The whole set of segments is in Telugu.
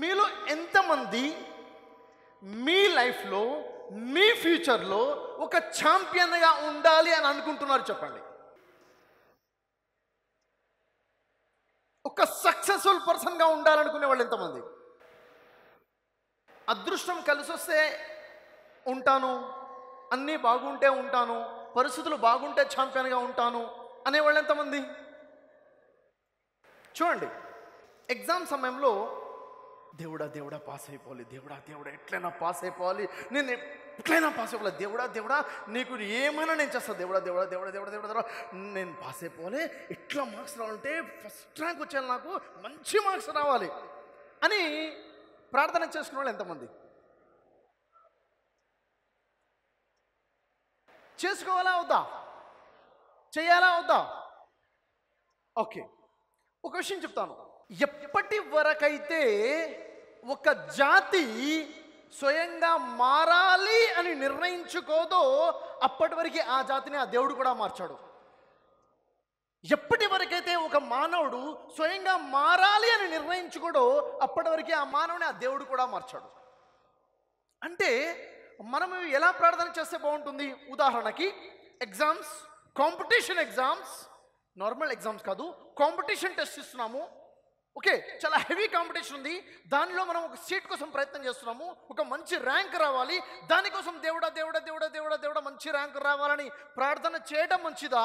మీలో ఎంతమంది మీ లైఫ్లో మీ ఫ్యూచర్లో ఒక ఛాంపియన్గా ఉండాలి అని అనుకుంటున్నారు చెప్పండి ఒక సక్సెస్ఫుల్ పర్సన్గా ఉండాలనుకునే వాళ్ళు ఎంతమంది అదృష్టం కలిసి వస్తే ఉంటాను అన్నీ బాగుంటే ఉంటాను పరిస్థితులు బాగుంటే ఛాంపియన్గా ఉంటాను అనేవాళ్ళు ఎంతమంది చూడండి ఎగ్జామ్ సమయంలో దేవుడా దేవుడా పాస్ అయిపోవాలి దేవుడా దేవుడా ఎట్లయినా పాస్ అయిపోవాలి నేను ఎట్లయినా పాస్ అయిపోవాలి దేవుడా దేవుడా నీకు ఏమైనా నేను చేస్తాను దేవుడా దేవుడా దేవుడా దేవుడా దేవుడా దేవుడా నేను పాస్ అయిపోవాలి ఇట్లా మార్క్స్ రావాలంటే ఫస్ట్ ర్యాంక్ వచ్చాను నాకు మంచి మార్క్స్ రావాలి అని ప్రార్థన చేసుకున్న వాళ్ళు ఎంతమంది చేసుకోవాలా అవుతా చేయాలా అవుతా ఓకే ఒక విషయం చెప్తాను ఎప్పటి వరకైతే ఒక జాతి స్వయంగా మారాలి అని నిర్ణయించుకోదో అప్పటి వరకు ఆ జాతిని ఆ దేవుడు కూడా మార్చాడు ఎప్పటి వరకైతే ఒక మానవుడు స్వయంగా మారాలి అని నిర్ణయించుకోడో అప్పటి వరకు ఆ మానవుని ఆ దేవుడు కూడా మార్చాడు అంటే మనం ఎలా ప్రార్థన చేస్తే బాగుంటుంది ఉదాహరణకి exams competition exams normal exams కాదు కాంపిటీషన్ టెస్ట్ ఇస్తున్నాము ఓకే చాలా హెవీ కాంపిటీషన్ ఉంది దానిలో మనం ఒక సీట్ కోసం ప్రయత్నం చేస్తున్నాము ఒక మంచి ర్యాంక్ రావాలి దానికోసం దేవుడా దేవుడా దేవుడా దేవుడా దేవుడా మంచి ర్యాంక్ రావాలని ప్రార్థన చేయడం మంచిదా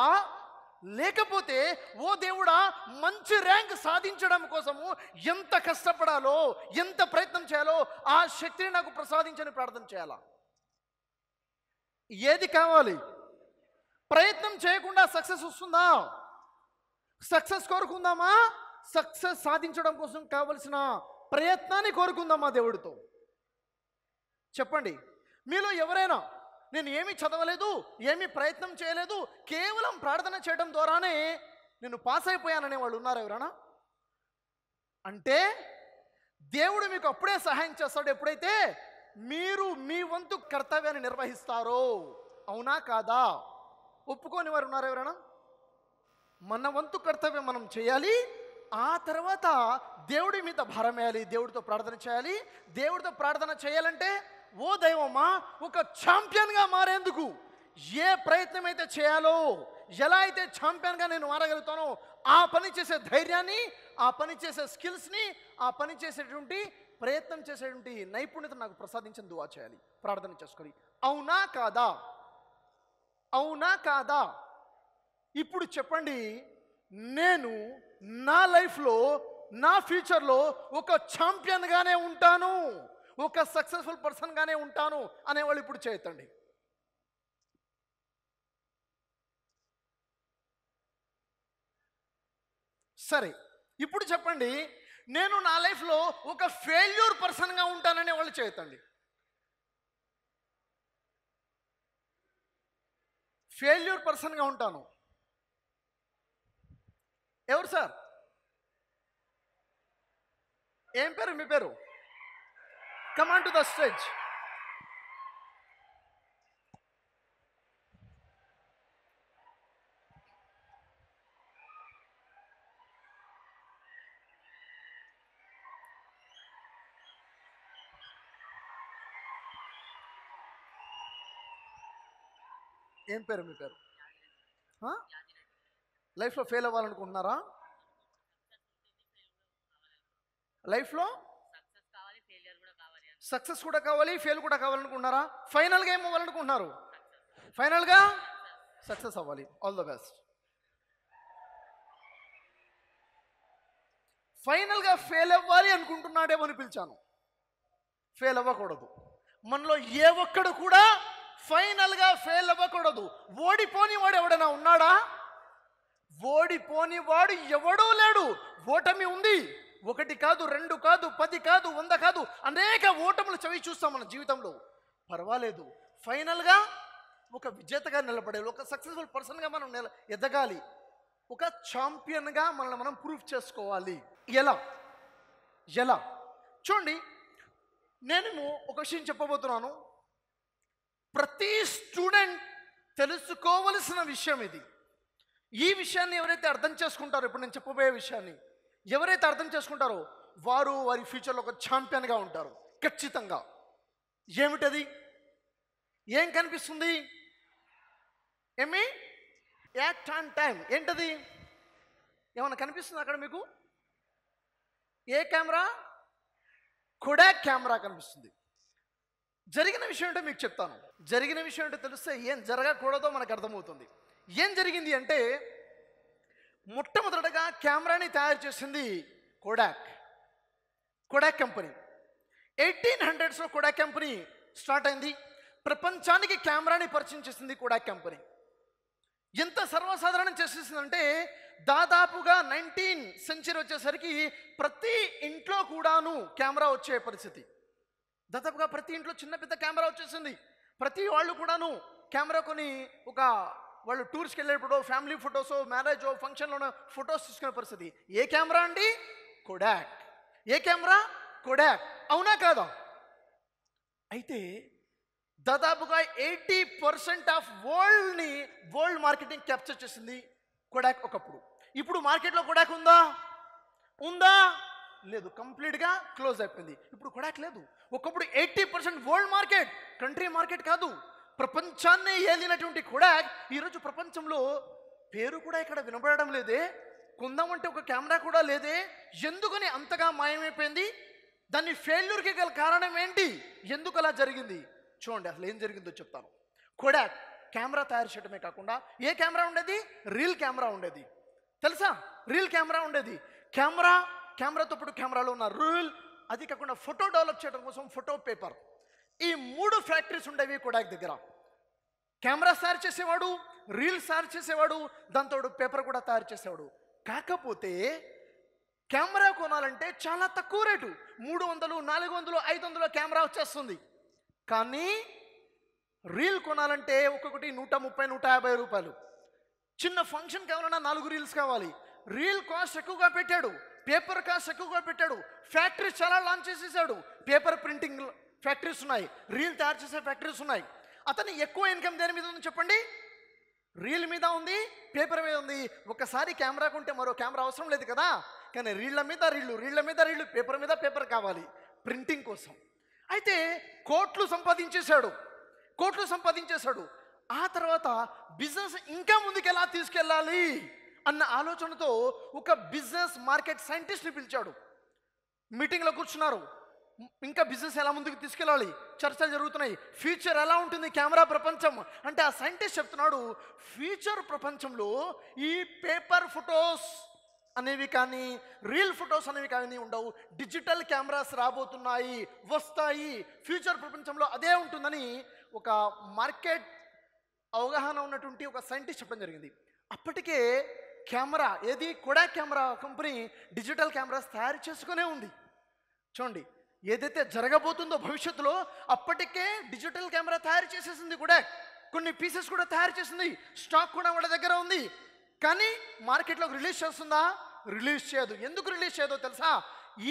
లేకపోతే ఓ దేవుడా మంచి ర్యాంక్ సాధించడం కోసము ఎంత కష్టపడాలో ఎంత ప్రయత్నం చేయాలో ఆ శక్తిని నాకు ప్రసాదించని ప్రార్థన చేయాలా ఏది కావాలి ప్రయత్నం చేయకుండా సక్సెస్ వస్తుందా సక్సెస్ కోరుకుందామా సక్సెస్ సాధించడం కోసం కావలసిన ప్రయత్నాన్ని కోరుకుందాం మా దేవుడితో చెప్పండి మీలో ఎవరైనా నేను ఏమీ చదవలేదు ఏమీ ప్రయత్నం చేయలేదు కేవలం ప్రార్థన చేయడం ద్వారానే నేను పాస్ అయిపోయాననే వాళ్ళు ఉన్నారు ఎవరైనా అంటే దేవుడు మీకు అప్పుడే సహాయం చేస్తాడు ఎప్పుడైతే మీరు మీ వంతు కర్తవ్యాన్ని నిర్వహిస్తారో అవునా కాదా ఒప్పుకోని వారు ఉన్నారు ఎవరైనా మన వంతు కర్తవ్యం మనం చేయాలి ఆ తర్వాత దేవుడి మీద భారం వేయాలి దేవుడితో ప్రార్థన చేయాలి దేవుడితో ప్రార్థన చేయాలంటే ఓ దైవమా ఒక ఛాంపియన్గా మారేందుకు ఏ ప్రయత్నం అయితే చేయాలో ఎలా అయితే ఛాంపియన్గా నేను మారగలుగుతానో ఆ పని చేసే ధైర్యాన్ని ఆ పని చేసే స్కిల్స్ని ఆ పని చేసేటువంటి ప్రయత్నం చేసేటువంటి నైపుణ్యత నాకు ప్రసాదించిన దువా చేయాలి ప్రార్థన చేసుకొని అవునా కాదా అవునా కాదా ఇప్పుడు చెప్పండి నేను నా లైఫ్లో నా ఫ్యూచర్లో ఒక ఛాంపియన్గానే ఉంటాను ఒక సక్సెస్ఫుల్ పర్సన్గానే ఉంటాను అనేవాళ్ళు ఇప్పుడు చేయతండి సరే ఇప్పుడు చెప్పండి నేను నా లైఫ్లో ఒక ఫెయిల్యూర్ పర్సన్గా ఉంటాననే వాళ్ళు చేయతండి ఫెయిల్యూర్ పర్సన్గా ఉంటాను ఎవరు సార్ ఏం పేరు మీ పేరు కమాన్ టు ద స్టేజ్ ఏం పేరు మీ పేరు లైఫ్లో ఫెయిల్ అవ్వాలనుకుంటున్నారా లైఫ్లో సక్సెస్ కూడా కావాలి ఫెయిల్ కూడా కావాలనుకుంటున్నారా ఫైనల్గా ఏం అవ్వాలనుకుంటున్నారు ఫైనల్గా సక్సెస్ అవ్వాలి ఆల్ ద బెస్ట్ ఫైనల్గా ఫెయిల్ అవ్వాలి అనుకుంటున్నాడేమని పిలిచాను ఫెయిల్ అవ్వకూడదు మనలో ఏ ఒక్కడు కూడా ఫైనల్గా ఫెయిల్ అవ్వకూడదు ఓడిపోని వాడు ఎవడైనా ఉన్నాడా ఓడిపోని వాడు ఎవడూ లేడు ఓటమి ఉంది ఒకటి కాదు రెండు కాదు పది కాదు వంద కాదు అనేక ఓటములు చవి చూస్తాం మన జీవితంలో పర్వాలేదు ఫైనల్గా ఒక విజేతగా నిలబడాలి ఒక సక్సెస్ఫుల్ పర్సన్గా మనం నిల ఎదగాలి ఒక ఛాంపియన్గా మనల్ని మనం ప్రూఫ్ చేసుకోవాలి ఎలా ఎలా చూడండి నేను ఒక విషయం చెప్పబోతున్నాను ప్రతి స్టూడెంట్ తెలుసుకోవలసిన విషయం ఇది ఈ విషయాన్ని ఎవరైతే అర్థం చేసుకుంటారో ఇప్పుడు నేను చెప్పబోయే విషయాన్ని ఎవరైతే అర్థం చేసుకుంటారో వారు వారి ఫ్యూచర్లో ఒక ఛాంపియన్గా ఉంటారు ఖచ్చితంగా ఏమిటది ఏం కనిపిస్తుంది ఏమి యాక్ట్ ఆన్ టైం ఏంటది ఏమైనా కనిపిస్తుంది అక్కడ మీకు ఏ కెమెరా కూడా కెమెరా కనిపిస్తుంది జరిగిన విషయం ఏంటో మీకు చెప్తాను జరిగిన విషయం ఏంటో తెలిస్తే ఏం జరగకూడదో మనకు అర్థమవుతుంది ఏం జరిగింది అంటే మొట్టమొదటగా కెమెరాని తయారు చేసింది కోడాక్ కొడాక్ కంపెనీ ఎయిటీన్ హండ్రెడ్స్లో కోడాక్ కంపెనీ స్టార్ట్ అయింది ప్రపంచానికి కెమెరాని పరిచయం చేసింది కోడాక్ కంపెనీ ఎంత సర్వసాధారణం చేసేసిందంటే దాదాపుగా నైన్టీన్ సెంచరీ వచ్చేసరికి ప్రతి ఇంట్లో కూడాను కెమెరా వచ్చే పరిస్థితి దాదాపుగా ప్రతి ఇంట్లో చిన్న పెద్ద కెమెరా వచ్చేసింది ప్రతి వాళ్ళు కూడాను కెమెరా కొని ఒక వాళ్ళు టూర్స్కి వెళ్ళేటప్పుడు ఫ్యామిలీ ఫొటోస్ మ్యారేజ్ ఫంక్షన్లో ఫొటోస్ తీసుకునే పరిస్థితి ఏ కెమెరా అండి కొడాక్ ఏ కెమెరా కొడాక్ అవునా కాదా అయితే దాదాపుగా ఎయిటీ పర్సెంట్ ఆఫ్ వరల్డ్ని వరల్డ్ మార్కెటింగ్ క్యాప్చర్ చేసింది కొడాక్ ఒకప్పుడు ఇప్పుడు మార్కెట్లో కొడాక్ ఉందా ఉందా లేదు కంప్లీట్గా క్లోజ్ అయిపోయింది ఇప్పుడు కొడాక్ లేదు ఒకప్పుడు eighty percent world market country market కాదు ప్రపంచాన్నే ఏలినటువంటి కూడా ఈరోజు ప్రపంచంలో పేరు కూడా ఇక్కడ వినబడడం లేదే కొందామంటే ఒక కెమెరా కూడా లేదే ఎందుకని అంతగా మాయమైపోయింది దాన్ని ఫెయిల్యూర్కి గల కారణం ఏంటి ఎందుకు అలా జరిగింది చూడండి అసలు ఏం జరిగిందో చెప్తాను కూడా కెమెరా తయారు చేయడమే కాకుండా ఏ కెమెరా ఉండేది రీల్ కెమెరా ఉండేది తెలుసా రీల్ కెమెరా ఉండేది కెమెరా కెమెరాతో పాటు కెమెరాలో ఉన్న రూల్ అది కాకుండా ఫోటో డెవలప్ చేయడం కోసం ఫోటో పేపర్ ఈ మూడు ఫ్యాక్టరీస్ ఉండేవి కూడా దగ్గర కెమెరా తయారు చేసేవాడు రీల్స్ తయారు చేసేవాడు దాంతో పేపర్ కూడా తయారు చేసేవాడు కాకపోతే కెమెరా కొనాలంటే చాలా తక్కువ రేటు మూడు వందలు నాలుగు వందలు ఐదు వందలు కెమెరా వచ్చేస్తుంది కానీ రీల్ కొనాలంటే ఒక్కొక్కటి నూట ముప్పై నూట యాభై రూపాయలు చిన్న ఫంక్షన్కి ఎవరైనా నాలుగు రీల్స్ కావాలి రీల్ కాస్ట్ ఎక్కువగా పెట్టాడు పేపర్ కాస్ట్ ఎక్కువగా పెట్టాడు ఫ్యాక్టరీ చాలా లాంచ్ చేసేసాడు పేపర్ ప్రింటింగ్ ఫ్యాక్టరీస్ ఉన్నాయి రీల్ తయారు చేసే ఫ్యాక్టరీస్ ఉన్నాయి అతని ఎక్కువ ఇన్కమ్ దేని మీద ఉందని చెప్పండి రీల్ మీద ఉంది పేపర్ మీద ఉంది ఒకసారి కెమెరా కొంటే మరో కెమెరా అవసరం లేదు కదా కానీ రీళ్ళ మీద రీళ్ళు రీళ్ళ మీద రీళ్ళు పేపర్ మీద పేపర్ కావాలి ప్రింటింగ్ కోసం అయితే కోట్లు సంపాదించేశాడు కోట్లు సంపాదించేశాడు ఆ తర్వాత బిజినెస్ ఇంకా ముందుకు ఎలా తీసుకెళ్ళాలి అన్న ఆలోచనతో ఒక బిజినెస్ మార్కెట్ సైంటిస్ట్ని పిలిచాడు మీటింగ్లో కూర్చున్నారు ఇంకా బిజినెస్ ఎలా ముందుకు తీసుకెళ్ళాలి చర్చలు జరుగుతున్నాయి ఫ్యూచర్ ఎలా ఉంటుంది కెమెరా ప్రపంచం అంటే ఆ సైంటిస్ట్ చెప్తున్నాడు ఫ్యూచర్ ప్రపంచంలో ఈ పేపర్ ఫొటోస్ అనేవి కానీ రీల్ ఫొటోస్ అనేవి కానీ ఉండవు డిజిటల్ కెమెరాస్ రాబోతున్నాయి వస్తాయి ఫ్యూచర్ ప్రపంచంలో అదే ఉంటుందని ఒక మార్కెట్ అవగాహన ఉన్నటువంటి ఒక సైంటిస్ట్ చెప్పడం జరిగింది అప్పటికే కెమెరా ఏది కూడా కెమెరా కంపెనీ డిజిటల్ కెమెరాస్ తయారు చేసుకునే ఉంది చూడండి ఏదైతే జరగబోతుందో భవిష్యత్తులో అప్పటికే డిజిటల్ కెమెరా తయారు చేసేసింది కూడా కొన్ని పీసెస్ కూడా తయారు చేసింది స్టాక్ కూడా వాళ్ళ దగ్గర ఉంది కానీ మార్కెట్లోకి రిలీజ్ చేస్తుందా రిలీజ్ చేయదు ఎందుకు రిలీజ్ చేయదో తెలుసా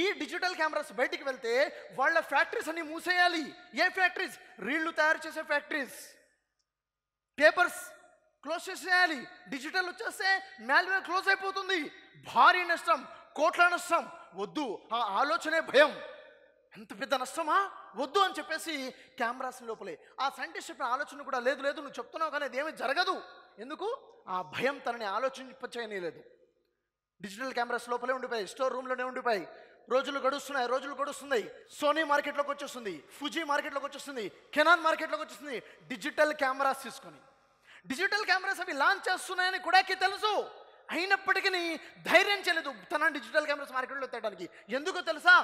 ఈ డిజిటల్ కెమెరాస్ బయటికి వెళ్తే వాళ్ళ ఫ్యాక్టరీస్ అన్ని మూసేయాలి ఏ ఫ్యాక్టరీస్ రీళ్లు తయారు చేసే ఫ్యాక్టరీస్ పేపర్స్ క్లోజ్ చేసేయాలి డిజిటల్ వచ్చేస్తే మాల్వేర్ క్లోజ్ అయిపోతుంది భారీ నష్టం కోట్ల నష్టం వద్దు ఆ ఆలోచనే భయం ఎంత పెద్ద నష్టమా వద్దు అని చెప్పేసి కెమెరాస్ లోపలే ఆ సైంటిస్ట్ చెప్పిన ఆలోచన కూడా లేదు లేదు నువ్వు చెప్తున్నావు కానీ ఏమీ జరగదు ఎందుకు ఆ భయం తనని లేదు డిజిటల్ కెమెరాస్ లోపలే ఉండిపోయాయి స్టోర్ రూమ్లోనే ఉండిపోయి రోజులు గడుస్తున్నాయి రోజులు గడుస్తున్నాయి సోనీ మార్కెట్లోకి వచ్చేస్తుంది ఫుజీ మార్కెట్లోకి వచ్చేస్తుంది కెనాన్ మార్కెట్లోకి వచ్చేస్తుంది డిజిటల్ కెమెరాస్ తీసుకొని డిజిటల్ కెమెరాస్ అవి లాంచ్ చేస్తున్నాయని కూడా తెలుసు అయినప్పటికీ ధైర్యం చేయలేదు తన డిజిటల్ కెమెరాస్ మార్కెట్లో తేడానికి ఎందుకో తెలుసా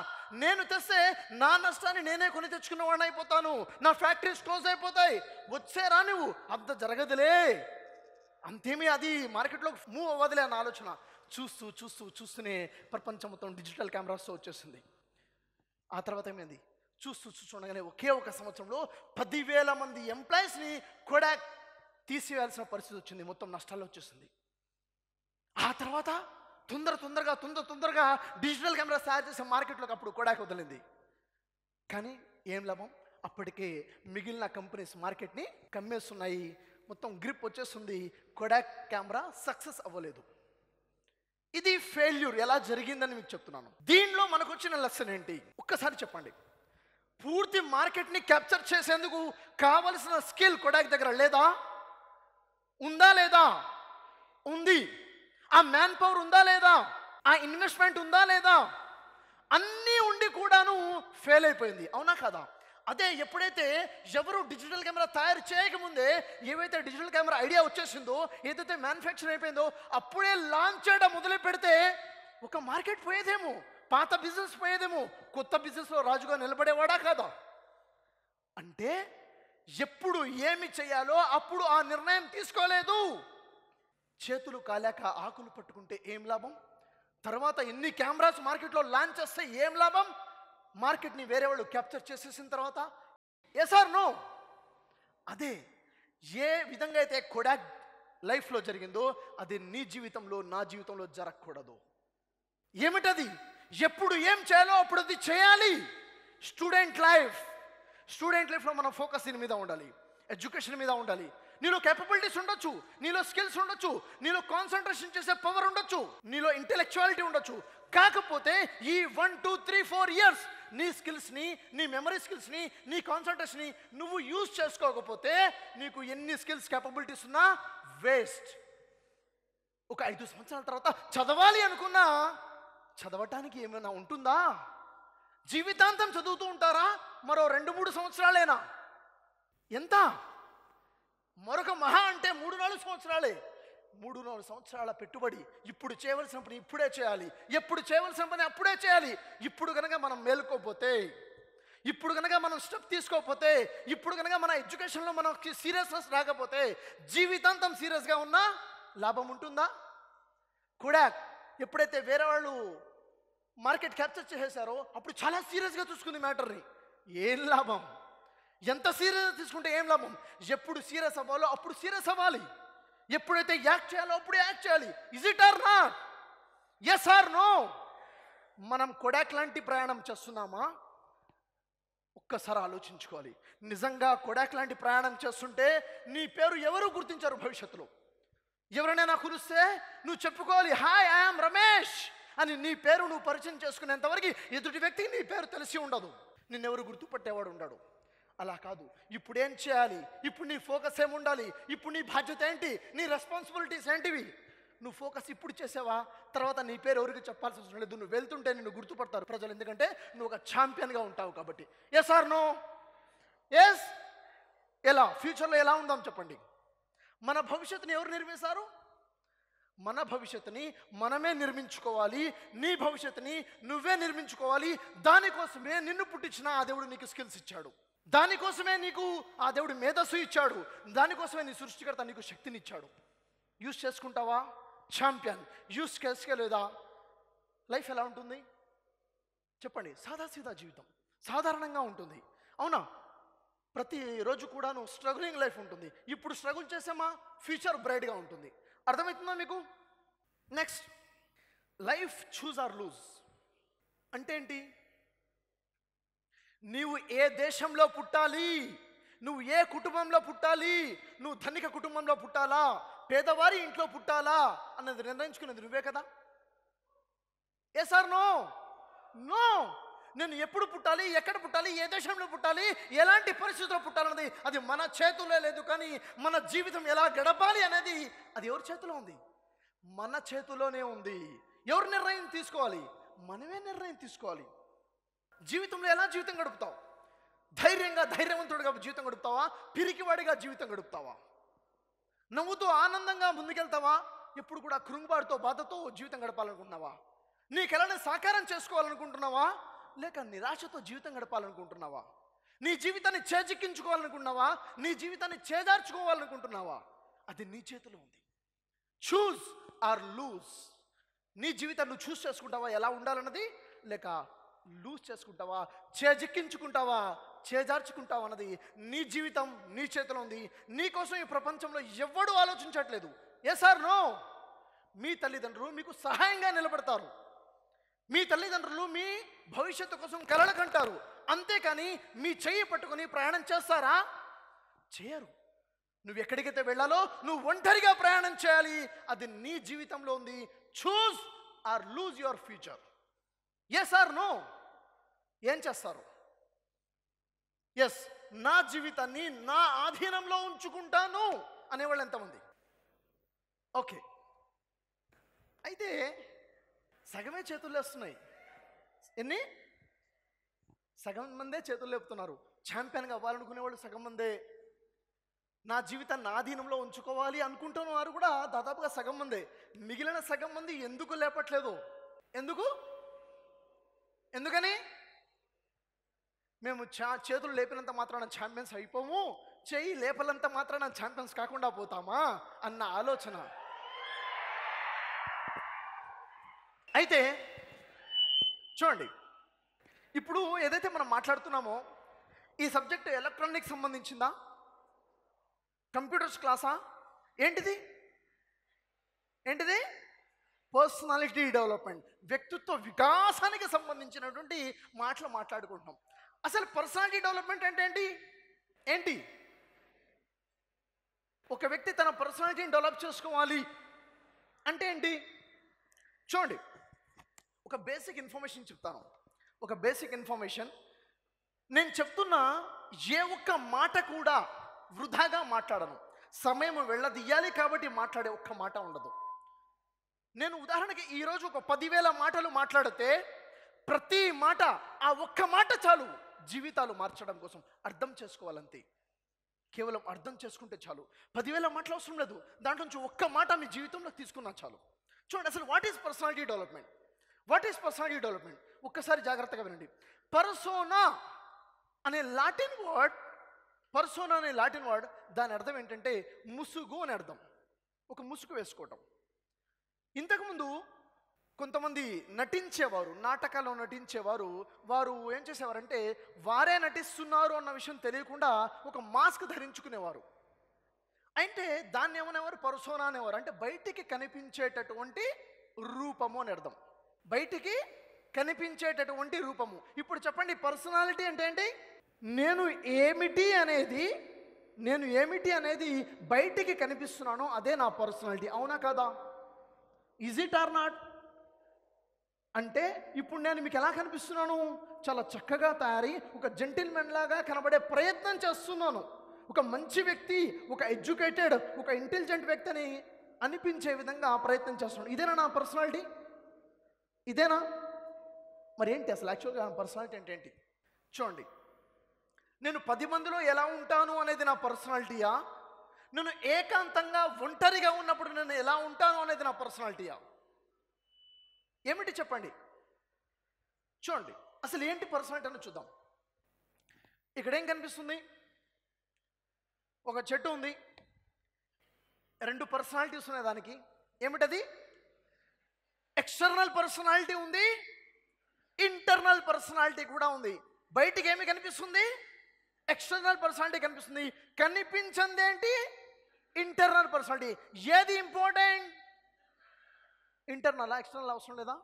నేను తెస్తే నా నష్టాన్ని నేనే కొని వాడిని అయిపోతాను నా ఫ్యాక్టరీస్ క్లోజ్ అయిపోతాయి వచ్చేరా నువ్వు అంత జరగదులే అంతేమీ అది మార్కెట్లో మూవ్ అవ్వదులే అన్న ఆలోచన చూస్తూ చూస్తూ చూస్తూనే ప్రపంచం మొత్తం డిజిటల్ కెమెరాస్తో వచ్చేసింది ఆ తర్వాత ఏమైంది చూస్తూ చూస్తుండగానే ఒకే ఒక సంవత్సరంలో పదివేల మంది ఎంప్లాయీస్ని కూడా తీసివేయాల్సిన పరిస్థితి వచ్చింది మొత్తం నష్టాలు వచ్చేసింది ఆ తర్వాత తొందర తొందరగా తొందర తొందరగా డిజిటల్ కెమెరా తయారు చేసే మార్కెట్లోకి అప్పుడు కూడా వదిలింది కానీ ఏం లాభం అప్పటికే మిగిలిన కంపెనీస్ మార్కెట్ని కమ్మేస్తున్నాయి మొత్తం గ్రిప్ వచ్చేస్తుంది కొడాక్ కెమెరా సక్సెస్ అవ్వలేదు ఇది ఫెయిల్యూర్ ఎలా జరిగిందని మీకు చెప్తున్నాను దీనిలో మనకు వచ్చిన లెసన్ ఏంటి ఒక్కసారి చెప్పండి పూర్తి మార్కెట్ని క్యాప్చర్ చేసేందుకు కావలసిన స్కిల్ కొడాక్ దగ్గర లేదా ఉందా లేదా ఉంది ఆ మ్యాన్ పవర్ ఉందా లేదా ఆ ఇన్వెస్ట్మెంట్ ఉందా లేదా అన్నీ ఉండి కూడాను ఫెయిల్ అయిపోయింది అవునా కదా అదే ఎప్పుడైతే ఎవరు డిజిటల్ కెమెరా తయారు చేయకముందే ఏవైతే డిజిటల్ కెమెరా ఐడియా వచ్చేసిందో ఏదైతే మ్యానుఫ్యాక్చర్ అయిపోయిందో అప్పుడే లాంచ్ చేయడం మొదలు పెడితే ఒక మార్కెట్ పోయేదేమో పాత బిజినెస్ పోయేదేమో కొత్త బిజినెస్లో రాజుగా నిలబడేవాడా కాదా అంటే ఎప్పుడు ఏమి చేయాలో అప్పుడు ఆ నిర్ణయం తీసుకోలేదు చేతులు కాలేక ఆకులు పట్టుకుంటే ఏం లాభం తర్వాత ఎన్ని కెమెరాస్ మార్కెట్లో లాంచ్ చేస్తే ఏం లాభం మార్కెట్ని వేరే వాళ్ళు క్యాప్చర్ చేసేసిన తర్వాత ఏ సార్ నో అదే ఏ విధంగా అయితే కొడాక్ లైఫ్లో జరిగిందో అది నీ జీవితంలో నా జీవితంలో జరగకూడదు ఏమిటది ఎప్పుడు ఏం చేయాలో అప్పుడు అది చేయాలి స్టూడెంట్ లైఫ్ స్టూడెంట్ లైఫ్లో మనం ఫోకస్ దీని మీద ఉండాలి ఎడ్యుకేషన్ మీద ఉండాలి నీలో కేపబిలిటీస్ ఉండొచ్చు నీలో స్కిల్స్ ఉండొచ్చు నీలో కాన్సన్ట్రేషన్ చేసే పవర్ ఉండొచ్చు నీలో ఇంటెలెక్చువాలిటీ ఉండొచ్చు కాకపోతే ఈ one two three four years నీ స్కిల్స్ని నీ మెమరీ స్కిల్స్ని నీ కాన్సన్ట్రేషన్ని నువ్వు యూజ్ చేసుకోకపోతే నీకు ఎన్ని స్కిల్స్ కేపబిలిటీస్ ఉన్నా వేస్ట్ ఒక ఐదు సంవత్సరాల తర్వాత చదవాలి అనుకున్నా చదవటానికి ఏమైనా ఉంటుందా జీవితాంతం చదువుతూ ఉంటారా మరో రెండు మూడు సంవత్సరాలేనా ఎంత మరొక మహా అంటే మూడు నాలుగు సంవత్సరాలే మూడు నాలుగు సంవత్సరాల పెట్టుబడి ఇప్పుడు చేయవలసిన పని ఇప్పుడే చేయాలి ఎప్పుడు చేయవలసిన పని అప్పుడే చేయాలి ఇప్పుడు కనుక మనం మేలుకోపోతే ఇప్పుడు కనుక మనం స్టెప్ తీసుకోకపోతే ఇప్పుడు కనుక మన ఎడ్యుకేషన్లో మనకి సీరియస్నెస్ రాకపోతే జీవితాంతం సీరియస్గా ఉన్నా లాభం ఉంటుందా కూడా ఎప్పుడైతే వేరే వాళ్ళు మార్కెట్ క్యాప్చర్ చేసేసారో అప్పుడు చాలా సీరియస్గా చూసుకుంది మ్యాటర్ని ఏం లాభం ఎంత సీరియస్ తీసుకుంటే ఏం లాభం ఎప్పుడు సీరియస్ అవ్వాలో అప్పుడు సీరియస్ అవ్వాలి ఎప్పుడైతే యాక్ట్ చేయాలో అప్పుడు యాక్ట్ చేయాలి ఇజ్ ఇట్ ఆర్ నా ఎస్ ఆర్ నో మనం కొడాక్ లాంటి ప్రయాణం చేస్తున్నామా ఒక్కసారి ఆలోచించుకోవాలి నిజంగా కొడాక్ లాంటి ప్రయాణం చేస్తుంటే నీ పేరు ఎవరు గుర్తించారు భవిష్యత్తులో ఎవరైనా కురిస్తే నువ్వు చెప్పుకోవాలి హాయ్ ఐఎమ్ రమేష్ అని నీ పేరు నువ్వు పరిచయం చేసుకునేంతవరకు ఎదుటి వ్యక్తికి నీ పేరు తెలిసి ఉండదు నిన్నెవరు గుర్తుపట్టేవాడు ఉండడు అలా కాదు ఇప్పుడు ఏం చేయాలి ఇప్పుడు నీ ఫోకస్ ఏముండాలి ఇప్పుడు నీ బాధ్యత ఏంటి నీ రెస్పాన్సిబిలిటీస్ ఏంటివి నువ్వు ఫోకస్ ఇప్పుడు చేసావా తర్వాత నీ పేరు ఎవరికి చెప్పాల్సి అవసరం లేదు నువ్వు వెళ్తుంటే నిన్ను గుర్తుపడతారు ప్రజలు ఎందుకంటే నువ్వు ఒక ఛాంపియన్గా ఉంటావు కాబట్టి ఏ సార్ నో ఎస్ ఎలా ఫ్యూచర్లో ఎలా ఉందాం చెప్పండి మన భవిష్యత్తుని ఎవరు నిర్మిస్తారు మన భవిష్యత్తుని మనమే నిర్మించుకోవాలి నీ భవిష్యత్తుని నువ్వే నిర్మించుకోవాలి దానికోసమే నిన్ను పుట్టించిన ఆ దేవుడు నీకు స్కిల్స్ ఇచ్చాడు దానికోసమే నీకు ఆ దేవుడు మేధస్సు ఇచ్చాడు దానికోసమే నీ సృష్టికర్త నీకు శక్తినిచ్చాడు యూస్ చేసుకుంటావా ఛాంపియన్ యూస్ చేసుకోలేదా లైఫ్ ఎలా ఉంటుంది చెప్పండి సాదాసీదా జీవితం సాధారణంగా ఉంటుంది అవునా ప్రతిరోజు కూడా నువ్వు స్ట్రగులింగ్ లైఫ్ ఉంటుంది ఇప్పుడు స్ట్రగుల్ చేసామా ఫ్యూచర్ బ్రైట్గా ఉంటుంది అర్థమవుతుందా మీకు next life choose or lose అంటే ఏంటి నీవు ఏ దేశంలో పుట్టాలి నువ్వు ఏ కుటుంబంలో పుట్టాలి నువ్వు ధనిక కుటుంబంలో పుట్టాలా పేదవారి ఇంట్లో పుట్టాలా అన్నది నిర్ణయించుకున్నది నువ్వే కదా ఏ సార్ నో నో నేను ఎప్పుడు పుట్టాలి ఎక్కడ పుట్టాలి ఏ దేశంలో పుట్టాలి ఎలాంటి పరిస్థితుల్లో పుట్టాలన్నది అది మన చేతుల్లో లేదు కానీ మన జీవితం ఎలా గడపాలి అనేది అది ఎవరి చేతిలో ఉంది మన చేతుల్లోనే ఉంది ఎవరు నిర్ణయం తీసుకోవాలి మనమే నిర్ణయం తీసుకోవాలి జీవితంలో ఎలా జీవితం గడుపుతావు ధైర్యంగా ధైర్యవంతుడిగా జీవితం గడుపుతావా పిరికివాడిగా జీవితం గడుపుతావా నవ్వుతూ ఆనందంగా ముందుకెళ్తావా ఎప్పుడు కూడా కృంగుబాటుతో బాధతో జీవితం గడపాలనుకుంటున్నావా నీకు సాకారం చేసుకోవాలనుకుంటున్నావా లేక నిరాశతో జీవితం గడపాలనుకుంటున్నావా నీ జీవితాన్ని చేజిక్కించుకోవాలనుకుంటున్నావా నీ జీవితాన్ని చేదార్చుకోవాలనుకుంటున్నావా అది నీ చేతిలో ఉంది చూస్ ఆర్ లూజ్ నీ జీవితాన్ని చూస్ చేసుకుంటావా ఎలా ఉండాలన్నది లేక లూజ్ చేసుకుంటావా చేజిక్కించుకుంటావా చేజార్చుకుంటావా అన్నది నీ జీవితం నీ చేతిలో ఉంది నీకోసం ఈ ప్రపంచంలో ఎవడూ ఆలోచించట్లేదు ఏ సార్ నో మీ తల్లిదండ్రులు మీకు సహాయంగా నిలబడతారు మీ తల్లిదండ్రులు మీ భవిష్యత్తు కోసం కలల కంటారు అంతేకాని మీ చెయ్యి పట్టుకొని ప్రయాణం చేస్తారా చేయరు నువ్వు ఎక్కడికైతే వెళ్ళాలో నువ్వు ఒంటరిగా ప్రయాణం చేయాలి అది నీ జీవితంలో ఉంది choose or lose your future yes or no ఏం చేస్తారు ఎస్ నా జీవితాన్ని నా ఆధీనంలో ఉంచుకుంటాను అనేవాళ్ళు ఎంతమంది ఓకే అయితే సగమే చేతులు లేస్తున్నాయి ఎన్ని సగం మందే చేతులు లేపుతున్నారు ఛాంపియన్గా అవ్వాలనుకునే వాళ్ళు సగం మందే నా జీవితాన్ని ఆధీనంలో ఉంచుకోవాలి అనుకుంటున్న వారు కూడా దాదాపుగా సగం మందే మిగిలిన సగం మంది ఎందుకు లేపట్లేదు ఎందుకు ఎందుకని మేము చా చేతులు లేపినంత మాత్రాన ఛాంపియన్స్ అయిపోము చేయి లేపలంత మాత్రాన ఛాంపియన్స్ కాకుండా పోతామా అన్న ఆలోచన అయితే చూడండి ఇప్పుడు ఏదైతే మనం మాట్లాడుతున్నామో ఈ సబ్జెక్ట్ ఎలక్ట్రానిక్ సంబంధించిందా కంప్యూటర్స్ క్లాసా ఏంటిది ఏంటిది పర్సనాలిటీ డెవలప్మెంట్ వ్యక్తిత్వ వికాసానికి సంబంధించినటువంటి మాటలు మాట్లాడుకుంటున్నాం అసలు పర్సనాలిటీ డెవలప్మెంట్ అంటే ఏంటి ఏంటి ఒక వ్యక్తి తన పర్సనాలిటీని డెవలప్ చేసుకోవాలి అంటే ఏంటి చూడండి ఒక బేసిక్ ఇన్ఫర్మేషన్ చెప్తాను ఒక బేసిక్ ఇన్ఫర్మేషన్ నేను చెప్తున్న ఏ ఒక్క మాట కూడా వృధాగా మాట్లాడను సమయం వెళ్ళదీయాలి కాబట్టి మాట్లాడే ఒక్క మాట ఉండదు నేను ఉదాహరణకి ఈరోజు ఒక పదివేల మాటలు మాట్లాడితే ప్రతి మాట ఆ ఒక్క మాట చాలు జీవితాలు మార్చడం కోసం అర్థం చేసుకోవాలంతే కేవలం అర్థం చేసుకుంటే చాలు పదివేల మాటలు అవసరం లేదు దాంట్లో నుంచి ఒక్క మాట మీ జీవితంలో తీసుకున్నా చాలు చూడండి అసలు what is personality development what is personality development ఒక్కసారి జాగ్రత్తగా వినండి పర్సోనా అనే లాటిన్ వర్డ్ పర్సోనా అనే లాటిన్ వర్డ్ దాని అర్థం ఏంటంటే ముసుగు అని అర్థం ఒక ముసుగు వేసుకోవటం ఇంతకుముందు కొంతమంది నటించేవారు నాటకాల్లో నటించేవారు వారు ఏం చేసేవారంటే వారే నటిస్తున్నారు అన్న విషయం తెలియకుండా ఒక మాస్క్ ధరించుకునేవారు అంటే దాన్ని ఏమనేవారు పరుసోనా అనేవారు అంటే బయటికి కనిపించేటటువంటి రూపము అని అర్థం బయటికి కనిపించేటటువంటి రూపము ఇప్పుడు చెప్పండి పర్సనాలిటీ అంటే ఏంటి నేను ఏమిటి అనేది నేను ఏమిటి అనేది బయటికి కనిపిస్తున్నానో అదే నా పర్సనాలిటీ అవునా కదా ఈజ్ ఇట్ ఆర్ నాట్ అంటే ఇప్పుడు నేను మీకు ఎలా కనిపిస్తున్నాను చాలా చక్కగా తయారీ ఒక జెంటిల్మెన్ లాగా కనబడే ప్రయత్నం చేస్తున్నాను ఒక మంచి వ్యక్తి ఒక ఎడ్యుకేటెడ్ ఒక ఇంటెలిజెంట్ వ్యక్తి అని అనిపించే విధంగా ప్రయత్నం చేస్తున్నాను ఇదేనా నా పర్సనాలిటీ ఇదేనా మరి ఏంటి అసలు యాక్చువల్గా నా పర్సనాలిటీ ఏంటి చూడండి నేను పది మందిలో ఎలా ఉంటాను అనేది నా పర్సనాలిటీయా నేను ఏకాంతంగా ఒంటరిగా ఉన్నప్పుడు నేను ఎలా ఉంటాను అనేది నా పర్సనాలిటీయా ఏమిటి చెప్పండి చూడండి అసలు ఏంటి పర్సనాలిటీ అని చూద్దాం ఇక్కడ ఏం కనిపిస్తుంది ఒక చెట్టు ఉంది రెండు పర్సనాలిటీస్ ఉన్నాయి దానికి ఏమిటది ఎక్స్టర్నల్ పర్సనాలిటీ ఉంది ఇంటర్నల్ పర్సనాలిటీ కూడా ఉంది బయటికి ఏమి కనిపిస్తుంది ఎక్స్టర్నల్ పర్సనాలిటీ కనిపిస్తుంది కనిపించింది ఏంటి ఇంటర్నల్ పర్సనాలిటీ ఏది ఇంపార్టెంట్ ఇంటర్నల్ ఎక్స్టర్నల్ అవసరం లేదా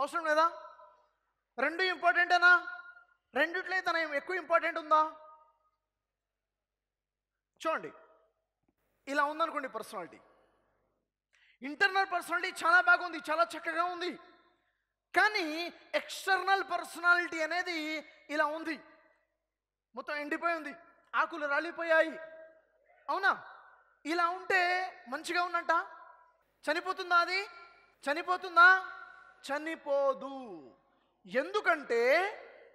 అవసరం లేదా రెండు ఇంపార్టెంటేనా రెండిట్లో తన ఎక్కువ ఇంపార్టెంట్ ఉందా చూడండి ఇలా ఉందనుకోండి పర్సనాలిటీ ఇంటర్నల్ పర్సనాలిటీ చాలా బాగుంది చాలా చక్కగా ఉంది కానీ ఎక్స్టర్నల్ పర్సనాలిటీ అనేది ఇలా ఉంది మొత్తం ఎండిపోయి ఉంది ఆకులు రాలిపోయాయి అవునా ఇలా ఉంటే మంచిగా ఉన్నట్ట చనిపోతుందా అది చనిపోతుందా చనిపోదు ఎందుకంటే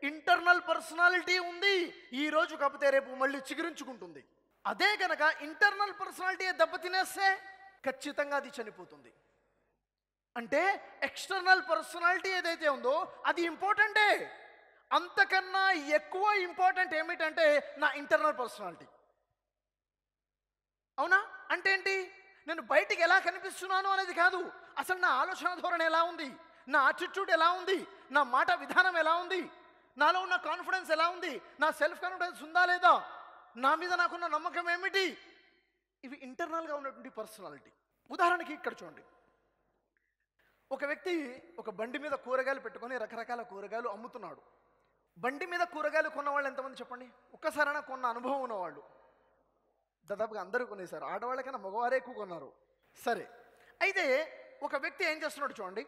ఇంటర్నల్ పర్సనాలిటీ ఉంది ఈ రోజు కాకపోతే రేపు మళ్ళీ చిగురించుకుంటుంది అదే కనుక ఇంటర్నల్ పర్సనాలిటీ దెబ్బ తినేస్తే ఖచ్చితంగా అది చనిపోతుంది అంటే ఎక్స్టర్నల్ పర్సనాలిటీ ఏదైతే ఉందో అది ఇంపార్టెంటే అంతకన్నా ఎక్కువ ఇంపార్టెంట్ ఏమిటంటే నా ఇంటర్నల్ పర్సనాలిటీ అవునా అంటే ఏంటి నేను బయటికి ఎలా కనిపిస్తున్నాను అనేది కాదు అసలు నా ఆలోచన ధోరణి ఎలా ఉంది నా ఆటిట్యూడ్ ఎలా ఉంది నా మాట విధానం ఎలా ఉంది నాలో ఉన్న కాన్ఫిడెన్స్ ఎలా ఉంది నా సెల్ఫ్ కాన్ఫిడెన్స్ ఉందా లేదా నా మీద నాకున్న నమ్మకం ఏమిటి ఇవి ఇంటర్నల్గా ఉన్నటువంటి పర్సనాలిటీ ఉదాహరణకి ఇక్కడ చూడండి ఒక వ్యక్తి ఒక బండి మీద కూరగాయలు పెట్టుకొని రకరకాల కూరగాయలు అమ్ముతున్నాడు బండి మీద కూరగాయలు కొన్న వాళ్ళు ఎంతమంది చెప్పండి ఒక్కసారైనా కొన్న అనుభవం ఉన్నవాళ్ళు దాదాపుగా అందరూ కొనేశారు ఆడవాళ్ళకైనా మగవారే ఎక్కువ కొన్నారు సరే అయితే ఒక వ్యక్తి ఏం చేస్తున్నాడు చూడండి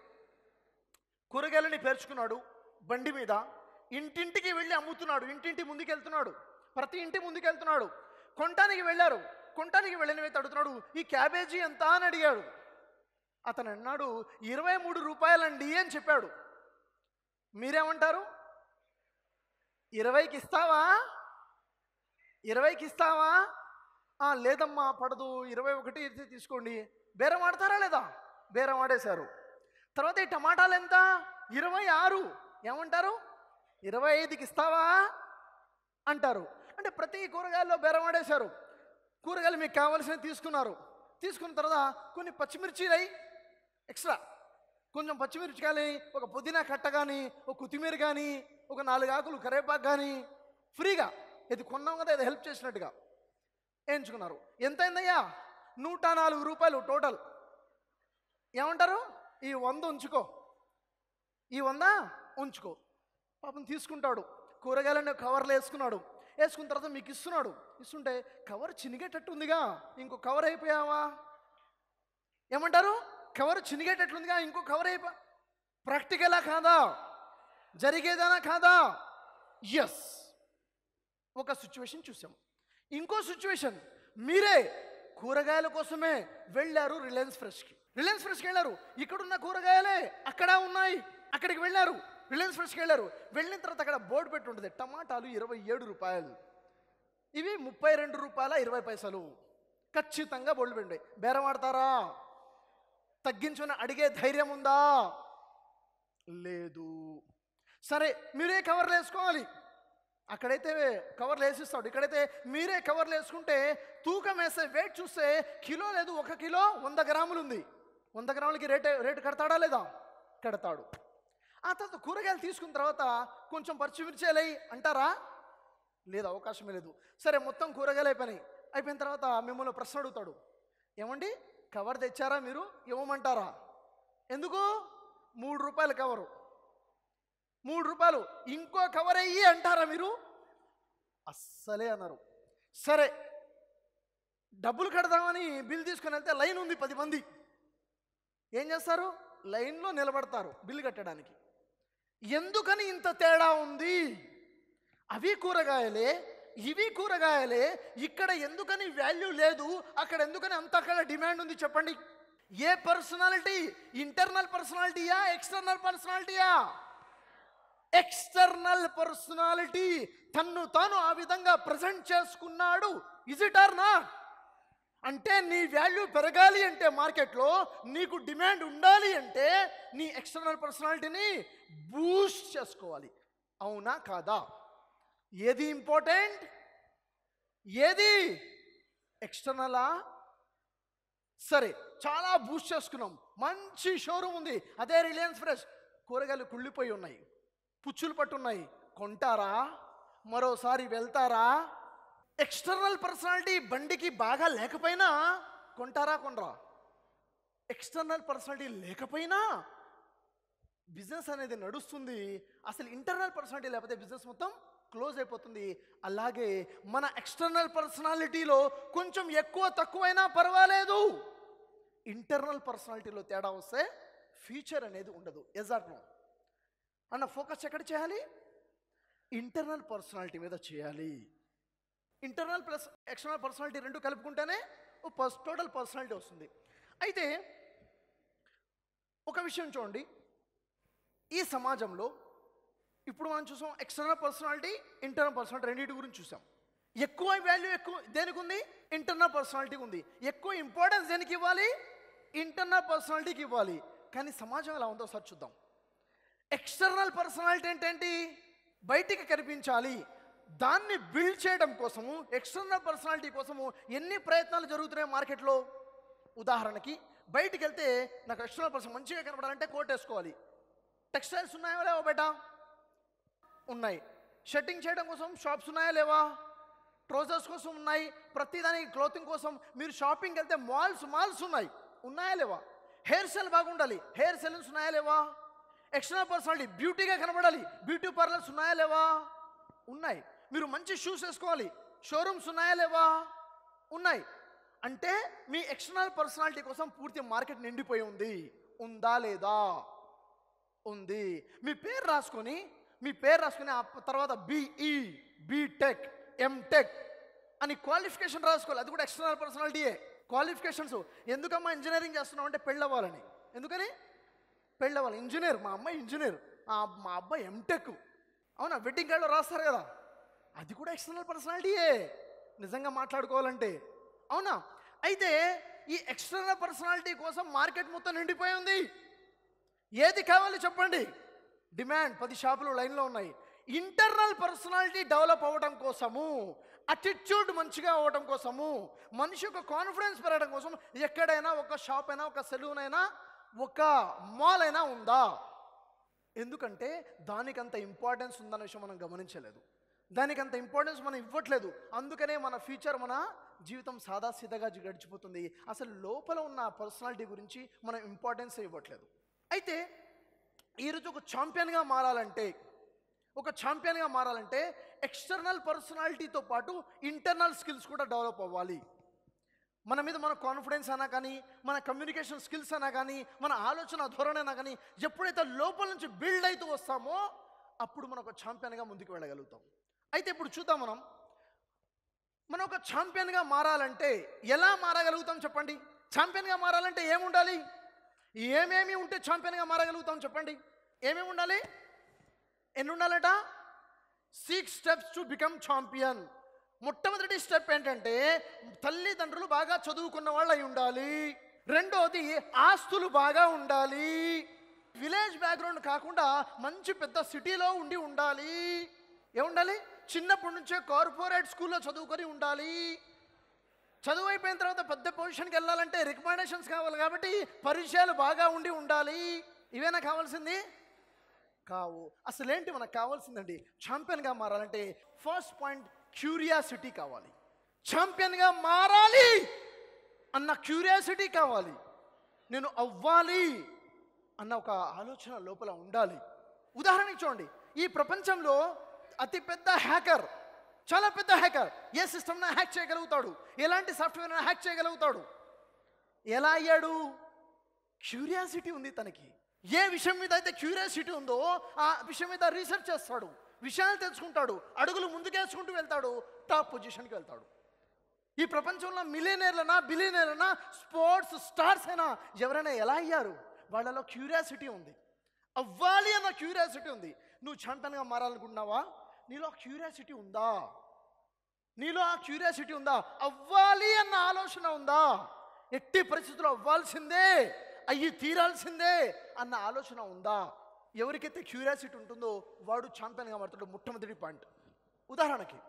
కూరగాయలని పేర్చుకున్నాడు బండి మీద ఇంటింటికి వెళ్ళి అమ్ముతున్నాడు ఇంటింటి ముందుకెళ్తున్నాడు ప్రతి ఇంటి ముందుకెళ్తున్నాడు కొంటానికి వెళ్ళారు కొంటానికి వెళ్ళని వ్యక్తి అడుగుతున్నాడు ఈ క్యాబేజీ ఎంత అని అడిగాడు అతను అన్నాడు ఇరవై మూడు రూపాయలండి అని చెప్పాడు మీరేమంటారు ఇరవైకి ఇస్తావా ఇరవైకి ఇస్తావా లేదమ్మా పడదు ఇరవై ఒకటి తీసుకోండి బేరం ఆడతారా లేదా బేరం ఆడేశారు తర్వాత ఈ టమాటాలు ఎంత ఇరవై ఆరు ఏమంటారు ఇరవై ఐదుకి ఇస్తావా అంటారు అంటే ప్రతి కూరగాయల్లో బేరం ఆడేశారు కూరగాయలు మీకు కావాల్సినవి తీసుకున్నారు తీసుకున్న తర్వాత కొన్ని అయి ఎక్స్ట్రా కొంచెం పచ్చిమిర్చి కానీ ఒక పుదీనా కట్ట కానీ ఒక కొత్తిమీర కానీ ఒక నాలుగు ఆకులు కరేపాకు కానీ ఫ్రీగా ఇది కొన్నాం కదా ఇది హెల్ప్ చేసినట్టుగా ఎంచుకున్నారు ఎంతైందయ్యా నూట నాలుగు రూపాయలు టోటల్ ఏమంటారు ఈ వంద ఉంచుకో ఈ వంద ఉంచుకో పాపం తీసుకుంటాడు కూరగాయలన్నీ కవర్లు వేసుకున్నాడు వేసుకున్న తర్వాత మీకు ఇస్తున్నాడు ఇస్తుంటే కవర్ చినిగేటట్టుందిగా ఇంకో కవర్ అయిపోయావా ఏమంటారు కవర్ చినిగేటట్లుందిగా ఇంకో కవర్ అయిపో ప్రాక్టికలా కాదా జరిగేదానా కాదా ఎస్ ఒక సిచ్యువేషన్ చూసాము ఇంకో సిచ్యువేషన్ మీరే కూరగాయల కోసమే వెళ్ళారు రిలయన్స్ ఫ్రెష్కి రిలయన్స్ ఫ్రెష్కి వెళ్ళారు ఇక్కడున్న కూరగాయలే అక్కడ ఉన్నాయి అక్కడికి వెళ్ళారు రిలయన్స్ ఫ్రెష్కి వెళ్ళారు వెళ్ళిన తర్వాత అక్కడ బోర్డు పెట్టి ఉంటుంది టమాటాలు ఇరవై ఏడు రూపాయలు ఇవి ముప్పై రెండు రూపాయల ఇరవై పైసలు ఖచ్చితంగా బోర్డు పెట్టి బేరమాడతారా తగ్గించుకుని అడిగే ధైర్యం ఉందా లేదు సరే మీరే కవర్లు వేసుకోవాలి అక్కడైతే కవర్లు వేసిస్తాడు ఇక్కడైతే మీరే కవర్లు వేసుకుంటే తూకం వేసే వెయిట్ చూస్తే కిలో లేదు ఒక కిలో వంద గ్రాములు ఉంది వంద గ్రాములకి రేట్ రేటు కడతాడా లేదా కడతాడు ఆ తర్వాత కూరగాయలు తీసుకున్న తర్వాత కొంచెం పరిచిమిర్చేలై అంటారా లేదు అవకాశమే లేదు సరే మొత్తం కూరగాయలు అయిపోయినాయి అయిపోయిన తర్వాత మిమ్మల్ని ప్రశ్న అడుగుతాడు ఏమండి కవర్ తెచ్చారా మీరు ఇవ్వమంటారా ఎందుకు మూడు రూపాయల కవరు మూడు రూపాయలు ఇంకో కవర్ అయ్యి అంటారా మీరు అస్సలే అన్నారు సరే డబ్బులు కడదామని బిల్ తీసుకుని వెళ్తే లైన్ ఉంది పది మంది ఏం చేస్తారు లైన్లో నిలబడతారు బిల్లు కట్టడానికి ఎందుకని ఇంత తేడా ఉంది అవి కూరగాయలే ఇవి కూరగాయలే ఇక్కడ ఎందుకని వాల్యూ లేదు అక్కడ ఎందుకని అంత అక్కడ డిమాండ్ ఉంది చెప్పండి ఏ పర్సనాలిటీ ఇంటర్నల్ పర్సనాలిటీయా ఎక్స్టర్నల్ పర్సనాలిటీయా ఎక్స్టర్నల్ పర్సనాలిటీ తన్ను తాను ఆ విధంగా ప్రజెంట్ చేసుకున్నాడు ఇజ్ ఇట్ ఆర్ నాట్ అంటే నీ వాల్యూ పెరగాలి అంటే మార్కెట్లో నీకు డిమాండ్ ఉండాలి అంటే నీ ఎక్స్టర్నల్ పర్సనాలిటీని బూస్ట్ చేసుకోవాలి అవునా కాదా ఏది ఇంపార్టెంట్ ఏది ఎక్స్టర్నలా సరే చాలా బూస్ట్ చేసుకున్నాం మంచి షోరూమ్ ఉంది అదే రిలయన్స్ ఫ్రెష్ కూరగాయలు కుళ్ళిపోయి ఉన్నాయి పుచ్చులు పట్టున్నాయి కొంటారా మరోసారి వెళ్తారా ఎక్స్టర్నల్ పర్సనాలిటీ బండికి బాగా లేకపోయినా కొంటారా కొనరా ఎక్స్టర్నల్ పర్సనాలిటీ లేకపోయినా బిజినెస్ అనేది నడుస్తుంది అసలు ఇంటర్నల్ పర్సనాలిటీ లేకపోతే బిజినెస్ మొత్తం క్లోజ్ అయిపోతుంది అలాగే మన ఎక్స్టర్నల్ పర్సనాలిటీలో కొంచెం ఎక్కువ తక్కువైనా పర్వాలేదు ఇంటర్నల్ పర్సనాలిటీలో తేడా వస్తే ఫ్యూచర్ అనేది ఉండదు నో అన్న ఫోకస్ ఎక్కడ చేయాలి ఇంటర్నల్ పర్సనాలిటీ మీద చేయాలి ఇంటర్నల్ ప్లస్ ఎక్స్టర్నల్ పర్సనాలిటీ రెండు కలుపుకుంటేనే పర్స్ టోటల్ పర్సనాలిటీ వస్తుంది అయితే ఒక విషయం చూడండి ఈ సమాజంలో ఇప్పుడు మనం చూసాం ఎక్స్టర్నల్ పర్సనాలిటీ ఇంటర్నల్ పర్సనాలిటీ రెండింటి గురించి చూసాం ఎక్కువ వాల్యూ ఎక్కువ దేనికి ఉంది ఇంటర్నల్ పర్సనాలిటీకి ఉంది ఎక్కువ ఇంపార్టెన్స్ దేనికి ఇవ్వాలి ఇంటర్నల్ పర్సనాలిటీకి ఇవ్వాలి కానీ సమాజం ఎలా ఉందో ఒకసారి చూద్దాం ఎక్స్టర్నల్ పర్సనాలిటీ ఏంటేంటి బయటికి కనిపించాలి దాన్ని బిల్డ్ చేయడం కోసము ఎక్స్టర్నల్ పర్సనాలిటీ కోసము ఎన్ని ప్రయత్నాలు జరుగుతున్నాయి మార్కెట్లో ఉదాహరణకి బయటికి వెళ్తే నాకు ఎక్స్టర్నల్ పర్సన్ మంచిగా కనపడాలంటే కోట్ వేసుకోవాలి టెక్స్టైల్స్ ఉన్నాయా లేవా బయట ఉన్నాయి షట్టింగ్ చేయడం కోసం షాప్స్ ఉన్నాయా లేవా ట్రోజర్స్ కోసం ఉన్నాయి ప్రతిదానికి క్లోతింగ్ కోసం మీరు షాపింగ్కి వెళ్తే మాల్స్ మాల్స్ ఉన్నాయి ఉన్నాయా లేవా హెయిర్ సెల్ బాగుండాలి హెయిర్ సెలూన్స్ ఉన్నాయా లేవా ఎక్స్టర్నల్ పర్సనాలిటీ బ్యూటీగా కనబడాలి బ్యూటీ పార్లర్స్ ఉన్నాయా లేవా ఉన్నాయి మీరు మంచి షూస్ వేసుకోవాలి షోరూమ్స్ ఉన్నాయా లేవా ఉన్నాయి అంటే మీ ఎక్స్టర్నల్ పర్సనాలిటీ కోసం పూర్తి మార్కెట్ నిండిపోయి ఉంది ఉందా లేదా ఉంది మీ పేరు రాసుకొని మీ పేరు రాసుకొని తర్వాత బీఈ బీటెక్ ఎంటెక్ అని క్వాలిఫికేషన్ రాసుకోవాలి అది కూడా ఎక్స్టర్నల్ పర్సనాలిటీయే క్వాలిఫికేషన్స్ ఎందుకమ్మా ఇంజనీరింగ్ చేస్తున్నావు అంటే పెళ్ళవ్వాలని ఎందుకని పెళ్ళవాళ్ళు ఇంజనీర్ మా అమ్మాయి ఇంజనీర్ మా అబ్బాయి ఎంటెక్ అవునా వెడ్డింగ్ కార్డులో రాస్తారు కదా అది కూడా ఎక్స్టర్నల్ పర్సనాలిటీయే నిజంగా మాట్లాడుకోవాలంటే అవునా అయితే ఈ ఎక్స్టర్నల్ పర్సనాలిటీ కోసం మార్కెట్ మొత్తం నిండిపోయి ఉంది ఏది కావాలి చెప్పండి డిమాండ్ పది షాపులు లైన్లో ఉన్నాయి ఇంటర్నల్ పర్సనాలిటీ డెవలప్ అవ్వడం కోసము అటిట్యూడ్ మంచిగా అవ్వడం కోసము మనిషి యొక్క కాన్ఫిడెన్స్ పెరగడం కోసం ఎక్కడైనా ఒక షాప్ అయినా ఒక సెలూన్ అయినా ఒక మాలైనా ఉందా ఎందుకంటే దానికంత ఇంపార్టెన్స్ ఉందన్న విషయం మనం గమనించలేదు దానికంత ఇంపార్టెన్స్ మనం ఇవ్వట్లేదు అందుకనే మన ఫ్యూచర్ మన జీవితం సాదాసీదాగా గడిచిపోతుంది అసలు లోపల ఉన్న పర్సనాలిటీ గురించి మనం ఇంపార్టెన్స్ ఇవ్వట్లేదు అయితే ఈరోజు ఒక ఛాంపియన్గా మారాలంటే ఒక ఛాంపియన్గా మారాలంటే ఎక్స్టర్నల్ పర్సనాలిటీతో పాటు ఇంటర్నల్ స్కిల్స్ కూడా డెవలప్ అవ్వాలి మన మీద మన కాన్ఫిడెన్స్ అన్నా కానీ మన కమ్యూనికేషన్ స్కిల్స్ అన్నా కానీ మన ఆలోచన ధోరణి అయినా కానీ ఎప్పుడైతే లోపల నుంచి బిల్డ్ అవుతూ వస్తామో అప్పుడు మనం ఒక ఛాంపియన్గా ముందుకు వెళ్ళగలుగుతాం అయితే ఇప్పుడు చూద్దాం మనం మనం ఒక ఛాంపియన్గా మారాలంటే ఎలా మారగలుగుతాం చెప్పండి ఛాంపియన్గా మారాలంటే ఏముండాలి ఏమేమి ఉంటే ఛాంపియన్గా మారగలుగుతాం చెప్పండి ఏమేమి ఉండాలి ఎన్ని ఉండాలట six steps to become champion మొట్టమొదటి స్టెప్ ఏంటంటే తల్లిదండ్రులు బాగా చదువుకున్న వాళ్ళు అయి ఉండాలి రెండోది ఆస్తులు బాగా ఉండాలి విలేజ్ బ్యాక్గ్రౌండ్ కాకుండా మంచి పెద్ద సిటీలో ఉండి ఉండాలి ఏముండాలి చిన్నప్పటి నుంచే కార్పొరేట్ స్కూల్లో చదువుకొని ఉండాలి చదువు అయిపోయిన తర్వాత పెద్ద పొజిషన్కి వెళ్ళాలంటే రికమెండేషన్స్ కావాలి కాబట్టి పరిచయాలు బాగా ఉండి ఉండాలి ఇవేనా కావాల్సింది కావు అసలేంటి మనకు కావాల్సిందండి ఛాంపియన్గా మారాలంటే ఫస్ట్ పాయింట్ క్యూరియాసిటీ కావాలి ఛాంపియన్గా మారాలి అన్న క్యూరియాసిటీ కావాలి నేను అవ్వాలి అన్న ఒక ఆలోచన లోపల ఉండాలి ఉదాహరణ చూడండి ఈ ప్రపంచంలో అతిపెద్ద హ్యాకర్ చాలా పెద్ద హ్యాకర్ ఏ సిస్టమ్ను హ్యాక్ చేయగలుగుతాడు ఎలాంటి సాఫ్ట్వేర్ హ్యాక్ చేయగలుగుతాడు ఎలా అయ్యాడు క్యూరియాసిటీ ఉంది తనకి ఏ విషయం మీద అయితే క్యూరియాసిటీ ఉందో ఆ విషయం మీద రీసెర్చ్ చేస్తాడు విషయాలు తెలుసుకుంటాడు అడుగులు ముందుకేసుకుంటూ వెళ్తాడు టాప్ పొజిషన్కి వెళ్తాడు ఈ ప్రపంచంలో మిలియనేర్లనా బిలియనేర్లనా స్పోర్ట్స్ స్టార్స్ అయినా ఎవరైనా ఎలా అయ్యారు వాళ్ళలో క్యూరియాసిటీ ఉంది అవ్వాలి అన్న క్యూరియాసిటీ ఉంది నువ్వు చంటనగా మారాలనుకుంటున్నావా నీలో క్యూరియాసిటీ ఉందా నీలో ఆ క్యూరియాసిటీ ఉందా అవ్వాలి అన్న ఆలోచన ఉందా ఎట్టి పరిస్థితులు అవ్వాల్సిందే అయ్యి తీరాల్సిందే అన్న ఆలోచన ఉందా ఎవరికైతే క్యూరియాసిటీ ఉంటుందో వాడు ఛాంపియన్గా మారుతాడు మొట్టమొదటి పాయింట్ ఉదాహరణకి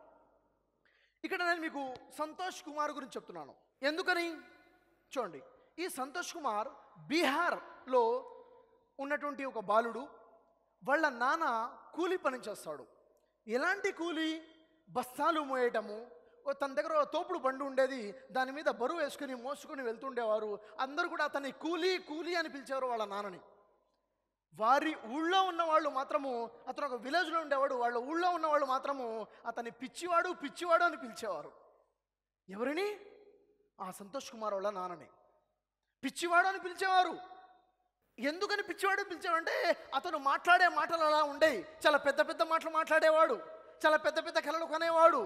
ఇక్కడ నేను మీకు సంతోష్ కుమార్ గురించి చెప్తున్నాను ఎందుకని చూడండి ఈ సంతోష్ కుమార్ బీహార్లో ఉన్నటువంటి ఒక బాలుడు వాళ్ళ నాన్న కూలి పని చేస్తాడు ఎలాంటి కూలి బస్తాలు మోయటము తన దగ్గర తోపుడు బండి ఉండేది దాని మీద బరువు వేసుకుని మోసుకొని వెళ్తుండేవారు అందరూ కూడా అతన్ని కూలీ కూలీ అని పిలిచేవారు వాళ్ళ నాన్నని వారి ఊళ్ళో ఉన్న వాళ్ళు మాత్రము అతను ఒక విలేజ్లో ఉండేవాడు వాళ్ళ ఊళ్ళో ఉన్నవాళ్ళు మాత్రము అతన్ని పిచ్చివాడు పిచ్చివాడు అని పిలిచేవారు ఎవరిని ఆ సంతోష్ కుమార్ వాళ్ళ నాన్నని పిచ్చివాడు అని పిలిచేవారు ఎందుకని పిచ్చివాడు పిలిచేవంటే అతను మాట్లాడే మాటలు అలా ఉండేవి చాలా పెద్ద పెద్ద మాటలు మాట్లాడేవాడు చాలా పెద్ద పెద్ద కళలు కొనేవాడు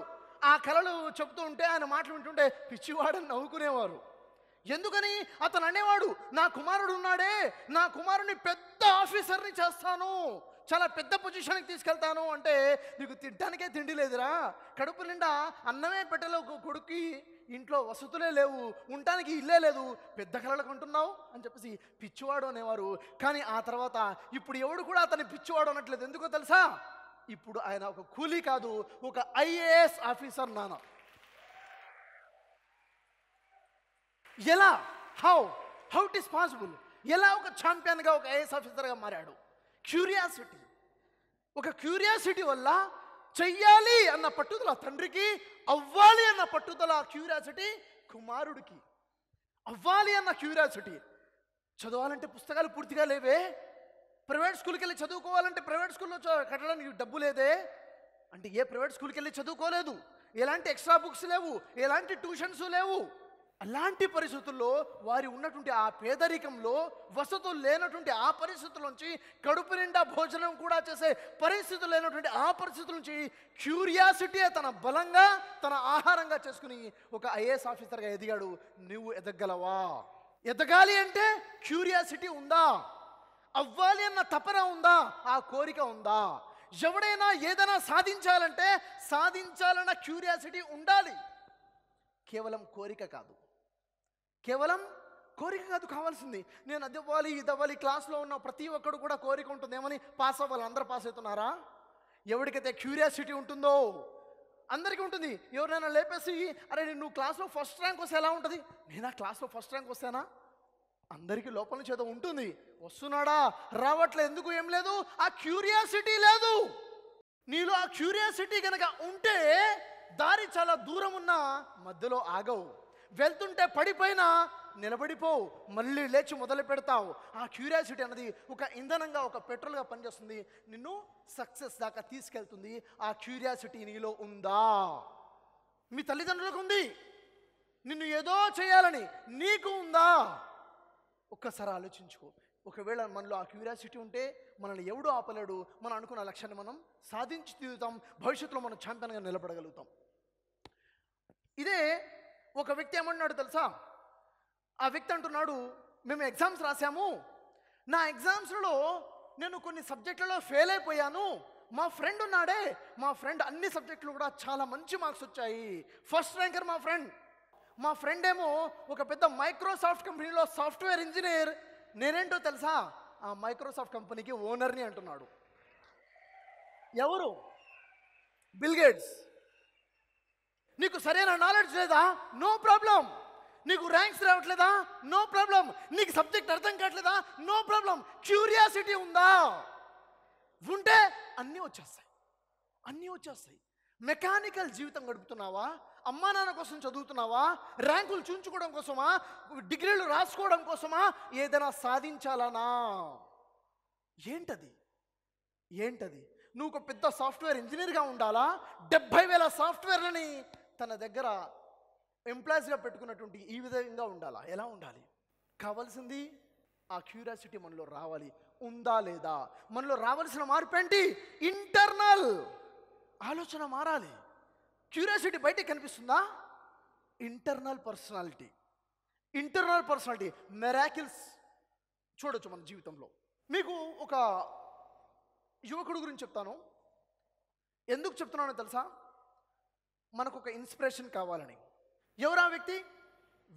ఆ కళలు చెబుతూ ఉంటే ఆయన మాటలు వింటుంటే పిచ్చివాడని నవ్వుకునేవారు ఎందుకని అతను అనేవాడు నా కుమారుడు ఉన్నాడే నా కుమారుని పెద్ద ఆఫీసర్ని చేస్తాను చాలా పెద్ద పొజిషన్కి తీసుకెళ్తాను అంటే నీకు తినడానికే తిండి లేదురా కడుపు నిండా అన్నమే పెట్టలేవు కొడుక్కి ఇంట్లో వసతులే లేవు ఉండటానికి ఇల్లే లేదు పెద్ద కళలు కొంటున్నావు అని చెప్పేసి పిచ్చివాడు అనేవారు కానీ ఆ తర్వాత ఇప్పుడు ఎవడు కూడా అతని పిచ్చివాడు అనట్లేదు ఎందుకో తెలుసా ఇప్పుడు ఆయన ఒక కూలీ కాదు ఒక ఐఏఎస్ ఆఫీసర్ నాన్న ఎలా how how it is possible ఎలా ఒక ఛాంపియన్గా ఒక ఐఏఎస్ ఆఫీసర్గా మారాడు క్యూరియాసిటీ ఒక క్యూరియాసిటీ వల్ల చెయ్యాలి అన్న పట్టుదల తండ్రికి అవ్వాలి అన్న పట్టుదల క్యూరియాసిటీ కుమారుడికి అవ్వాలి అన్న క్యూరియాసిటీ చదవాలంటే పుస్తకాలు పూర్తిగా లేవే ప్రైవేట్ స్కూల్కి వెళ్ళి చదువుకోవాలంటే ప్రైవేట్ స్కూల్లో కట్టడానికి డబ్బు లేదే అంటే ఏ ప్రైవేట్ స్కూల్కి వెళ్ళి చదువుకోలేదు ఎలాంటి ఎక్స్ట్రా బుక్స్ లేవు ఎలాంటి ట్యూషన్స్ లేవు అలాంటి పరిస్థితుల్లో వారి ఉన్నటువంటి ఆ పేదరికంలో వసతులు లేనటువంటి ఆ పరిస్థితుల నుంచి కడుపు నిండా భోజనం కూడా చేసే పరిస్థితులు లేనటువంటి ఆ పరిస్థితుల నుంచి క్యూరియాసిటీ తన బలంగా తన ఆహారంగా చేసుకుని ఒక ఐఏఎస్ ఆఫీసర్గా ఎదిగాడు నువ్వు ఎదగలవా ఎదగాలి అంటే క్యూరియాసిటీ ఉందా అవ్వాలి అన్న తపన ఉందా ఆ కోరిక ఉందా ఎవడైనా ఏదైనా సాధించాలంటే సాధించాలన్న క్యూరియాసిటీ ఉండాలి కేవలం కోరిక కాదు కేవలం కోరిక కాదు కావాల్సింది నేను అది అవ్వాలి ఇది అవ్వాలి క్లాస్లో ఉన్న ప్రతి ఒక్కడు కూడా కోరిక ఉంటుంది ఏమని పాస్ అవ్వాలి అందరూ పాస్ అవుతున్నారా ఎవరికైతే క్యూరియాసిటీ ఉంటుందో అందరికీ ఉంటుంది ఎవరైనా లేపేసి అరే నువ్వు క్లాస్లో ఫస్ట్ ర్యాంక్ వస్తే ఎలా ఉంటుంది నేనా క్లాస్లో ఫస్ట్ ర్యాంక్ వస్తానా అందరికీ లోపల నుంచి ఏదో ఉంటుంది వస్తున్నాడా రావట్లే ఎందుకు ఏం లేదు ఆ క్యూరియాసిటీ లేదు నీలో ఆ క్యూరియాసిటీ కనుక ఉంటే దారి చాలా దూరం ఉన్న మధ్యలో ఆగవు వెళ్తుంటే పడిపోయినా నిలబడిపోవు మళ్ళీ లేచి మొదలు పెడతావు ఆ క్యూరియాసిటీ అనేది ఒక ఇంధనంగా ఒక పెట్రోల్గా పనిచేస్తుంది నిన్ను సక్సెస్ దాకా తీసుకెళ్తుంది ఆ క్యూరియాసిటీ నీలో ఉందా మీ తల్లిదండ్రులకు ఉంది నిన్ను ఏదో చేయాలని నీకు ఉందా ఒక్కసారి ఆలోచించుకో ఒకవేళ మనలో ఆ క్యూరియాసిటీ ఉంటే మనల్ని ఎవడు ఆపలేడు మనం అనుకున్న లక్ష్యాన్ని మనం సాధించి తీరుతాం భవిష్యత్తులో మనం ఛాంపియన్గా నిలబడగలుగుతాం ఇదే ఒక వ్యక్తి ఏమంటున్నాడు తెలుసా ఆ వ్యక్తి అంటున్నాడు మేము ఎగ్జామ్స్ రాసాము నా ఎగ్జామ్స్లో నేను కొన్ని సబ్జెక్టులలో ఫెయిల్ అయిపోయాను మా ఫ్రెండ్ ఉన్నాడే మా ఫ్రెండ్ అన్ని సబ్జెక్టులు కూడా చాలా మంచి మార్క్స్ వచ్చాయి ఫస్ట్ ర్యాంకర్ మా ఫ్రెండ్ మా ఫ్రెండ్ ఏమో ఒక పెద్ద మైక్రోసాఫ్ట్ కంపెనీలో సాఫ్ట్వేర్ ఇంజనీర్ నేనేంటో తెలుసా ఆ మైక్రోసాఫ్ట్ కంపెనీకి ఓనర్ని అంటున్నాడు ఎవరు బిల్గేట్స్ నీకు సరైన నాలెడ్జ్ లేదా నో ప్రాబ్లం నీకు ర్యాంక్స్ రావట్లేదా నో ప్రాబ్లం నీకు సబ్జెక్ట్ అర్థం కావట్లేదా నో ప్రాబ్లం క్యూరియాసిటీ ఉందా ఉంటే అన్నీ వచ్చేస్తాయి అన్నీ వచ్చేస్తాయి మెకానికల్ జీవితం గడుపుతున్నావా అమ్మా నాన్న కోసం చదువుతున్నావా ర్యాంకులు చూంచుకోవడం కోసమా డిగ్రీలు రాసుకోవడం కోసమా ఏదైనా సాధించాలనా ఏంటది ఏంటది నువ్వు ఒక పెద్ద సాఫ్ట్వేర్ ఇంజనీర్గా ఉండాలా డెబ్బై వేల సాఫ్ట్వేర్లని తన దగ్గర ఎంప్లాయీస్గా పెట్టుకున్నటువంటి ఈ విధంగా ఉండాలా ఎలా ఉండాలి కావాల్సింది ఆ క్యూరియాసిటీ మనలో రావాలి ఉందా లేదా మనలో రావాల్సిన మార్పు ఏంటి ఇంటర్నల్ ఆలోచన మారాలి క్యూరియాసిటీ బయట కనిపిస్తుందా internal personality internal personality miracles చూడొచ్చు మన జీవితంలో మీకు ఒక యువకుడు గురించి చెప్తాను ఎందుకు చెప్తున్నానో తెలుసా మనకు ఒక ఇన్స్పిరేషన్ కావాలని ఆ వ్యక్తి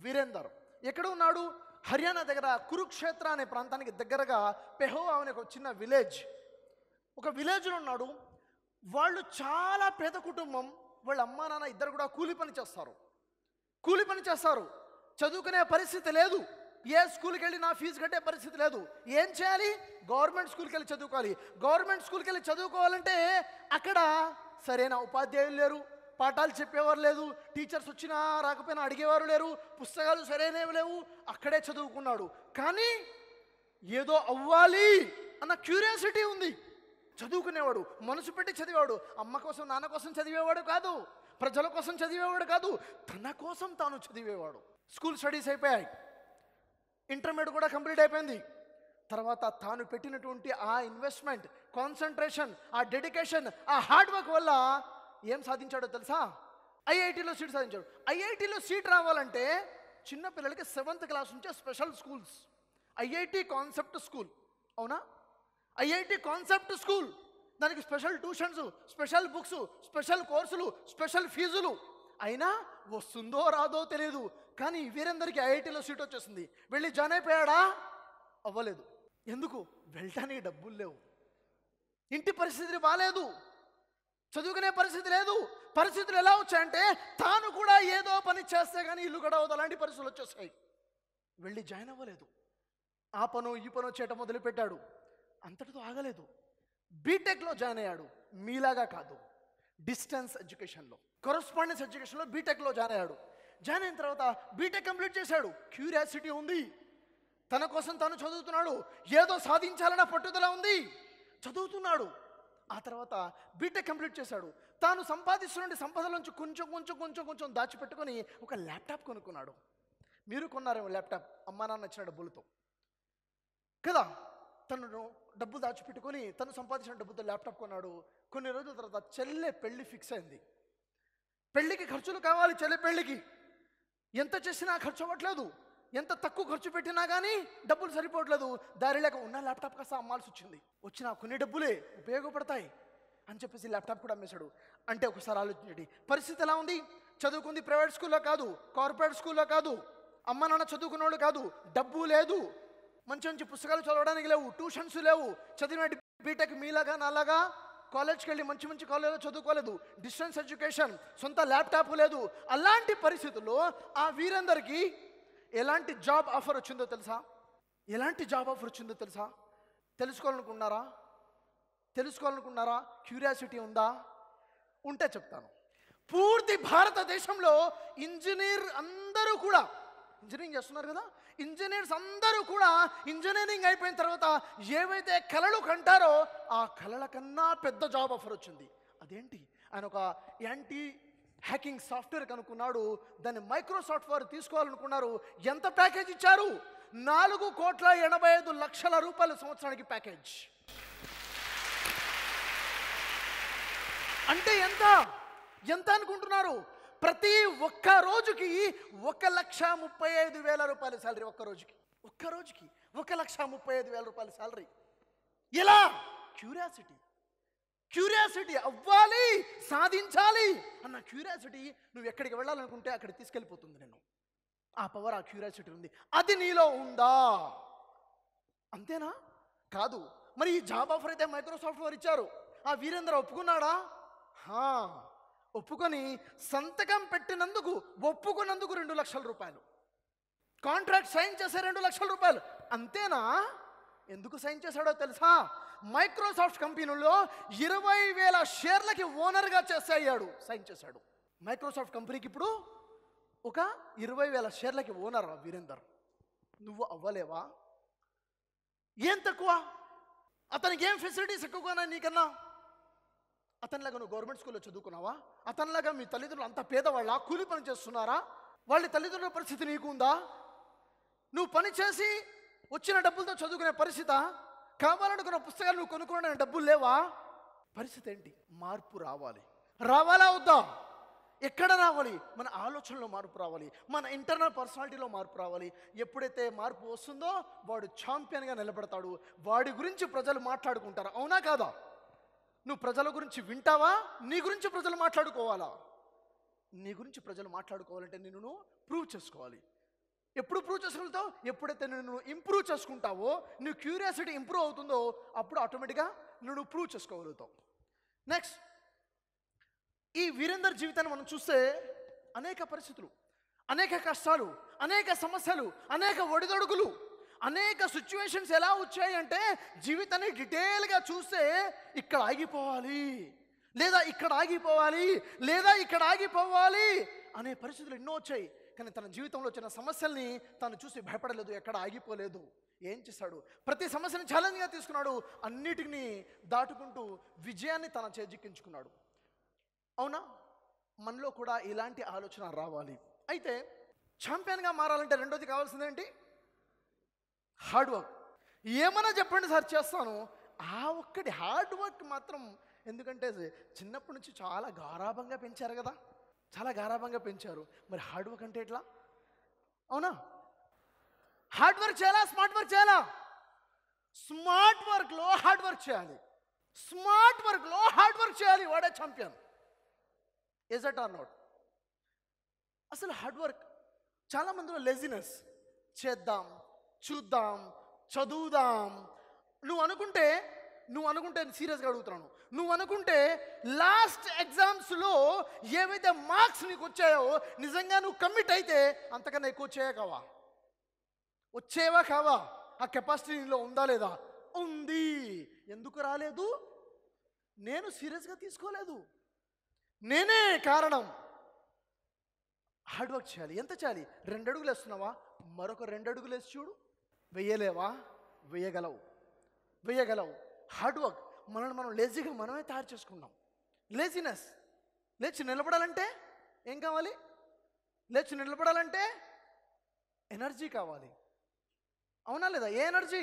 వీరేందర్ ఎక్కడ ఉన్నాడు హర్యానా దగ్గర కురుక్షేత్ర అనే ప్రాంతానికి దగ్గరగా పెహోవా అనే ఒక చిన్న విలేజ్ ఒక విలేజ్లో ఉన్నాడు వాళ్ళు చాలా పేద కుటుంబం వాళ్ళ అమ్మా నాన్న ఇద్దరు కూడా కూలి పని చేస్తారు కూలి పని చేస్తారు చదువుకునే పరిస్థితి లేదు ఏ స్కూల్కి వెళ్ళి నా ఫీజు కట్టే పరిస్థితి లేదు ఏం చేయాలి గవర్నమెంట్ స్కూల్కి వెళ్ళి చదువుకోవాలి గవర్నమెంట్ స్కూల్కి వెళ్ళి చదువుకోవాలంటే అక్కడ సరైన ఉపాధ్యాయులు లేరు పాఠాలు చెప్పేవారు లేదు టీచర్స్ వచ్చినా రాకపోయినా అడిగేవారు లేరు పుస్తకాలు సరైనవి లేవు అక్కడే చదువుకున్నాడు కానీ ఏదో అవ్వాలి అన్న క్యూరియాసిటీ ఉంది చదువుకునేవాడు మనసు పెట్టి చదివాడు అమ్మ కోసం నాన్న కోసం చదివేవాడు కాదు ప్రజల కోసం చదివేవాడు కాదు తన కోసం తాను చదివేవాడు స్కూల్ స్టడీస్ అయిపోయాయి ఇంటర్మీడియట్ కూడా కంప్లీట్ అయిపోయింది తర్వాత తాను పెట్టినటువంటి ఆ ఇన్వెస్ట్మెంట్ కాన్సన్ట్రేషన్ ఆ డెడికేషన్ ఆ హార్డ్ వర్క్ వల్ల ఏం సాధించాడో తెలుసా ఐఐటిలో సీట్ సాధించాడు ఐఐటిలో సీట్ రావాలంటే చిన్న పిల్లలకి సెవెంత్ క్లాస్ నుంచే special schools IIT concept school అవునా ఐఐటి కాన్సెప్ట్ స్కూల్ దానికి special tuitions special books special కోర్సులు స్పెషల్ ఫీజులు అయినా వస్తుందో రాదో తెలియదు కానీ వీరందరికీ ఐఐటిలో సీట్ వచ్చేసింది వెళ్ళి జాయిన్ అయిపోయాడా అవ్వలేదు ఎందుకు వెళ్ళటానికి డబ్బులు లేవు ఇంటి పరిస్థితి బాగాలేదు చదువుకునే పరిస్థితి లేదు పరిస్థితులు ఎలా వచ్చాయంటే తాను కూడా ఏదో పని చేస్తే కానీ ఇల్లు గడవదు అలాంటి పరిస్థితులు వచ్చేస్తాయి వెళ్ళి జాయిన్ అవ్వలేదు ఆ పను ఈ పను చేయటం మొదలుపెట్టాడు అంతటితో ఆగలేదు బీటెక్లో జాయిన్ అయ్యాడు మీలాగా కాదు డిస్టెన్స్ ఎడ్యుకేషన్లో కరస్పాండెన్స్ ఎడ్యుకేషన్లో బీటెక్లో జాయిన్ అయ్యాడు జాయిన్ అయిన తర్వాత బీటెక్ కంప్లీట్ చేశాడు క్యూరియాసిటీ ఉంది తన కోసం తను చదువుతున్నాడు ఏదో సాధించాలన్న పట్టుదల ఉంది చదువుతున్నాడు ఆ తర్వాత బీటెక్ కంప్లీట్ చేశాడు తాను సంపాదిస్తున్న సంపద నుంచి కొంచెం కొంచెం కొంచెం కొంచెం దాచిపెట్టుకొని ఒక ల్యాప్టాప్ కొనుక్కున్నాడు మీరు కొన్నారేమో ల్యాప్టాప్ అమ్మా నాన్న వచ్చిన డబ్బులతో కదా తను డబ్బు దాచిపెట్టుకొని తను సంపాదించిన డబ్బుతో ల్యాప్టాప్ కొన్నాడు కొన్ని రోజుల తర్వాత చెల్లె పెళ్ళి ఫిక్స్ అయింది పెళ్ళికి ఖర్చులు కావాలి చెల్లె పెళ్ళికి ఎంత చేసినా ఖర్చు అవ్వట్లేదు ఎంత తక్కువ ఖర్చు పెట్టినా కానీ డబ్బులు సరిపోవట్లేదు దారి లేక ఉన్న ల్యాప్టాప్ కాస్త అమ్మాల్సి వచ్చింది వచ్చిన కొన్ని డబ్బులే ఉపయోగపడతాయి అని చెప్పేసి ల్యాప్టాప్ కూడా అమ్మేశాడు అంటే ఒకసారి ఆలోచించండి పరిస్థితి ఎలా ఉంది చదువుకుంది ప్రైవేట్ స్కూల్లో కాదు కార్పొరేట్ స్కూల్లో కాదు అమ్మ నాన్న చదువుకున్నోడు కాదు డబ్బు లేదు మంచి మంచి పుస్తకాలు చదవడానికి లేవు ట్యూషన్స్ లేవు చదివిన బీటెక్ మీలాగా నాలాగా కాలేజ్కి వెళ్ళి మంచి మంచి కాలేజ్లో చదువుకోలేదు డిస్టెన్స్ ఎడ్యుకేషన్ సొంత ల్యాప్టాప్ లేదు అలాంటి పరిస్థితుల్లో ఆ వీరందరికీ ఎలాంటి జాబ్ ఆఫర్ వచ్చిందో తెలుసా ఎలాంటి జాబ్ ఆఫర్ వచ్చిందో తెలుసా తెలుసుకోవాలనుకున్నారా తెలుసుకోవాలనుకున్నారా క్యూరియాసిటీ ఉందా ఉంటే చెప్తాను పూర్తి భారతదేశంలో ఇంజనీర్ అందరూ కూడా ఇంజనీరింగ్ చేస్తున్నారు కదా ఇంజనీర్స్ అందరూ కూడా ఇంజనీరింగ్ అయిపోయిన తర్వాత ఏవైతే కళలు కంటారో ఆ కళల కన్నా పెద్ద జాబ్ ఆఫర్ వచ్చింది అదేంటి ఆయన ఒక యాంటీ హ్యాకింగ్ సాఫ్ట్వేర్ కనుక్కున్నాడు దాన్ని మైక్రోసాఫ్ట్ వారు తీసుకోవాలనుకున్నారు ఎంత ప్యాకేజ్ ఇచ్చారు నాలుగు కోట్ల ఎనభై ఐదు లక్షల రూపాయల సంవత్సరానికి ప్యాకేజ్ అంటే ఎంత ఎంత అనుకుంటున్నారు ప్రతి ఒక్క రోజుకి ఒక లక్ష ముప్పై ఐదు వేల రూపాయల శాలరీ ఒక్క రోజుకి ఒక్క రోజుకి ఒక లక్ష ముప్పై ఐదు వేల రూపాయల శాలరీ ఎలా క్యూరియాసిటీ క్యూరియాసిటీ అవ్వాలి సాధించాలి అన్న క్యూరియాసిటీ నువ్వు ఎక్కడికి వెళ్ళాలనుకుంటే అక్కడికి తీసుకెళ్ళిపోతుంది నేను ఆ పవర్ ఆ క్యూరియాసిటీ ఉంది అది నీలో ఉందా అంతేనా కాదు మరి ఈ జాబ్ ఆఫర్ అయితే మైక్రోసాఫ్ట్ వారు ఇచ్చారు ఆ వీరేంద్ర ఒప్పుకున్నాడా హా ఒప్పుకొని సంతకం పెట్టినందుకు ఒప్పుకున్నందుకు రెండు లక్షల రూపాయలు కాంట్రాక్ట్ సైన్ చేసే రెండు లక్షల రూపాయలు అంతేనా ఎందుకు సైన్ చేశాడో తెలుసా మైక్రోసాఫ్ట్ కంపెనీలో ఇరవై వేల షేర్లకి ఓనర్గా చేసేయాడు సైన్ చేశాడు మైక్రోసాఫ్ట్ కంపెనీకి ఇప్పుడు ఒక ఇరవై వేల షేర్లకి ఓనర్ వీరేందర్ నువ్వు అవ్వలేవా ఏం తక్కువ అతనికి ఏం ఫెసిలిటీస్ ఎక్కువగానే నీకన్నా అతనిలాగా నువ్వు గవర్నమెంట్ స్కూల్లో చదువుకున్నావా అతనిలాగా మీ తల్లిదండ్రులు అంత పేదవాళ్ళ కూలి పని చేస్తున్నారా వాళ్ళ తల్లిదండ్రుల పరిస్థితి నీకుందా నువ్వు పని చేసి వచ్చిన డబ్బులతో చదువుకునే పరిస్థితి కావాలనుకున్న పుస్తకాలు నువ్వు కొనుక్కున్న డబ్బులు లేవా పరిస్థితి ఏంటి మార్పు రావాలి రావాలా వద్దా ఎక్కడ రావాలి మన ఆలోచనలో మార్పు రావాలి మన ఇంటర్నల్ పర్సనాలిటీలో మార్పు రావాలి ఎప్పుడైతే మార్పు వస్తుందో వాడు ఛాంపియన్గా నిలబడతాడు వాడి గురించి ప్రజలు మాట్లాడుకుంటారు అవునా కాదా నువ్వు ప్రజల గురించి వింటావా నీ గురించి ప్రజలు మాట్లాడుకోవాలా నీ గురించి ప్రజలు మాట్లాడుకోవాలంటే నిన్ను ప్రూవ్ చేసుకోవాలి ఎప్పుడు ప్రూవ్ చేసుకుంటావు ఎప్పుడైతే నువ్వు ఇంప్రూవ్ చేసుకుంటావో నువ్వు క్యూరియాసిటీ ఇంప్రూవ్ అవుతుందో అప్పుడు ఆటోమేటిక్గా నువ్వు ప్రూవ్ చేసుకోగలుగుతావు నెక్స్ట్ ఈ వీరేందర్ జీవితాన్ని మనం చూస్తే అనేక పరిస్థితులు అనేక కష్టాలు అనేక సమస్యలు అనేక ఒడిదొడుగులు అనేక సిచ్యువేషన్స్ ఎలా వచ్చాయి అంటే జీవితాన్ని డీటెయిల్గా చూస్తే ఇక్కడ ఆగిపోవాలి లేదా ఇక్కడ ఆగిపోవాలి లేదా ఇక్కడ ఆగిపోవాలి అనే పరిస్థితులు ఎన్నో వచ్చాయి కానీ తన జీవితంలో వచ్చిన సమస్యల్ని తను చూసి భయపడలేదు ఎక్కడ ఆగిపోలేదు ఏం చేశాడు ప్రతి సమస్యను ఛాలెంజ్గా తీసుకున్నాడు అన్నిటిని దాటుకుంటూ విజయాన్ని తన చేజిక్కించుకున్నాడు అవునా మనలో కూడా ఇలాంటి ఆలోచన రావాలి అయితే ఛాంపియన్గా మారాలంటే రెండోది కావాల్సింది ఏంటి హార్డ్ వర్క్ ఏమైనా చెప్పండి సార్ చేస్తాను ఆ ఒక్కటి హార్డ్ వర్క్ మాత్రం ఎందుకంటే చిన్నప్పటి నుంచి చాలా గారాభంగా పెంచారు కదా చాలా గారాభంగా పెంచారు మరి హార్డ్ వర్క్ అంటే ఎట్లా అవునా హార్డ్ వర్క్ చేయాలా స్మార్ట్ వర్క్ చేయాలా స్మార్ట్ వర్క్లో హార్డ్ వర్క్ చేయాలి స్మార్ట్ వర్క్లో హార్డ్ వర్క్ చేయాలి వాడే champion is it or not అసలు హార్డ్ వర్క్ చాలా మందిలో లెజినెస్ చేద్దాం చూద్దాం చదువుదాం నువ్వు అనుకుంటే నువ్వు అనుకుంటే సీరియస్గా అడుగుతున్నాను నువ్వు అనుకుంటే లాస్ట్ ఎగ్జామ్స్లో ఏవైతే మార్క్స్ నీకు వచ్చాయో నిజంగా నువ్వు కమిట్ అయితే అంతకన్నా ఎక్కువ వచ్చాయా కావా వచ్చేవా కావా ఆ కెపాసిటీ నీలో ఉందా లేదా ఉంది ఎందుకు రాలేదు నేను సీరియస్గా తీసుకోలేదు నేనే కారణం హార్డ్ వర్క్ చేయాలి ఎంత చేయాలి రెండు అడుగులు వేస్తున్నావా మరొక రెండు అడుగులు వేసి చూడు వెయ్యలేవా వేయగలవు వేయగలవు హార్డ్ వర్క్ మనల్ని మనం లేజీగా మనమే తయారు చేసుకున్నాం లేజినెస్ లేచి నిలబడాలంటే ఏం కావాలి లేచి నిలబడాలంటే ఎనర్జీ కావాలి అవునా లేదా ఏ ఎనర్జీ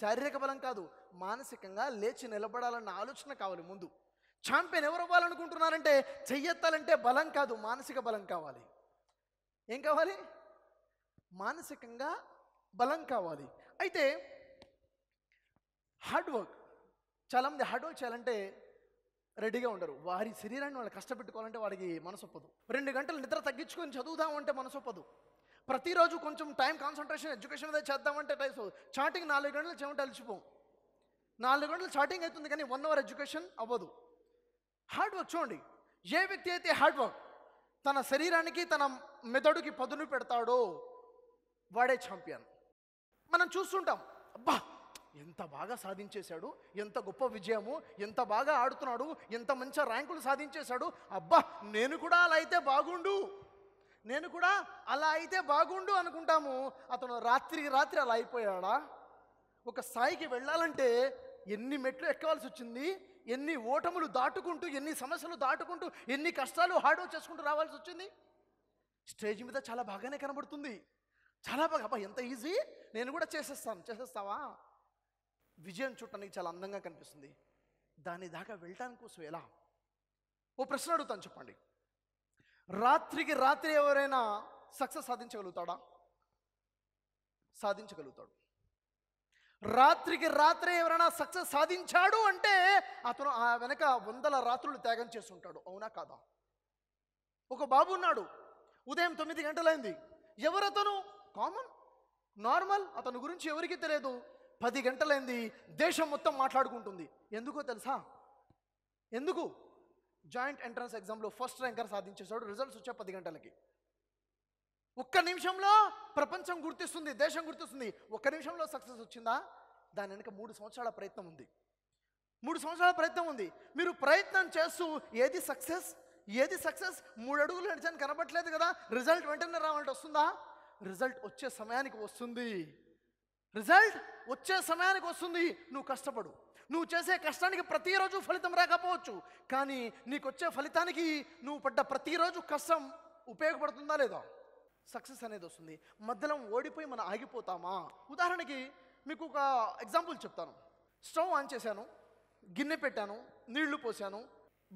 శారీరక బలం కాదు మానసికంగా లేచి నిలబడాలన్న ఆలోచన కావాలి ముందు ఛాంపియన్ ఎవరు అవ్వాలనుకుంటున్నారంటే చెయ్యెత్తాలంటే బలం కాదు మానసిక బలం కావాలి ఏం కావాలి మానసికంగా బలం కావాలి అయితే హార్డ్ వర్క్ చాలామంది వర్క్ చేయాలంటే రెడీగా ఉండరు వారి శరీరాన్ని వాళ్ళు కష్టపెట్టుకోవాలంటే వాడికి మనసొప్పదు రెండు గంటలు నిద్ర తగ్గించుకొని చదువుదామంటే మనసొప్పదు ప్రతిరోజు కొంచెం టైం కాన్సన్ట్రేషన్ ఎడ్యుకేషన్ మీద చేద్దామంటే టైం చాటింగ్ నాలుగు గంటలు చేయమంటే అలిచిపోం నాలుగు గంటలు చాటింగ్ అవుతుంది కానీ వన్ అవర్ ఎడ్యుకేషన్ అవ్వదు హార్డ్ వర్క్ చూడండి ఏ వ్యక్తి అయితే హార్డ్ వర్క్ తన శరీరానికి తన మెదడుకి పదును పెడతాడో వాడే ఛాంపియన్ మనం చూస్తుంటాం అబ్బా ఎంత బాగా సాధించేశాడు ఎంత గొప్ప విజయము ఎంత బాగా ఆడుతున్నాడు ఎంత మంచి ర్యాంకులు సాధించేశాడు అబ్బా నేను కూడా అలా అయితే బాగుండు నేను కూడా అలా అయితే బాగుండు అనుకుంటాము అతను రాత్రి రాత్రి అలా అయిపోయాడా ఒక స్థాయికి వెళ్ళాలంటే ఎన్ని మెట్లు ఎక్కవలసి వచ్చింది ఎన్ని ఓటములు దాటుకుంటూ ఎన్ని సమస్యలు దాటుకుంటూ ఎన్ని కష్టాలు హార్డ్ చేసుకుంటూ రావాల్సి వచ్చింది స్టేజ్ మీద చాలా బాగానే కనబడుతుంది చాలా బాగా అబ్బా ఎంత ఈజీ నేను కూడా చేసేస్తాను చేసేస్తావా విజయం చూడటానికి చాలా అందంగా కనిపిస్తుంది దాని దాకా వెళ్ళటాని కోసం ఎలా ఓ ప్రశ్న అడుగుతాను చెప్పండి రాత్రికి రాత్రి ఎవరైనా సక్సెస్ సాధించగలుగుతాడా సాధించగలుగుతాడు రాత్రికి రాత్రి ఎవరైనా సక్సెస్ సాధించాడు అంటే అతను ఆ వెనక వందల రాత్రులు త్యాగం చేస్తుంటాడు అవునా కాదా ఒక బాబు ఉన్నాడు ఉదయం తొమ్మిది గంటలైంది ఎవరతను కామన్ నార్మల్ అతని గురించి ఎవరికీ తెలియదు పది గంటలైంది దేశం మొత్తం మాట్లాడుకుంటుంది ఎందుకో తెలుసా ఎందుకు జాయింట్ ఎంట్రన్స్ ఎగ్జామ్లో ఫస్ట్ ర్యాంకర్ సాధించేసాడు రిజల్ట్స్ వచ్చే పది గంటలకి ఒక్క నిమిషంలో ప్రపంచం గుర్తిస్తుంది దేశం గుర్తిస్తుంది ఒక్క నిమిషంలో సక్సెస్ వచ్చిందా దాని వెనుక మూడు సంవత్సరాల ప్రయత్నం ఉంది మూడు సంవత్సరాల ప్రయత్నం ఉంది మీరు ప్రయత్నం చేస్తూ ఏది సక్సెస్ ఏది సక్సెస్ మూడు అడుగులు నడిచాను కనబట్టలేదు కదా రిజల్ట్ వెంటనే రావాలంటే వస్తుందా రిజల్ట్ వచ్చే సమయానికి వస్తుంది రిజల్ట్ వచ్చే సమయానికి వస్తుంది నువ్వు కష్టపడు నువ్వు చేసే కష్టానికి ప్రతిరోజు ఫలితం రాకపోవచ్చు కానీ నీకు వచ్చే ఫలితానికి నువ్వు పడ్డ ప్రతిరోజు కష్టం ఉపయోగపడుతుందా లేదా సక్సెస్ అనేది వస్తుంది మధ్యలో ఓడిపోయి మనం ఆగిపోతామా ఉదాహరణకి మీకు ఒక ఎగ్జాంపుల్ చెప్తాను స్టవ్ ఆన్ చేశాను గిన్నె పెట్టాను నీళ్లు పోసాను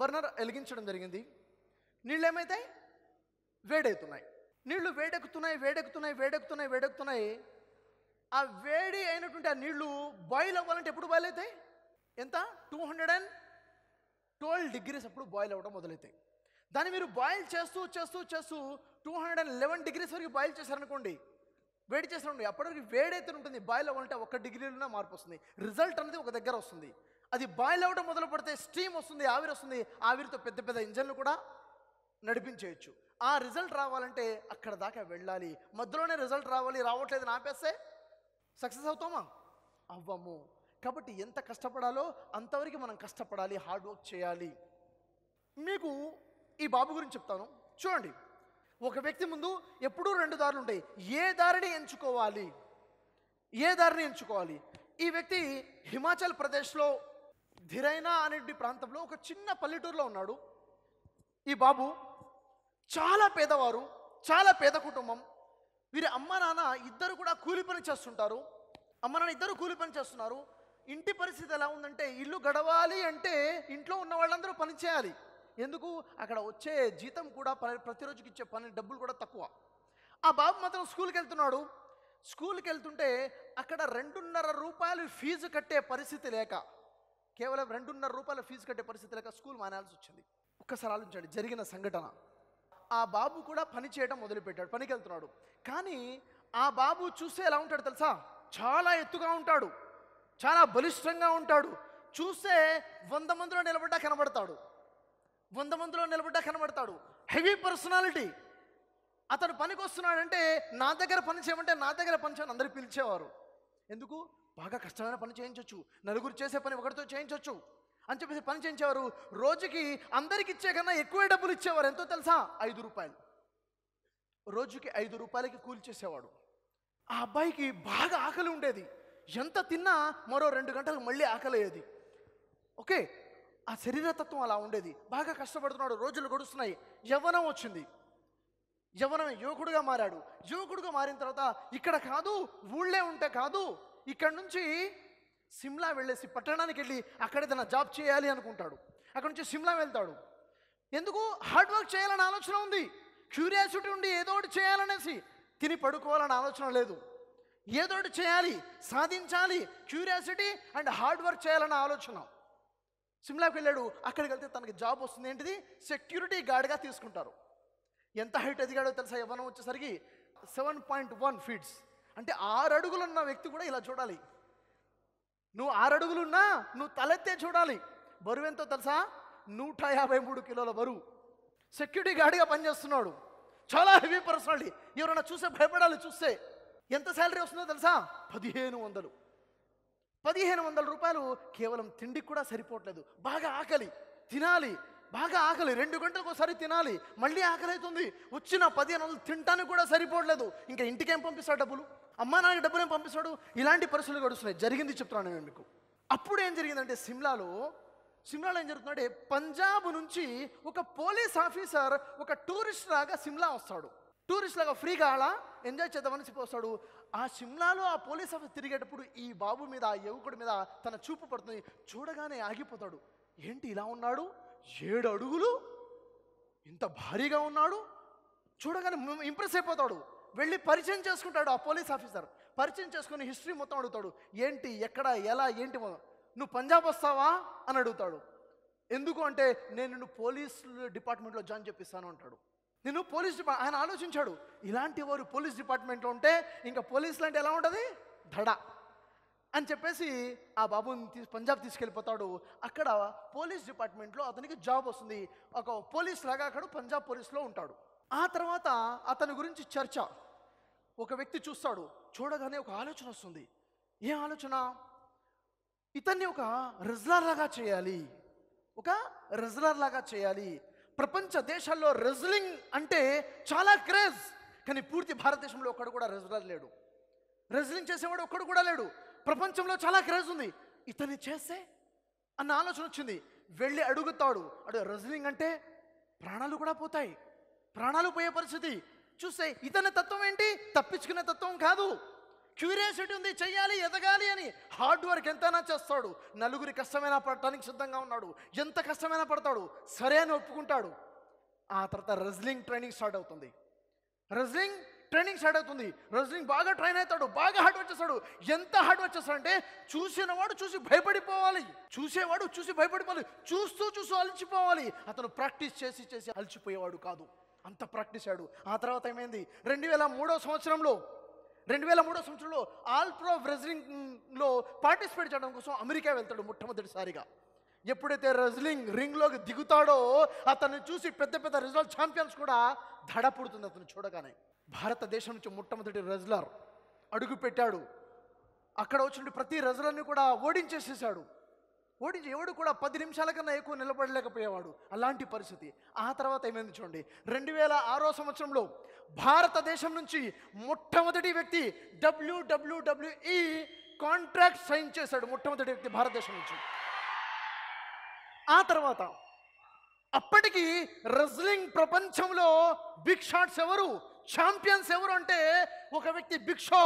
బర్నర్ వెలిగించడం జరిగింది నీళ్ళు ఏమైతే వేడవుతున్నాయి నీళ్లు వేడెక్కుతున్నాయి వేడెక్కుతున్నాయి వేడెక్కుతున్నాయి వేడెక్కుతున్నాయి ఆ వేడి అయినటువంటి ఆ నీళ్లు బాయిల్ అవ్వాలంటే ఎప్పుడు బాయిల్ అవుతాయి ఎంత two hundred and twelve degrees అప్పుడు బాయిల్ అవ్వడం మొదలవుతాయి దాన్ని మీరు బాయిల్ చేస్తూ చేస్తూ చేస్తూ two hundred and eleven degrees వరకు బాయిల్ చేశారనుకోండి వేడి చేశారండి వేడి వేడైతే ఉంటుంది బాయిల్ అవ్వాలంటే ఒక డిగ్రీలోనే మార్పు వస్తుంది రిజల్ట్ అనేది ఒక దగ్గర వస్తుంది అది బాయిల్ అవ్వడం మొదలు పడితే స్టీమ్ వస్తుంది ఆవిరి వస్తుంది ఆవిరితో పెద్ద పెద్ద ఇంజన్లు కూడా నడిపించేయచ్చు ఆ రిజల్ట్ రావాలంటే అక్కడ దాకా వెళ్ళాలి మధ్యలోనే రిజల్ట్ రావాలి రావట్లేదని ఆపేస్తే సక్సెస్ అవుతామా అవ్వము కాబట్టి ఎంత కష్టపడాలో అంతవరకు మనం కష్టపడాలి హార్డ్ వర్క్ చేయాలి మీకు ఈ బాబు గురించి చెప్తాను చూడండి ఒక వ్యక్తి ముందు ఎప్పుడూ రెండు దారులు ఉంటాయి ఏ దారిని ఎంచుకోవాలి ఏ దారిని ఎంచుకోవాలి ఈ వ్యక్తి హిమాచల్ ప్రదేశ్లో ధిరైనా అనే ప్రాంతంలో ఒక చిన్న పల్లెటూరులో ఉన్నాడు ఈ బాబు చాలా పేదవారు చాలా పేద కుటుంబం వీరి అమ్మ నాన్న ఇద్దరు కూడా కూలి పని చేస్తుంటారు అమ్మ నాన్న ఇద్దరు కూలి పని చేస్తున్నారు ఇంటి పరిస్థితి ఎలా ఉందంటే ఇల్లు గడవాలి అంటే ఇంట్లో ఉన్న వాళ్ళందరూ పని చేయాలి ఎందుకు అక్కడ వచ్చే జీతం కూడా ప్రతిరోజుకి ఇచ్చే పని డబ్బులు కూడా తక్కువ ఆ బాబు మాత్రం స్కూల్కి వెళ్తున్నాడు స్కూల్కి వెళ్తుంటే అక్కడ రెండున్నర రూపాయలు ఫీజు కట్టే పరిస్థితి లేక కేవలం రెండున్నర రూపాయల ఫీజు కట్టే పరిస్థితి లేక స్కూల్ మానాల్సి వచ్చింది ఒక్కసారి ఆలోచించండి జరిగిన సంఘటన ఆ బాబు కూడా పని చేయడం మొదలుపెట్టాడు పనికి వెళ్తున్నాడు కానీ ఆ బాబు చూస్తే ఎలా ఉంటాడు తెలుసా చాలా ఎత్తుగా ఉంటాడు చాలా బలిష్టంగా ఉంటాడు చూస్తే వంద మందిలో నిలబడ్డా కనబడతాడు వంద మందిలో నిలబడ్డా కనబడతాడు హెవీ పర్సనాలిటీ అతను పనికి వస్తున్నాడంటే నా దగ్గర పని చేయమంటే నా దగ్గర పని చేయని అందరు పిలిచేవారు ఎందుకు బాగా కష్టమైన పని చేయించవచ్చు నలుగురు చేసే పని ఒకరితో చేయించవచ్చు అని చెప్పేసి పని చేయించేవారు రోజుకి అందరికి ఇచ్చే కన్నా ఎక్కువ డబ్బులు ఇచ్చేవారు ఎంతో తెలుసా ఐదు రూపాయలు రోజుకి ఐదు రూపాయలకి కూలి చేసేవాడు ఆ అబ్బాయికి బాగా ఆకలి ఉండేది ఎంత తిన్నా మరో రెండు గంటలకు మళ్ళీ ఆకలి అయ్యేది ఓకే ఆ శరీరతత్వం అలా ఉండేది బాగా కష్టపడుతున్నాడు రోజులు గడుస్తున్నాయి యవ్వనం వచ్చింది యవ్వనం యువకుడుగా మారాడు యువకుడుగా మారిన తర్వాత ఇక్కడ కాదు ఊళ్ళే ఉంటే కాదు ఇక్కడ నుంచి సిమ్లా వెళ్ళేసి పట్టణానికి వెళ్ళి అక్కడే తన జాబ్ చేయాలి అనుకుంటాడు అక్కడ నుంచి సిమ్లా వెళ్తాడు ఎందుకు హార్డ్ వర్క్ చేయాలని ఆలోచన ఉంది క్యూరియాసిటీ ఉండి ఏదో ఒకటి చేయాలనేసి తిని పడుకోవాలని ఆలోచన లేదు ఏదో ఒకటి చేయాలి సాధించాలి క్యూరియాసిటీ అండ్ హార్డ్ వర్క్ చేయాలన్న ఆలోచన సిమ్లాకి వెళ్ళాడు అక్కడికి వెళ్తే తనకి జాబ్ వస్తుంది ఏంటిది సెక్యూరిటీ గార్డ్గా తీసుకుంటారు ఎంత హైట్ ఎదిగాడో తెలుసా ఎవరన్నా వచ్చేసరికి సెవెన్ పాయింట్ వన్ ఫీట్స్ అంటే ఆరు అడుగులున్న వ్యక్తి కూడా ఇలా చూడాలి నువ్వు ఆరడుగులున్నా నువ్వు తలెత్తే చూడాలి బరువు ఎంతో తెలుసా నూట యాభై మూడు కిలోల బరువు సెక్యూరిటీ గార్డ్గా పనిచేస్తున్నాడు చాలా హెవీ పర్సనాలిటీ ఎవరైనా చూసే భయపడాలి చూస్తే ఎంత శాలరీ వస్తుందో తెలుసా పదిహేను వందలు పదిహేను వందల రూపాయలు కేవలం తిండికి కూడా సరిపోవట్లేదు బాగా ఆకలి తినాలి బాగా ఆకలి రెండు గంటలకు ఒకసారి తినాలి మళ్ళీ ఆకలి అవుతుంది వచ్చిన పదిహేను వందలు తింటానికి కూడా సరిపోవట్లేదు ఇంకా ఇంటికేం పంపిస్తారు డబ్బులు అమ్మ నాన్న డబ్బులేం పంపిస్తాడు ఇలాంటి పరిస్థితులు గడుస్తున్నాయి జరిగింది చెప్తున్నాను నేను మీకు అప్పుడు ఏం జరిగిందంటే సిమ్లాలో సిమ్లాలో ఏం జరుగుతుందంటే పంజాబ్ నుంచి ఒక పోలీస్ ఆఫీసర్ ఒక టూరిస్ట్ లాగా సిమ్లా వస్తాడు టూరిస్ట్ లాగా ఫ్రీగా అలా ఎంజాయ్ చేద్దామని చెప్పి వస్తాడు ఆ సిమ్లాలో ఆ పోలీస్ ఆఫీసర్ తిరిగేటప్పుడు ఈ బాబు మీద ఆ యువకుడి మీద తన చూపు పడుతుంది చూడగానే ఆగిపోతాడు ఏంటి ఇలా ఉన్నాడు ఏడు అడుగులు ఇంత భారీగా ఉన్నాడు చూడగానే ఇంప్రెస్ అయిపోతాడు వెళ్ళి పరిచయం చేసుకుంటాడు ఆ పోలీస్ ఆఫీసర్ పరిచయం చేసుకుని హిస్టరీ మొత్తం అడుగుతాడు ఏంటి ఎక్కడ ఎలా ఏంటి నువ్వు పంజాబ్ వస్తావా అని అడుగుతాడు ఎందుకు అంటే నేను నిన్ను పోలీస్ డిపార్ట్మెంట్లో జాయిన్ చేపిస్తాను అంటాడు నేను పోలీస్ డిపార్ట్ ఆయన ఆలోచించాడు ఇలాంటి వారు పోలీస్ డిపార్ట్మెంట్లో ఉంటే ఇంకా పోలీసులు అంటే ఎలా ఉంటుంది ధడ అని చెప్పేసి ఆ బాబుని తీ పంజాబ్ తీసుకెళ్ళిపోతాడు అక్కడ పోలీస్ డిపార్ట్మెంట్లో అతనికి జాబ్ వస్తుంది ఒక పోలీస్ లాగా అక్కడ పంజాబ్ పోలీస్లో ఉంటాడు ఆ తర్వాత అతని గురించి చర్చ ఒక వ్యక్తి చూస్తాడు చూడగానే ఒక ఆలోచన వస్తుంది ఏ ఆలోచన ఇతన్ని ఒక లాగా చేయాలి ఒక లాగా చేయాలి ప్రపంచ దేశాల్లో రెజ్లింగ్ అంటే చాలా క్రేజ్ కానీ పూర్తి భారతదేశంలో ఒక్కడు కూడా రెజ్లర్ లేడు రెజ్లింగ్ చేసేవాడు ఒక్కడు కూడా లేడు ప్రపంచంలో చాలా క్రేజ్ ఉంది ఇతన్ని చేస్తే అన్న ఆలోచన వచ్చింది వెళ్ళి అడుగుతాడు అడుగు రెజ్లింగ్ అంటే ప్రాణాలు కూడా పోతాయి ప్రాణాలు పోయే పరిస్థితి చూస్తే ఇతని తత్వం ఏంటి తప్పించుకునే తత్వం కాదు క్యూరియాసిటీ ఉంది చెయ్యాలి ఎదగాలి అని హార్డ్ వర్క్ ఎంతైనా చేస్తాడు నలుగురి కష్టమైనా పడటానికి సిద్ధంగా ఉన్నాడు ఎంత కష్టమైనా పడతాడు సరే అని ఒప్పుకుంటాడు ఆ తర్వాత రెజ్లింగ్ ట్రైనింగ్ స్టార్ట్ అవుతుంది రెజ్లింగ్ ట్రైనింగ్ స్టార్ట్ అవుతుంది రెజ్లింగ్ బాగా ట్రైన్ అవుతాడు బాగా హార్డ్ వచ్చేస్తాడు ఎంత హార్డ్ వచ్చేస్తాడంటే చూసినవాడు చూసి భయపడిపోవాలి చూసేవాడు చూసి భయపడిపోవాలి చూస్తూ చూస్తూ అలసిపోవాలి అతను ప్రాక్టీస్ చేసి చేసి అలసిపోయేవాడు కాదు అంత ప్రకటించాడు ఆ తర్వాత ఏమైంది రెండు వేల మూడో సంవత్సరంలో రెండు వేల మూడో సంవత్సరంలో ఆల్ ప్రో రెజ్లింగ్లో పార్టిసిపేట్ చేయడం కోసం అమెరికా వెళ్తాడు మొట్టమొదటిసారిగా ఎప్పుడైతే రెజ్లింగ్ రింగ్లోకి దిగుతాడో అతన్ని చూసి పెద్ద పెద్ద రిజల్ట్ ఛాంపియన్స్ కూడా ధడ పుడుతుంది అతను చూడగానే భారతదేశం నుంచి మొట్టమొదటి రెజ్లర్ అడుగు పెట్టాడు అక్కడ వచ్చిన ప్రతి రజలన్నీ కూడా ఓడించేసేసాడు ఓడించి ఎవడు కూడా పది నిమిషాల కన్నా ఎక్కువ నిలబడలేకపోయేవాడు అలాంటి పరిస్థితి ఆ తర్వాత ఏమైంది చూడండి రెండు వేల ఆరో సంవత్సరంలో భారతదేశం నుంచి మొట్టమొదటి వ్యక్తి డబ్ల్యూడబ్ల్యూడబ్ల్యూఈ కాంట్రాక్ట్ సైన్ చేశాడు మొట్టమొదటి వ్యక్తి భారతదేశం నుంచి ఆ తర్వాత అప్పటికి రెజ్లింగ్ ప్రపంచంలో బిగ్ షాట్స్ ఎవరు ఛాంపియన్స్ ఎవరు అంటే ఒక వ్యక్తి బిగ్ షో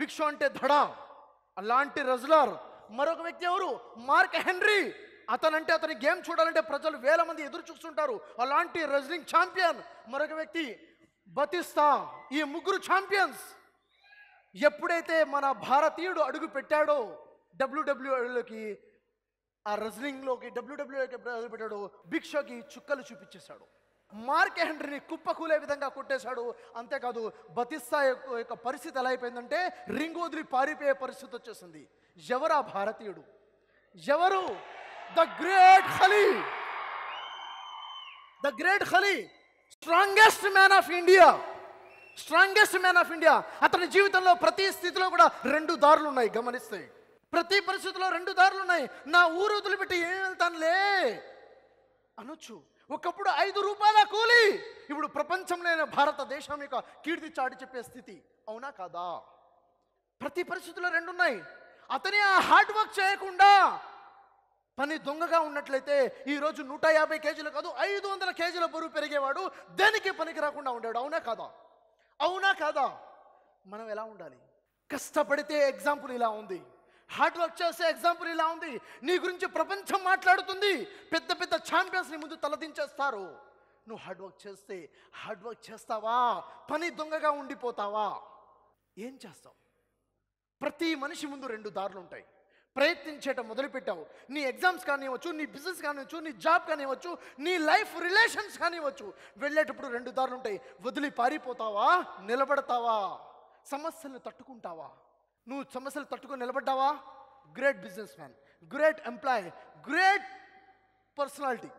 బిగ్ షో అంటే ధడా అలాంటి రెజ్లర్ మరొక వ్యక్తి ఎవరు మార్క్ హెన్రీ అతనంటే అతని గేమ్ చూడాలంటే ప్రజలు వేల మంది ఎదురు చూస్తుంటారు అలాంటి రెజ్లింగ్ ఛాంపియన్ మరొక వ్యక్తి బతిస్తా ఈ ముగ్గురు ఛాంపియన్స్ ఎప్పుడైతే మన భారతీయుడు అడుగు పెట్టాడో డబ్ల్యూడబ్ల్యూలోకి ఆ రెజ్లింగ్లోకి డబ్ల్యూడబ్ల్యూలోకి పెట్టాడో భిక్షకి చుక్కలు చూపించేశాడు మార్క్ హెండ్రీని కుప్పకూలే విధంగా కొట్టేశాడు అంతేకాదు బతిస్తా యొక్క పరిస్థితి ఎలా అయిపోయిందంటే రింగ్ వదిలి పారిపోయే పరిస్థితి వచ్చేసింది ఎవరా భారతీయుడు ఎవరు the great Khali the great Khali strongest man of India strongest man of India అతని జీవితంలో ప్రతి స్థితిలో కూడా రెండు దారులు ఉన్నాయి గమనిస్తే ప్రతి పరిస్థితిలో రెండు దారులు ఉన్నాయి నా ఊరు వదిలిపెట్టి ఏం వెళ్తానులే అనొచ్చు ఒకప్పుడు ఐదు రూపాయల కూలి ఇప్పుడు ప్రపంచంలోని భారతదేశం యొక్క కీర్తి చాటి చెప్పే స్థితి అవునా కాదా ప్రతి పరిస్థితుల్లో రెండు ఉన్నాయి అతని ఆ హార్డ్ వర్క్ చేయకుండా పని దొంగగా ఉన్నట్లయితే ఈరోజు నూట యాభై కేజీలు కాదు ఐదు వందల కేజీల బరువు పెరిగేవాడు దేనికి పనికి రాకుండా ఉండాడు అవునా కాదా అవునా కాదా మనం ఎలా ఉండాలి కష్టపడితే ఎగ్జాంపుల్ ఇలా ఉంది హార్డ్ వర్క్ చేసే ఎగ్జాంపుల్ ఇలా ఉంది నీ గురించి ప్రపంచం మాట్లాడుతుంది పెద్ద పెద్ద ఛాంపియన్స్ ముందు తలదించేస్తారు నువ్వు హార్డ్ వర్క్ చేస్తే హార్డ్ వర్క్ చేస్తావా పని దొంగగా ఉండిపోతావా ఏం చేస్తావు ప్రతి మనిషి ముందు రెండు దారులు ఉంటాయి ప్రయత్నించేట మొదలుపెట్టావు నీ ఎగ్జామ్స్ కానివ్వచ్చు నీ బిజినెస్ కానివ్వచ్చు నీ జాబ్ కానివ్వచ్చు నీ లైఫ్ రిలేషన్స్ కానివ్వచ్చు వెళ్ళేటప్పుడు రెండు దారులు ఉంటాయి వదిలి పారిపోతావా నిలబడతావా సమస్యలను తట్టుకుంటావా నువ్వు సమస్యలు తట్టుకొని నిలబడ్డావా great businessman great employee great personality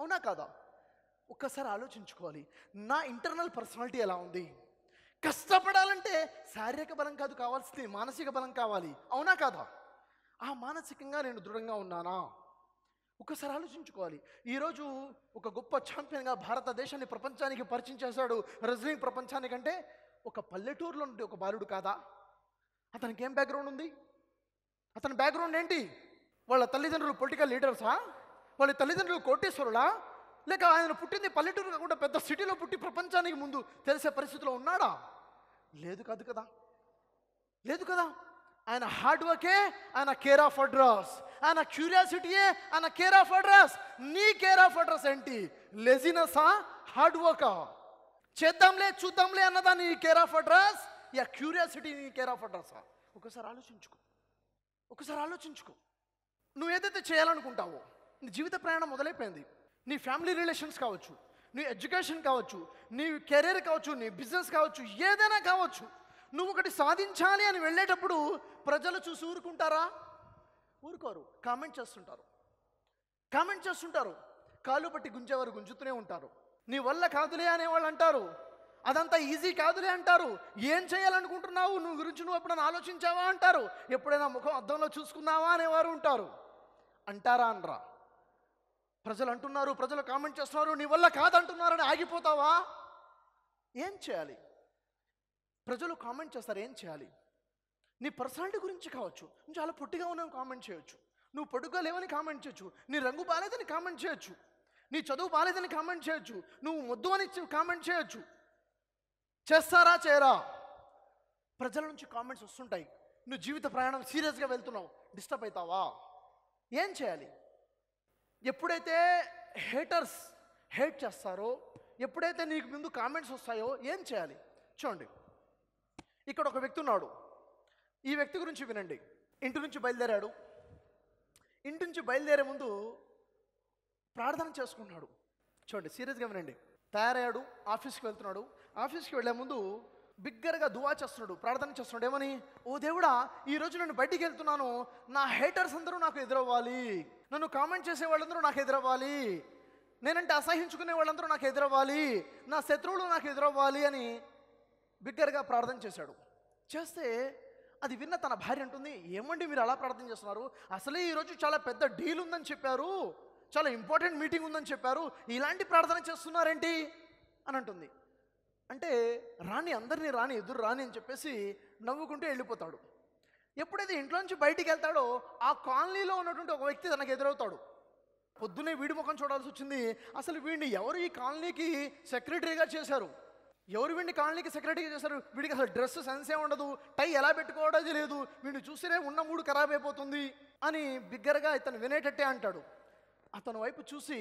అవునా కాదా ఒక్కసారి ఆలోచించుకోవాలి నా ఇంటర్నల్ పర్సనాలిటీ ఎలా ఉంది కష్టపడాలంటే శారీరక బలం కాదు కావాల్సింది మానసిక బలం కావాలి అవునా కాదా ఆ మానసికంగా నేను దృఢంగా ఉన్నానా ఒకసారి ఆలోచించుకోవాలి ఈరోజు ఒక గొప్ప ఛాంపియన్గా భారతదేశాన్ని ప్రపంచానికి పరిచయం చేశాడు రజనీ ప్రపంచానికంటే ఒక పల్లెటూరులో ఉండే ఒక బాలుడు కాదా అతనికి ఏం బ్యాక్గ్రౌండ్ ఉంది అతని బ్యాక్గ్రౌండ్ ఏంటి వాళ్ళ తల్లిదండ్రులు పొలిటికల్ లీడర్సా వాళ్ళ తల్లిదండ్రులు కోటేశ్వరులా లేక ఆయన పుట్టింది పల్లెటూరు కాకుండా పెద్ద సిటీలో పుట్టి ప్రపంచానికి ముందు తెలిసే పరిస్థితిలో ఉన్నాడా లేదు కాదు కదా లేదు కదా ఆయన హార్డ్ వర్కే ఆయన కేర్ ఆఫ్ అడ్రస్ ఆయన క్యూరియాసిటీయే ఆయన కేర్ ఆఫ్ అడ్రస్ నీ కేర్ ఆఫ్ అడ్రస్ ఏంటి లెజినసా హార్డ్ వర్కా చేద్దాంలే చూద్దాంలే అన్నదా నీ కేర్ ఆఫ్ అడ్రస్ ఈ ఆ క్యూరియాసిటీని కేర్ ఆఫ్ సార్ ఒకసారి ఆలోచించుకో ఒకసారి ఆలోచించుకో నువ్వు ఏదైతే చేయాలనుకుంటావో నీ జీవిత ప్రయాణం మొదలైపోయింది నీ ఫ్యామిలీ రిలేషన్స్ కావచ్చు నీ ఎడ్యుకేషన్ కావచ్చు నీ కెరీర్ కావచ్చు నీ బిజినెస్ కావచ్చు ఏదైనా కావచ్చు నువ్వు ఒకటి సాధించాలి అని వెళ్ళేటప్పుడు ప్రజలు చూసి ఊరుకుంటారా ఊరుకోరు కామెంట్ చేస్తుంటారు కామెంట్ చేస్తుంటారు కాలు పట్టి గుంజేవారు గుంజుతూనే ఉంటారు నీ వల్ల కాదులే అనేవాళ్ళు అంటారు అదంతా ఈజీ కాదులే అంటారు ఏం చేయాలనుకుంటున్నావు నువ్వు గురించి నువ్వు ఎప్పుడైనా ఆలోచించావా అంటారు ఎప్పుడైనా ముఖం అద్దంలో చూసుకున్నావా అనేవారు ఉంటారు అంటారా అనరా ప్రజలు అంటున్నారు ప్రజలు కామెంట్ చేస్తున్నారు నీ వల్ల కాదంటున్నారని ఆగిపోతావా ఏం చేయాలి ప్రజలు కామెంట్ చేస్తారు ఏం చేయాలి నీ పర్సనాలిటీ గురించి కావచ్చు నువ్వు చాలా పొట్టిగా ఉన్నావు కామెంట్ చేయొచ్చు నువ్వు పొడుగ్గా లేవని కామెంట్ చేయొచ్చు నీ రంగు బాగాలేదని కామెంట్ చేయొచ్చు నీ చదువు బాగాలేదని కామెంట్ చేయొచ్చు నువ్వు మొద్దు అని కామెంట్ చేయొచ్చు చేస్తారా చేయరా ప్రజల నుంచి కామెంట్స్ వస్తుంటాయి నువ్వు జీవిత ప్రయాణం సీరియస్గా వెళ్తున్నావు డిస్టర్బ్ అవుతావా ఏం చేయాలి ఎప్పుడైతే హేటర్స్ హేట్ చేస్తారో ఎప్పుడైతే నీకు ముందు కామెంట్స్ వస్తాయో ఏం చేయాలి చూడండి ఇక్కడ ఒక వ్యక్తి ఉన్నాడు ఈ వ్యక్తి గురించి వినండి ఇంటి నుంచి బయలుదేరాడు ఇంటి నుంచి బయలుదేరే ముందు ప్రార్థన చేసుకున్నాడు చూడండి సీరియస్గా వినండి తయారయ్యాడు ఆఫీస్కి వెళ్తున్నాడు ఆఫీస్కి వెళ్ళే ముందు బిగ్గరగా దువా చేస్తున్నాడు ప్రార్థన చేస్తున్నాడు ఏమని ఓ దేవుడా ఈరోజు నేను బయటికి వెళ్తున్నాను నా హేటర్స్ అందరూ నాకు ఎదురవ్వాలి నన్ను కామెంట్ చేసే వాళ్ళందరూ నాకు ఎదురవ్వాలి నేనంటే అసహించుకునే వాళ్ళందరూ నాకు ఎదురవ్వాలి నా శత్రువులు నాకు ఎదురవ్వాలి అని బిగ్గరగా ప్రార్థన చేశాడు చేస్తే అది విన్న తన భార్య అంటుంది ఏమండి మీరు అలా ప్రార్థన చేస్తున్నారు అసలే ఈరోజు చాలా పెద్ద డీల్ ఉందని చెప్పారు చాలా ఇంపార్టెంట్ మీటింగ్ ఉందని చెప్పారు ఇలాంటి ప్రార్థన చేస్తున్నారేంటి అని అంటుంది అంటే రాణి అందరినీ రాణి ఎదురు రాణి అని చెప్పేసి నవ్వుకుంటూ వెళ్ళిపోతాడు ఎప్పుడైతే ఇంట్లోంచి బయటికి వెళ్తాడో ఆ కాలనీలో ఉన్నటువంటి ఒక వ్యక్తి తనకు ఎదురవుతాడు పొద్దునే వీడి ముఖం చూడాల్సి వచ్చింది అసలు వీడిని ఎవరు ఈ కాలనీకి సెక్రటరీగా చేశారు ఎవరు వీడిని కాలనీకి సెక్రటరీగా చేశారు వీడికి అసలు డ్రెస్ సెన్సే ఉండదు టై ఎలా పెట్టుకోవడం లేదు వీడిని చూస్తేనే ఉన్న మూడు ఖరాబ్ అయిపోతుంది అని బిగ్గరగా ఇతను వినేటట్టే అంటాడు అతని వైపు చూసి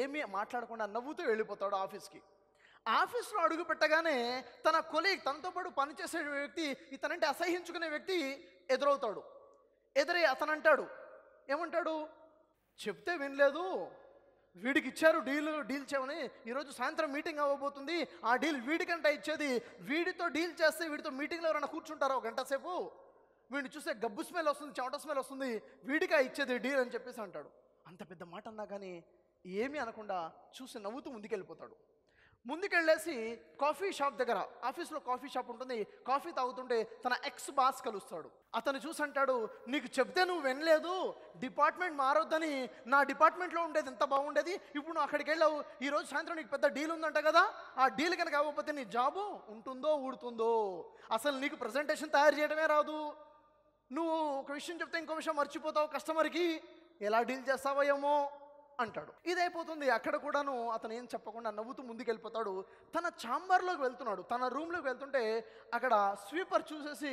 ఏమీ మాట్లాడకుండా నవ్వుతూ వెళ్ళిపోతాడు ఆఫీస్కి ఆఫీస్లో అడుగు పెట్టగానే తన కొలీగ్ తనతో పాటు పనిచేసే వ్యక్తి ఇతనంటే అసహించుకునే వ్యక్తి ఎదురవుతాడు ఎదురై అతను అంటాడు ఏమంటాడు చెప్తే వినలేదు వీడికి ఇచ్చారు డీల్ డీల్ చేయమని ఈరోజు సాయంత్రం మీటింగ్ అవ్వబోతుంది ఆ డీల్ వీడికంటే ఇచ్చేది వీడితో డీల్ చేస్తే వీడితో మీటింగ్లో ఎవరైనా కూర్చుంటారో ఒక గంట సేపు వీడిని చూస్తే గబ్బు స్మెల్ వస్తుంది చెమట స్మెల్ వస్తుంది వీడికా ఇచ్చేది డీల్ అని చెప్పేసి అంటాడు అంత పెద్ద మాట అన్నా కానీ ఏమీ అనకుండా చూసి నవ్వుతూ ముందుకెళ్ళిపోతాడు ముందుకెళ్ళేసి కాఫీ షాప్ దగ్గర ఆఫీస్లో కాఫీ షాప్ ఉంటుంది కాఫీ తాగుతుంటే తన ఎక్స్ బాస్ కలుస్తాడు అతను చూసి అంటాడు నీకు చెప్తే నువ్వు వినలేదు డిపార్ట్మెంట్ మారొద్దని నా డిపార్ట్మెంట్లో ఉండేది ఎంత బాగుండేది ఇప్పుడు నువ్వు అక్కడికి వెళ్ళావు ఈరోజు సాయంత్రం నీకు పెద్ద డీల్ ఉందంట కదా ఆ డీల్ కనుక అవ్వకపోతే నీ జాబు ఉంటుందో ఊడుతుందో అసలు నీకు ప్రజెంటేషన్ తయారు చేయడమే రాదు నువ్వు ఒక విషయం చెప్తే ఇంకో విషయం మర్చిపోతావు కస్టమర్కి ఎలా డీల్ చేస్తావో ఏమో అంటాడు ఇదైపోతుంది అక్కడ కూడాను అతను ఏం చెప్పకుండా నవ్వుతూ ముందుకెళ్ళిపోతాడు తన ఛాంబర్లోకి వెళ్తున్నాడు తన రూమ్లోకి వెళ్తుంటే అక్కడ స్వీపర్ చూసేసి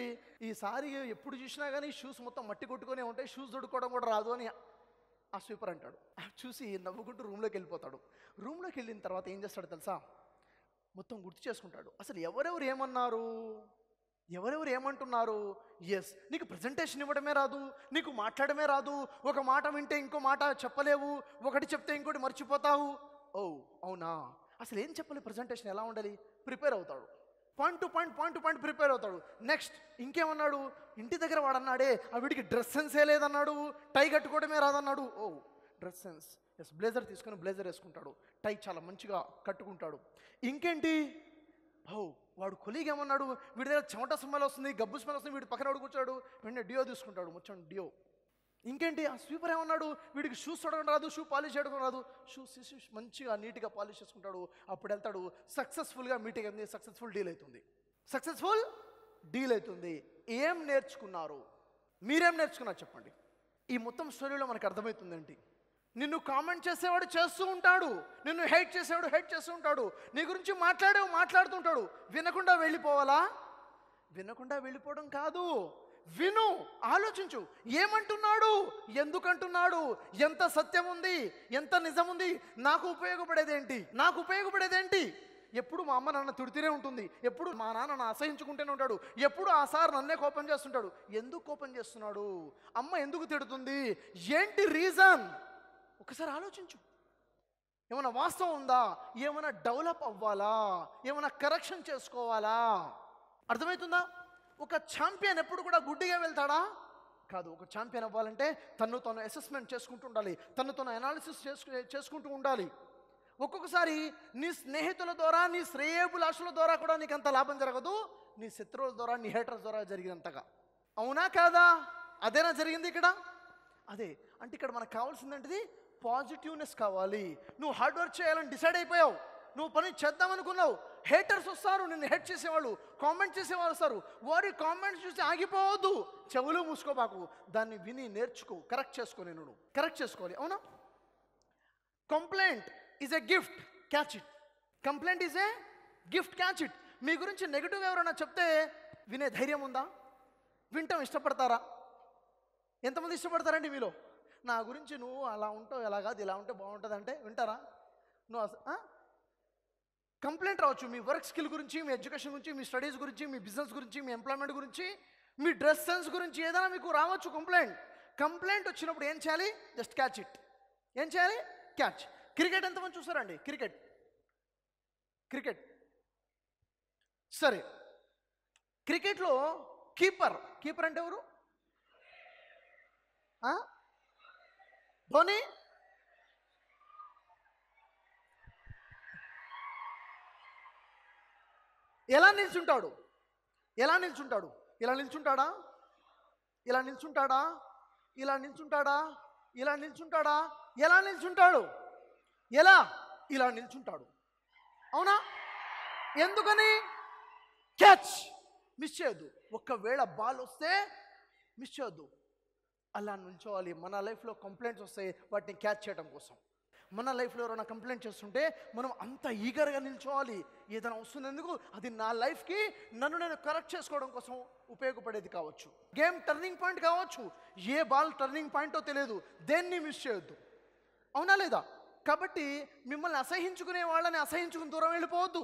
ఈసారి ఎప్పుడు చూసినా కానీ షూస్ మొత్తం మట్టి కొట్టుకొని ఉంటాయి షూస్ దొడుకోవడం కూడా రాదు అని ఆ స్వీపర్ అంటాడు చూసి నవ్వుకుంటూ రూమ్లోకి వెళ్ళిపోతాడు రూమ్లోకి వెళ్ళిన తర్వాత ఏం చేస్తాడు తెలుసా మొత్తం గుర్తు చేసుకుంటాడు అసలు ఎవరెవరు ఏమన్నారు ఎవరెవరు ఏమంటున్నారు ఎస్ నీకు ప్రజెంటేషన్ ఇవ్వడమే రాదు నీకు మాట్లాడమే రాదు ఒక మాట వింటే ఇంకో మాట చెప్పలేవు ఒకటి చెప్తే ఇంకోటి మర్చిపోతావు ఓ oh, అవునా అసలు ఏం చెప్పాలి ప్రజెంటేషన్ ఎలా ఉండాలి ప్రిపేర్ అవుతాడు point to point point to point prepare అవుతాడు నెక్స్ట్ ఇంకేమన్నాడు ఇంటి దగ్గర వాడన్నాడే ఆ వీడికి డ్రెస్ సెన్సే లేదన్నాడు టై కట్టుకోవడమే రాదన్నాడు ఓ డ్రెస్ సెన్స్ ఎస్ బ్లేజర్ తీసుకొని బ్లేజర్ వేసుకుంటాడు టై చాలా మంచిగా కట్టుకుంటాడు ఇంకేంటి ఓ వాడు కొలీగ్ ఏమన్నాడు వీడి దగ్గర చెమట స్మెల్ వస్తుంది గబ్బు స్మెల్ వస్తుంది వీడి పక్కన కూర్చోడు వెంటనే డియో తీసుకుంటాడు మొత్తం డియో ఇంకేంటి ఆ స్వీపర్ ఏమన్నాడు వీడికి షూస్ చూడడం రాదు షూ పాలిష్ చేయడం రాదు షూస్ మంచిగా నీట్గా పాలిష్ చేసుకుంటాడు అప్పుడు వెళ్తాడు సక్సెస్ఫుల్గా మీటింగ్ అయింది సక్సెస్ఫుల్ డీల్ అవుతుంది సక్సెస్ఫుల్ డీల్ అవుతుంది ఏం నేర్చుకున్నారు మీరేం నేర్చుకున్నారు చెప్పండి ఈ మొత్తం స్టోరీలో మనకు అర్థమవుతుందండి నిన్ను కామెంట్ చేసేవాడు చేస్తూ ఉంటాడు నిన్ను హెయిట్ చేసేవాడు హెయిట్ చేస్తూ ఉంటాడు నీ గురించి మాట్లాడేవు మాట్లాడుతుంటాడు వినకుండా వెళ్ళిపోవాలా వినకుండా వెళ్ళిపోవడం కాదు విను ఆలోచించు ఏమంటున్నాడు ఎందుకంటున్నాడు ఎంత సత్యం ఉంది ఎంత నిజం ఉంది నాకు ఉపయోగపడేదేంటి నాకు ఉపయోగపడేదేంటి ఎప్పుడు మా అమ్మ నాన్న తిడుతూనే ఉంటుంది ఎప్పుడు మా నాన్న నన్ను అసహించుకుంటూనే ఉంటాడు ఎప్పుడు ఆ సార్ నన్నే కోపం చేస్తుంటాడు ఎందుకు కోపం చేస్తున్నాడు అమ్మ ఎందుకు తిడుతుంది ఏంటి రీజన్ ఒకసారి ఆలోచించు ఏమైనా వాస్తవం ఉందా ఏమైనా డెవలప్ అవ్వాలా ఏమైనా కరెక్షన్ చేసుకోవాలా అర్థమవుతుందా ఒక ఛాంపియన్ ఎప్పుడు కూడా గుడ్డిగా వెళ్తాడా కాదు ఒక ఛాంపియన్ అవ్వాలంటే తను తను అసెస్మెంట్ చేసుకుంటూ ఉండాలి తను తను అనాలిసిస్ చేసుకు చేసుకుంటూ ఉండాలి ఒక్కొక్కసారి నీ స్నేహితుల ద్వారా నీ శ్రేయబులాషుల ద్వారా కూడా నీకు అంత లాభం జరగదు నీ శత్రువుల ద్వారా నీ హేటర్స్ ద్వారా జరిగినంతగా అవునా కాదా అదేనా జరిగింది ఇక్కడ అదే అంటే ఇక్కడ మనకు కావాల్సిందంటది పాజిటివ్నెస్ కావాలి నువ్వు హార్డ్ వర్క్ చేయాలని డిసైడ్ అయిపోయావు నువ్వు పని చేద్దాం అనుకున్నావు హేటర్స్ వస్తారు నిన్ను హెట్ చేసేవాళ్ళు కామెంట్ చేసేవాళ్ళు వస్తారు వారి కామెంట్స్ చూసి ఆగిపోవద్దు చెవులు మూసుకోబాకు దాన్ని విని నేర్చుకో కరెక్ట్ చేసుకో నేను కరెక్ట్ చేసుకోవాలి అవునా complaint is a gift catch it complaint is a gift catch it మీ గురించి నెగిటివ్ ఎవరైనా చెప్తే వినే ధైర్యం ఉందా వింటాం ఇష్టపడతారా ఎంతమంది ఇష్టపడతారండి మీలో నా గురించి నువ్వు అలా ఉంటావు ఎలా కాదు ఇలా ఉంటే బాగుంటుంది అంటే వింటారా నువ్వు అసలు కంప్లైంట్ రావచ్చు మీ వర్క్ స్కిల్ గురించి మీ ఎడ్యుకేషన్ గురించి మీ స్టడీస్ గురించి మీ బిజినెస్ గురించి మీ ఎంప్లాయ్మెంట్ గురించి మీ డ్రెస్ సెన్స్ గురించి ఏదైనా మీకు రావచ్చు కంప్లైంట్ కంప్లైంట్ వచ్చినప్పుడు ఏం చేయాలి జస్ట్ క్యాచ్ ఇట్ ఏం చేయాలి క్యాచ్ క్రికెట్ ఎంతమంది చూసారండి క్రికెట్ క్రికెట్ సరే క్రికెట్లో కీపర్ కీపర్ అంటే ఎవరు ధోని ఎలా నిల్చుంటాడు ఎలా నిల్చుంటాడు ఇలా నిల్చుంటాడా ఇలా నిల్చుంటాడా ఇలా నిల్చుంటాడా ఇలా నిల్చుంటాడా ఎలా నిల్చుంటాడు ఎలా ఇలా నిల్చుంటాడు అవునా ఎందుకని క్యాచ్ మిస్ చేయొద్దు ఒకవేళ బాల్ వస్తే మిస్ చేయొద్దు అలా నుంచోవాలి మన లైఫ్లో కంప్లైంట్స్ వస్తాయి వాటిని క్యాచ్ చేయడం కోసం మన లైఫ్లో ఎవరైనా కంప్లైంట్ చేస్తుంటే మనం అంత ఈగర్గా నిల్చోవాలి ఏదైనా వస్తున్నందుకు అది నా లైఫ్కి నన్ను నేను కరెక్ట్ చేసుకోవడం కోసం ఉపయోగపడేది కావచ్చు గేమ్ టర్నింగ్ పాయింట్ కావచ్చు ఏ బాల్ టర్నింగ్ పాయింటో తెలియదు దేన్ని మిస్ చేయొద్దు అవునా లేదా కాబట్టి మిమ్మల్ని అసహించుకునే వాళ్ళని అసహించుకుని దూరం వెళ్ళిపోవద్దు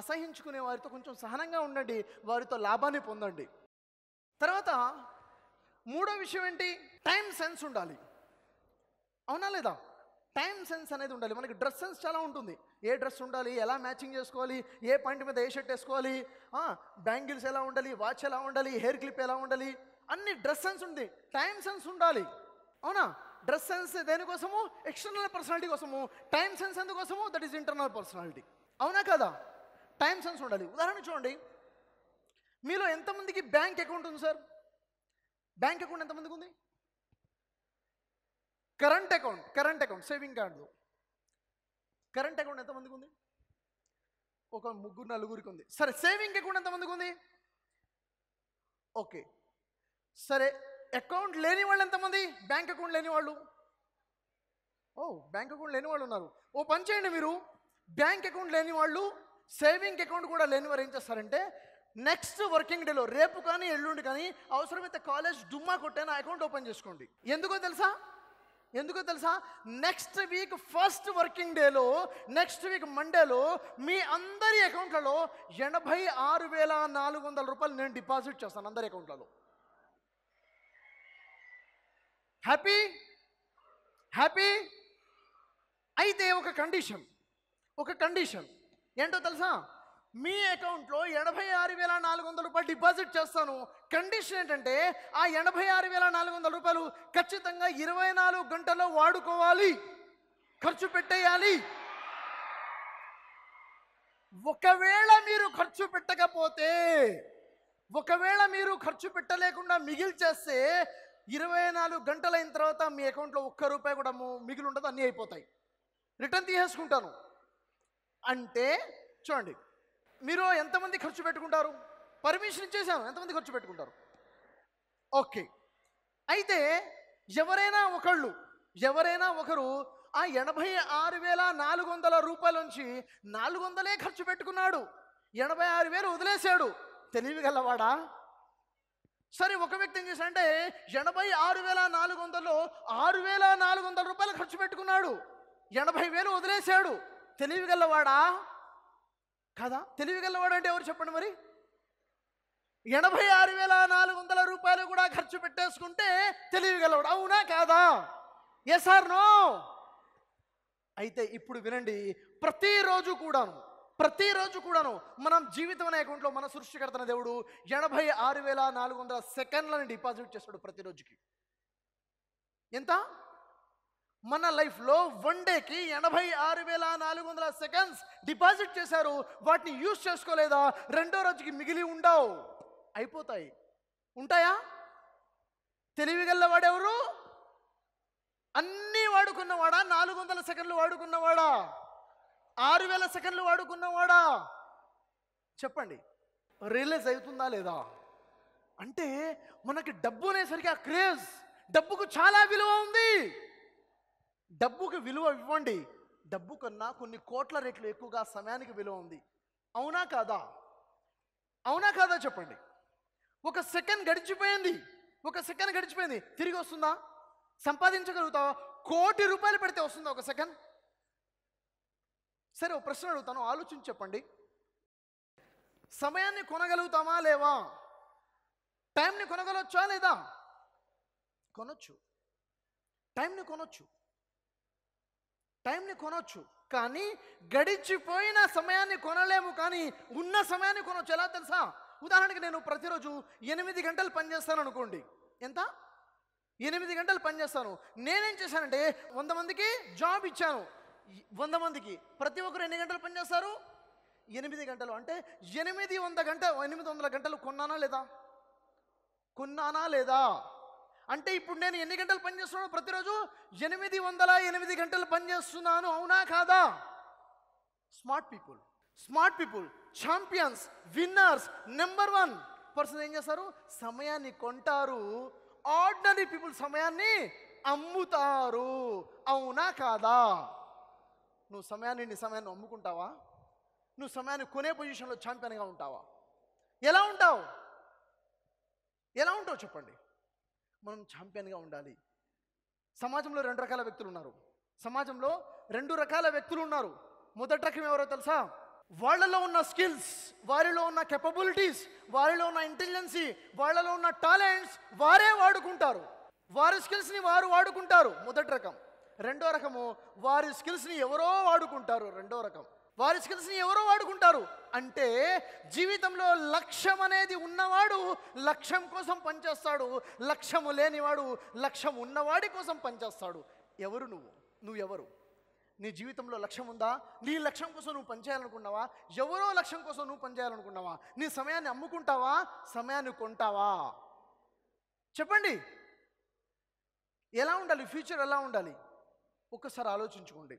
అసహించుకునే వారితో కొంచెం సహనంగా ఉండండి వారితో లాభాన్ని పొందండి తర్వాత మూడో విషయం ఏంటి టైం సెన్స్ ఉండాలి అవునా లేదా టైం సెన్స్ అనేది ఉండాలి మనకి డ్రెస్ సెన్స్ చాలా ఉంటుంది ఏ డ్రెస్ ఉండాలి ఎలా మ్యాచింగ్ చేసుకోవాలి ఏ పాయింట్ మీద ఏ షర్ట్ వేసుకోవాలి బ్యాంగిల్స్ ఎలా ఉండాలి వాచ్ ఎలా ఉండాలి హెయిర్ క్లిప్ ఎలా ఉండాలి అన్ని డ్రెస్ సెన్స్ ఉంది టైం సెన్స్ ఉండాలి అవునా డ్రెస్ సెన్స్ దేనికోసము ఎక్స్టర్నల్ పర్సనాలిటీ కోసము టైం సెన్స్ ఎందుకోసము దట్ ఈస్ ఇంటర్నల్ పర్సనాలిటీ అవునా కదా టైం సెన్స్ ఉండాలి ఉదాహరణ చూడండి మీలో ఎంతమందికి బ్యాంక్ అకౌంట్ ఉంది సార్ బ్యాంక్ అకౌంట్ ఎంతమందికి ఉంది current account current account saving card current account ఎంతమందికి ఉంది ఒక ముగ్గురు నలుగురికి ఉంది సరే సేవింగ్ అకౌంట్ ఎంతమందికి ఉంది ఓకే సరే అకౌంట్ లేని వాళ్ళు ఎంతమంది బ్యాంక్ అకౌంట్ లేని వాళ్ళు ఓ బ్యాంక్ అకౌంట్ లేని వాళ్ళు ఉన్నారు ఓ పని చేయండి మీరు బ్యాంక్ అకౌంట్ లేని వాళ్ళు సేవింగ్ అకౌంట్ కూడా లేని వారు ఏం చేస్తారంటే నెక్స్ట్ వర్కింగ్ డేలో రేపు కానీ ఎల్లుండి కానీ అవసరమైతే కాలేజ్ డుమ్మా కొట్టే నా అకౌంట్ ఓపెన్ చేసుకోండి ఎందుకో తెలుసా ఎందుకో తెలుసా నెక్స్ట్ వీక్ ఫస్ట్ వర్కింగ్ డేలో నెక్స్ట్ వీక్ మండేలో మీ అందరి అకౌంట్లలో ఎనభై ఆరు వేల నాలుగు వందల రూపాయలు నేను డిపాజిట్ చేస్తాను అందరి అకౌంట్లలో హ్యాపీ హ్యాపీ అయితే ఒక కండిషన్ ఒక కండిషన్ ఏంటో తెలుసా మీ అకౌంట్లో ఎనభై ఆరు వేల నాలుగు వందల రూపాయలు డిపాజిట్ చేస్తాను కండిషన్ ఏంటంటే ఆ ఎనభై ఆరు వేల నాలుగు వందల రూపాయలు ఖచ్చితంగా ఇరవై నాలుగు గంటల్లో వాడుకోవాలి ఖర్చు పెట్టేయాలి ఒకవేళ మీరు ఖర్చు పెట్టకపోతే ఒకవేళ మీరు ఖర్చు పెట్టలేకుండా మిగిల్చేస్తే ఇరవై నాలుగు గంటలైన తర్వాత మీ అకౌంట్లో ఒక్క రూపాయి కూడా మిగిలి ఉండదు అన్నీ అయిపోతాయి రిటర్న్ తీసేసుకుంటాను అంటే చూడండి మీరు ఎంతమంది ఖర్చు పెట్టుకుంటారు పర్మిషన్ ఇచ్చేసాను ఎంతమంది ఖర్చు పెట్టుకుంటారు ఓకే అయితే ఎవరైనా ఒకళ్ళు ఎవరైనా ఒకరు ఆ ఎనభై ఆరు వేల నాలుగు వందల రూపాయల నుంచి నాలుగు వందలే ఖర్చు పెట్టుకున్నాడు ఎనభై ఆరు వేలు వదిలేశాడు గలవాడా సరే ఒక వ్యక్తి ఏం చేశాడంటే ఎనభై ఆరు వేల నాలుగు వందలు ఆరు వేల నాలుగు వందల రూపాయలు ఖర్చు పెట్టుకున్నాడు ఎనభై వేలు వదిలేశాడు గలవాడా కాదా గలవాడు అంటే ఎవరు చెప్పండి మరి ఎనభై ఆరు వేల నాలుగు వందల రూపాయలు కూడా ఖర్చు పెట్టేసుకుంటే గలవాడు అవునా కాదా ఏ సార్ నో అయితే ఇప్పుడు వినండి ప్రతిరోజు కూడాను ప్రతిరోజు కూడాను మనం జీవితం అనే అకౌంట్లో మన సృష్టికర్తన దేవుడు ఎనభై ఆరు వేల నాలుగు వందల సెకండ్లను డిపాజిట్ చేస్తాడు ప్రతిరోజుకి ఎంత మన లైఫ్లో వన్ డేకి ఎనభై ఆరు వేల నాలుగు వందల సెకండ్స్ డిపాజిట్ చేశారు వాటిని యూజ్ చేసుకోలేదా రెండో రోజుకి మిగిలి ఉండవు అయిపోతాయి ఉంటాయా తెలివిగల్ల వాడెవరు అన్నీ వాడుకున్నవాడా నాలుగు వందల సెకండ్లు వాడుకున్నవాడా ఆరు వేల సెకండ్లు వాడుకున్నవాడా చెప్పండి రియలైజ్ అవుతుందా లేదా అంటే మనకి డబ్బు అనేసరికి ఆ క్రేజ్ డబ్బుకు చాలా విలువ ఉంది డబ్బుకి విలువ ఇవ్వండి డబ్బు కన్నా కొన్ని కోట్ల రేట్లు ఎక్కువగా సమయానికి విలువ ఉంది అవునా కాదా అవునా కాదా చెప్పండి ఒక సెకండ్ గడిచిపోయింది ఒక సెకండ్ గడిచిపోయింది తిరిగి వస్తుందా సంపాదించగలుగుతావా కోటి రూపాయలు పెడితే వస్తుందా ఒక సెకండ్ సరే ఒక ప్రశ్న అడుగుతాను ఆలోచించి చెప్పండి సమయాన్ని కొనగలుగుతామా లేవా టైంని కొనగలొచ్చా లేదా కొనొచ్చు టైంని కొనొచ్చు టైంని కొనొచ్చు కానీ గడిచిపోయిన సమయాన్ని కొనలేము కానీ ఉన్న సమయాన్ని కొనొచ్చు ఎలా తెలుసా ఉదాహరణకి నేను ప్రతిరోజు ఎనిమిది గంటలు పనిచేస్తాను అనుకోండి ఎంత ఎనిమిది గంటలు పనిచేస్తాను నేనేం చేశానంటే వంద మందికి జాబ్ ఇచ్చాను వంద మందికి ప్రతి ఒక్కరు ఎన్ని గంటలు పనిచేస్తారు ఎనిమిది గంటలు అంటే ఎనిమిది వంద గంట ఎనిమిది వందల గంటలు కొన్నానా లేదా కొన్నానా లేదా అంటే ఇప్పుడు నేను ఎన్ని గంటలు పనిచేస్తున్నాను ప్రతిరోజు ఎనిమిది వందల ఎనిమిది గంటలు పనిచేస్తున్నాను అవునా కాదా smart people smart people champions winners number one person ఏం చేస్తారు సమయాన్ని కొంటారు ఆర్డినరీ పీపుల్ సమయాన్ని అమ్ముతారు అవునా కాదా నువ్వు సమయాన్ని నీ సమయాన్ని అమ్ముకుంటావా నువ్వు సమయాన్ని కొనే పొజిషన్లో ఛాంపియన్గా ఉంటావా ఎలా ఉంటావు ఎలా ఉంటావు చెప్పండి మనం ఛాంపియన్గా ఉండాలి సమాజంలో రెండు రకాల వ్యక్తులు ఉన్నారు సమాజంలో రెండు రకాల వ్యక్తులు ఉన్నారు మొదటి రకం ఎవరో తెలుసా వాళ్ళలో ఉన్న స్కిల్స్ వారిలో ఉన్న కెపబిలిటీస్ వారిలో ఉన్న ఇంటెలిజెన్సీ వాళ్ళలో ఉన్న టాలెంట్స్ వారే వాడుకుంటారు వారి స్కిల్స్ని వారు వాడుకుంటారు మొదటి రకం రెండో రకము వారి స్కిల్స్ని ఎవరో వాడుకుంటారు రెండో రకం వారి స్కిల్స్ని ఎవరో వాడుకుంటారు అంటే జీవితంలో లక్ష్యం అనేది ఉన్నవాడు లక్ష్యం కోసం పనిచేస్తాడు లక్ష్యము లేనివాడు లక్ష్యం ఉన్నవాడి కోసం పనిచేస్తాడు ఎవరు నువ్వు నువ్వెవరు నీ జీవితంలో లక్ష్యం ఉందా నీ లక్ష్యం కోసం నువ్వు పనిచేయాలనుకున్నావా ఎవరో లక్ష్యం కోసం నువ్వు పనిచేయాలనుకున్నావా నీ సమయాన్ని అమ్ముకుంటావా సమయాన్ని కొంటావా చెప్పండి ఎలా ఉండాలి ఫ్యూచర్ ఎలా ఉండాలి ఒక్కసారి ఆలోచించుకోండి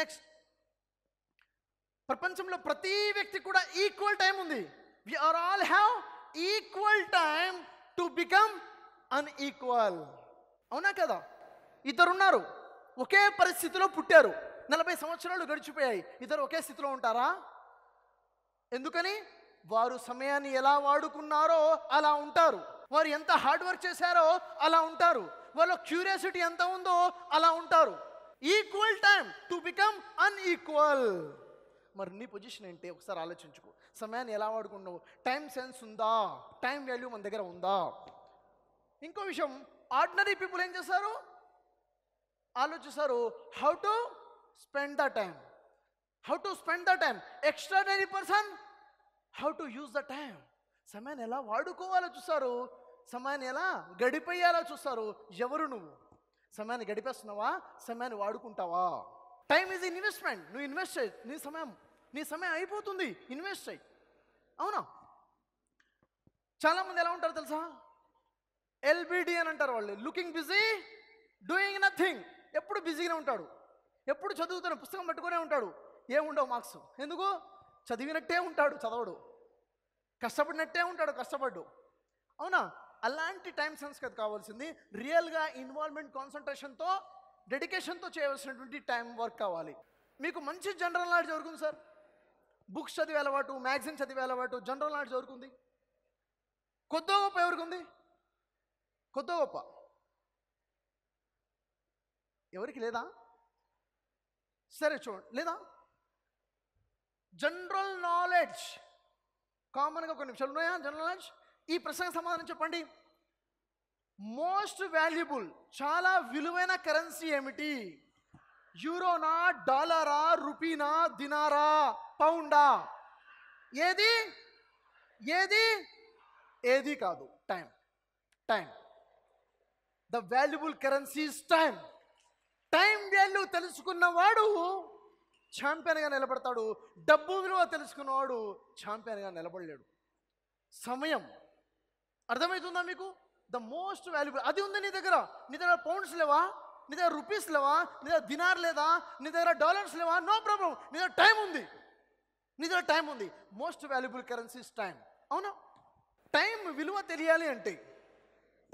నెక్స్ట్ ప్రపంచంలో ప్రతి వ్యక్తి కూడా ఈక్వల్ టైం ఉంది we are all have equal time to become unequal అవునా కదా ఇద్దరున్నారు ఒకే పరిస్థితిలో పుట్టారు నలభై సంవత్సరాలు గడిచిపోయాయి ఇద్దరు ఒకే స్థితిలో ఉంటారా ఎందుకని వారు సమయాన్ని ఎలా వాడుకున్నారో అలా ఉంటారు వారు ఎంత హార్డ్ వర్క్ చేశారో అలా ఉంటారు వాళ్ళ క్యూరియాసిటీ ఎంత ఉందో అలా ఉంటారు equal time to become unequal మరి నీ పొజిషన్ ఏంటి ఒకసారి ఆలోచించుకో సమయాన్ని ఎలా వాడుకున్నావు టైం సెన్స్ ఉందా టైం వాల్యూ మన దగ్గర ఉందా ఇంకో విషయం ఆర్డినరీ పీపుల్ ఏం చేస్తారు ఆలోచిస్తారు how to spend the time how to spend the time extraordinary person how to use the time సమయాన్ని ఎలా వాడుకోవాలో చూస్తారు సమయాన్ని ఎలా గడిపేయాలో చూస్తారు ఎవరు నువ్వు సమయాన్ని గడిపేస్తున్నావా సమయాన్ని వాడుకుంటావా టైం ఈజ్ ఇన్వెస్ట్మెంట్ నువ్వు ఇన్వెస్ట్ చేయి నీ సమయం నీ సమయం అయిపోతుంది ఇన్వెస్ట్ అయ్యి అవునా చాలామంది ఎలా ఉంటారు తెలుసా ఎల్బిడి అని అంటారు వాళ్ళు లుకింగ్ బిజీ డూయింగ్ నథింగ్ ఎప్పుడు బిజీగానే ఉంటాడు ఎప్పుడు చదువుతున్న పుస్తకం పట్టుకునే ఉంటాడు ఏముండవు మార్క్స్ ఎందుకు చదివినట్టే ఉంటాడు చదవడు కష్టపడినట్టే ఉంటాడు కష్టపడ్డు అవునా అలాంటి టైం సెన్స్ కదా కావాల్సింది రియల్గా ఇన్వాల్వ్మెంట్ కాన్సన్ట్రేషన్తో డెడికేషన్తో చేయవలసినటువంటి టైం వర్క్ కావాలి మీకు మంచి జనరల్ నాలెడ్జ్ ఎవరుకుంది సార్ బుక్స్ చదివే అలవాటు మ్యాగజైన్ చదివే అలవాటు జనరల్ నాలెడ్జ్ ఎవరికి కొద్దో గొప్ప ఎవరికి ఉంది కొద్దో గొప్ప ఎవరికి లేదా సరే చూడండి లేదా జనరల్ నాలెడ్జ్ కామన్గా కొన్ని నిమిషాలు ఉన్నాయా జనరల్ నాలెడ్జ్ ఈ ప్రశ్నకు సమాధానం చెప్పండి మోస్ట్ వాల్యుబుల్ చాలా విలువైన కరెన్సీ ఏమిటి యూరోనా డాలరా రూపీనా దినారా పౌండా ఏది ఏది ఏది కాదు time time the valuable currencies time time value తెలుసుకున్నవాడు ఛాంపియన్గా నిలబడతాడు డబ్బు విలువ తెలుసుకున్నవాడు ఛాంపియన్గా నిలబడలేడు సమయం అర్థమవుతుందా మీకు ద మోస్ట్ వాల్యుబుల్ అది ఉంది నీ దగ్గర నీ దగ్గర పౌండ్స్ లేవా నీ దగ్గర రూపీస్ లేవా నీ దగ్గర దినార్ లేదా నీ దగ్గర డాలర్స్ లేవా నో ప్రాబ్లం నీ దగ్గర టైం ఉంది నీ దగ్గర టైం ఉంది మోస్ట్ వాల్యుబుల్ కరెన్సీస్ టైం అవునా టైం విలువ తెలియాలి అంటే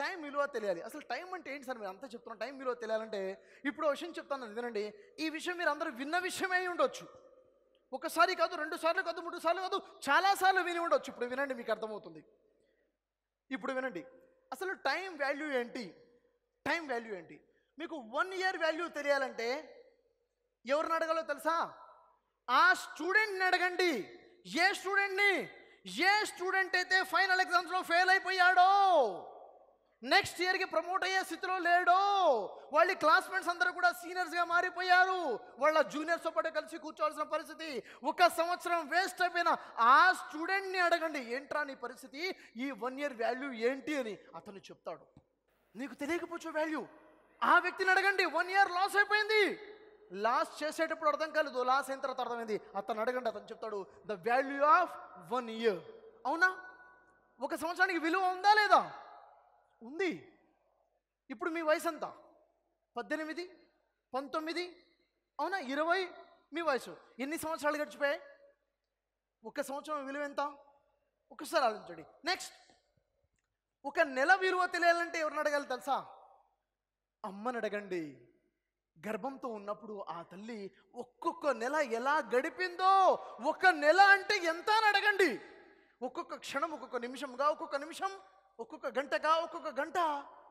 టైం విలువ తెలియాలి అసలు టైం అంటే ఏంటి సార్ మీరు అంతా చెప్తున్నాం టైం విలువ తెలియాలంటే ఇప్పుడు విషయం చెప్తాను వినండి ఈ విషయం మీరు అందరూ విన్న విషయమై ఉండొచ్చు ఒకసారి కాదు రెండు సార్లు కాదు మూడు సార్లు కాదు చాలాసార్లు విని ఉండొచ్చు ఇప్పుడు వినండి మీకు అర్థమవుతుంది ఇప్పుడు వినండి అసలు టైం వాల్యూ ఏంటి టైం వాల్యూ ఏంటి మీకు వన్ ఇయర్ వాల్యూ తెలియాలంటే ఎవరిని అడగాలో తెలుసా ఆ స్టూడెంట్ని అడగండి ఏ స్టూడెంట్ని ఏ స్టూడెంట్ అయితే ఫైనల్ ఎగ్జామ్స్లో ఫెయిల్ అయిపోయాడో నెక్స్ట్ ఇయర్కి ప్రమోట్ అయ్యే స్థితిలో లేడో వాళ్ళ క్లాస్మేట్స్ అందరూ కూడా సీనియర్స్గా మారిపోయారు వాళ్ళ జూనియర్స్తో పాటు కలిసి కూర్చోవాల్సిన పరిస్థితి ఒక సంవత్సరం వేస్ట్ అయిపోయిన ఆ స్టూడెంట్ని అడగండి ఏంట్రా నీ పరిస్థితి ఈ వన్ ఇయర్ వాల్యూ ఏంటి అని అతను చెప్తాడు నీకు తెలియకపోవచ్చు వాల్యూ ఆ వ్యక్తిని అడగండి వన్ ఇయర్ లాస్ అయిపోయింది లాస్ చేసేటప్పుడు అర్థం కాలేదు లాస్ అయిన తర్వాత అర్థమైంది అతను అడగండి అతను చెప్తాడు the value of one year అవునా ఒక సంవత్సరానికి విలువ ఉందా లేదా ఉంది ఇప్పుడు మీ వయసు ఎంత పద్దెనిమిది పంతొమ్మిది అవునా ఇరవై మీ వయసు ఎన్ని సంవత్సరాలు గడిచిపోయాయి ఒక సంవత్సరం విలువ ఎంత ఒకసారి ఆలోచించండి నెక్స్ట్ ఒక నెల విలువ తెలియాలంటే ఎవరిని అడగాలి తెలుసా అమ్మని అడగండి గర్భంతో ఉన్నప్పుడు ఆ తల్లి ఒక్కొక్క నెల ఎలా గడిపిందో ఒక నెల అంటే ఎంత అని అడగండి ఒక్కొక్క క్షణం ఒక్కొక్క నిమిషంగా ఒక్కొక్క నిమిషం ఒక్కొక్క గంటగా ఒక్కొక్క గంట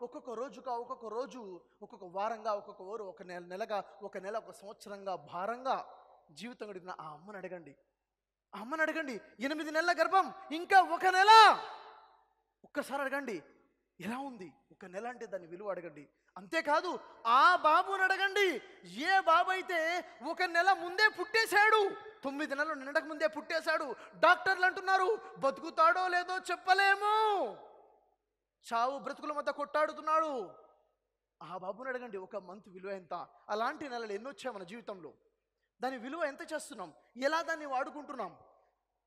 ఒక్కొక్క రోజుగా ఒక్కొక్క రోజు ఒక్కొక్క వారంగా ఒక్కొక్క ఊరు ఒక నెల నెలగా ఒక నెల ఒక సంవత్సరంగా భారంగా జీవితం గడిపిన ఆ అమ్మని అడగండి ఆ అమ్మని అడగండి ఎనిమిది నెలల గర్భం ఇంకా ఒక నెల ఒక్కసారి అడగండి ఎలా ఉంది ఒక నెల అంటే దాని విలువ అడగండి అంతేకాదు ఆ బాబుని అడగండి ఏ బాబు అయితే ఒక నెల ముందే పుట్టేశాడు తొమ్మిది నెలలు నిండక ముందే పుట్టేశాడు డాక్టర్లు అంటున్నారు బతుకుతాడో లేదో చెప్పలేము చావు బ్రతుకుల మధ్య కొట్టాడుతున్నాడు ఆ బాబుని అడగండి ఒక మంత్ విలువ ఎంత అలాంటి నెలలు ఎన్నొచ్చాయి మన జీవితంలో దాని విలువ ఎంత చేస్తున్నాం ఎలా దాన్ని వాడుకుంటున్నాం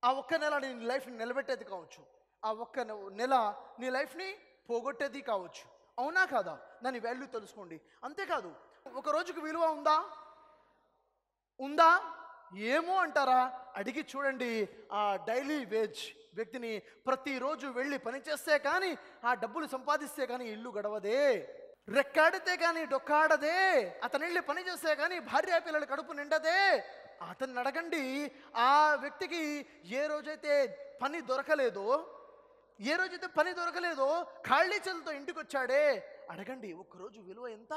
ఆ ఒక్క నెల నీ లైఫ్ని నిలబెట్టేది కావచ్చు ఆ ఒక్క నెల నీ లైఫ్ని పోగొట్టేది కావచ్చు అవునా కాదా దాని వాల్యూ తెలుసుకోండి అంతేకాదు ఒక రోజుకు విలువ ఉందా ఉందా ఏమో అంటారా అడిగి చూడండి ఆ డైలీ వేజ్ వ్యక్తిని ప్రతిరోజు వెళ్ళి పనిచేస్తే కానీ ఆ డబ్బులు సంపాదిస్తే కానీ ఇల్లు గడవదే రెక్కాడితే కానీ డొక్కాడదే అతను వెళ్ళి పనిచేస్తే కానీ భార్య పిల్లల కడుపు నిండదే అతన్ని అడగండి ఆ వ్యక్తికి ఏ రోజైతే పని దొరకలేదో ఏ రోజైతే పని దొరకలేదో ఖాళీ చేతులతో ఇంటికి వచ్చాడే అడగండి ఒక్కరోజు విలువ ఎంత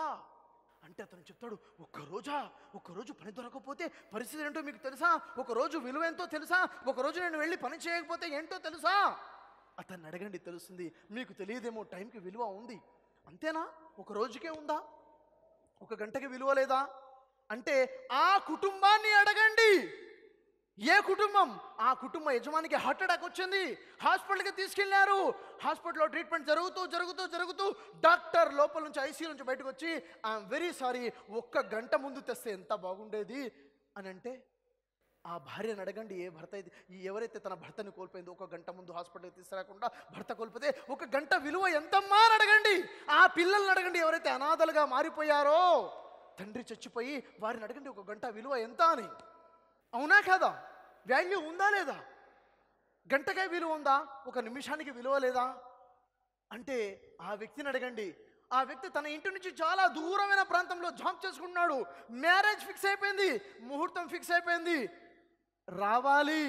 అంటే అతను చెప్తాడు ఒక్కరోజా ఒక్కరోజు పని దొరకకపోతే పరిస్థితి ఏంటో మీకు తెలుసా ఒకరోజు విలువ ఎంతో తెలుసా ఒకరోజు నేను వెళ్ళి పని చేయకపోతే ఏంటో తెలుసా అతన్ని అడగండి తెలుస్తుంది మీకు తెలియదేమో టైంకి విలువ ఉంది అంతేనా ఒక రోజుకే ఉందా ఒక గంటకి విలువ లేదా అంటే ఆ కుటుంబాన్ని అడగండి ఏ కుటుంబం ఆ కుటుంబ యజమానికి హార్ట్ అటాక్ వచ్చింది హాస్పిటల్కి తీసుకెళ్లారు హాస్పిటల్లో ట్రీట్మెంట్ జరుగుతూ జరుగుతూ జరుగుతూ డాక్టర్ లోపల నుంచి ఐసీయూ నుంచి బయటకు వచ్చి ఐఎమ్ వెరీ సారీ ఒక్క గంట ముందు తెస్తే ఎంత బాగుండేది అని అంటే ఆ భార్యను అడగండి ఏ భర్త ఇది ఎవరైతే తన భర్తను కోల్పోయిందో ఒక గంట ముందు హాస్పిటల్కి తీసుకురాకుండా భర్త కోల్పోతే ఒక గంట విలువ ఎంతమ్మా అని అడగండి ఆ పిల్లల్ని అడగండి ఎవరైతే అనాథలుగా మారిపోయారో తండ్రి చచ్చిపోయి వారిని అడగండి ఒక గంట విలువ ఎంత అని అవునా కదా వాల్యూ ఉందా లేదా గంటకే విలువ ఉందా ఒక నిమిషానికి విలువ లేదా అంటే ఆ వ్యక్తిని అడగండి ఆ వ్యక్తి తన ఇంటి నుంచి చాలా దూరమైన ప్రాంతంలో జాబ్ చేసుకుంటున్నాడు మ్యారేజ్ ఫిక్స్ అయిపోయింది ముహూర్తం ఫిక్స్ అయిపోయింది రావాలి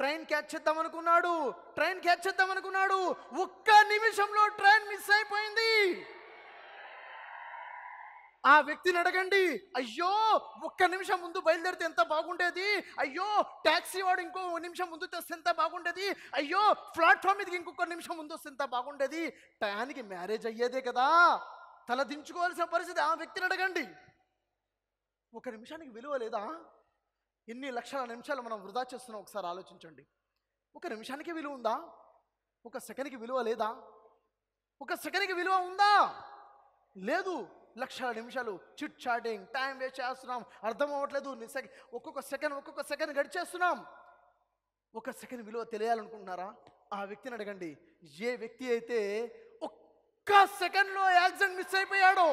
ట్రైన్ క్యాచ్ చేద్దాం అనుకున్నాడు ట్రైన్ క్యాచ్ చేద్దాం అనుకున్నాడు ఒక్క నిమిషంలో ట్రైన్ మిస్ అయిపోయింది ఆ వ్యక్తిని అడగండి అయ్యో ఒక్క నిమిషం ముందు బయలుదేరితే ఎంత బాగుండేది అయ్యో ట్యాక్సీ వాడు ఇంకో నిమిషం ముందు తెస్తే ఎంత బాగుండేది అయ్యో ప్లాట్ఫామ్ మీదకి ఇంకొక నిమిషం ముందు వస్తే ఎంత బాగుండేది టయానికి మ్యారేజ్ అయ్యేదే కదా తల దించుకోవాల్సిన పరిస్థితి ఆ వ్యక్తిని అడగండి ఒక నిమిషానికి విలువ లేదా ఎన్ని లక్షల నిమిషాలు మనం వృధా చేస్తున్నాం ఒకసారి ఆలోచించండి ఒక నిమిషానికి విలువ ఉందా ఒక సెకండ్కి విలువ లేదా ఒక సెకండ్కి విలువ ఉందా లేదు లక్షల నిమిషాలు చిట్ చాటింగ్ టైం వేస్ట్ చేస్తున్నాం అర్థం అవ్వట్లేదు ఒక్కొక్క సెకండ్ ఒక్కొక్క సెకండ్ గడిచేస్తున్నాం ఒక సెకండ్ విలువ తెలియాలనుకుంటున్నారా ఆ వ్యక్తిని అడగండి ఏ వ్యక్తి అయితే ఒక్క సెకండ్లో యాక్సిడెంట్ మిస్ అయిపోయాడో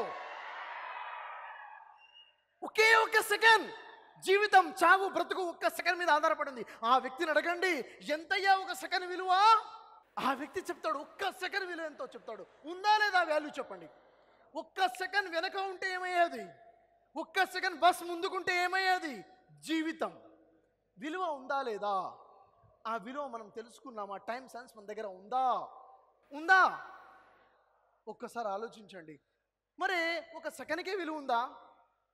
ఒకే ఒక్క సెకండ్ జీవితం చావు బ్రతుకు ఒక్క సెకండ్ మీద ఆధారపడింది ఆ వ్యక్తిని అడగండి ఎంతయ్యా ఒక సెకండ్ విలువ ఆ వ్యక్తి చెప్తాడు ఒక్క సెకండ్ విలువ ఎంతో చెప్తాడు ఉందా లేదా వాల్యూ చెప్పండి ఒక్క సెకండ్ వెనక ఉంటే ఏమయ్యేది ఒక్క సెకండ్ బస్ ముందుకుంటే ఏమయ్యేది జీవితం విలువ ఉందా లేదా ఆ విలువ మనం తెలుసుకున్నామా టైం సెన్స్ మన దగ్గర ఉందా ఉందా ఒక్కసారి ఆలోచించండి మరి ఒక సెకండ్కే విలువ ఉందా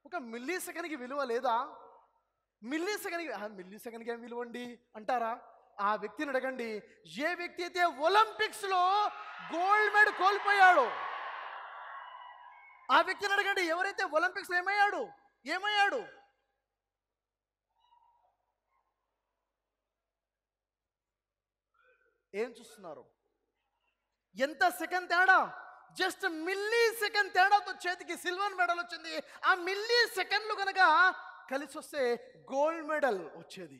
ఒక మిల్లీ సెకండ్కి విలువ లేదా మిల్లీ సెకండ్కి మిల్లీ సెకండ్కి ఏం విలువ అండి అంటారా ఆ వ్యక్తిని అడగండి ఏ వ్యక్తి అయితే ఒలింపిక్స్లో గోల్డ్ మెడల్ కోల్పోయాడో ఆ వ్యక్తిని అడగండి ఎవరైతే ఒలింపిక్స్ ఏమయ్యాడు ఏమయ్యాడు ఏం చూస్తున్నారు ఎంత సెకండ్ తేడా జస్ట్ మిల్లీ సెకండ్ తేడాతో చేతికి సిల్వర్ మెడల్ వచ్చింది ఆ మిల్లీ సెకండ్లు కనుక కలిసి వస్తే గోల్డ్ మెడల్ వచ్చేది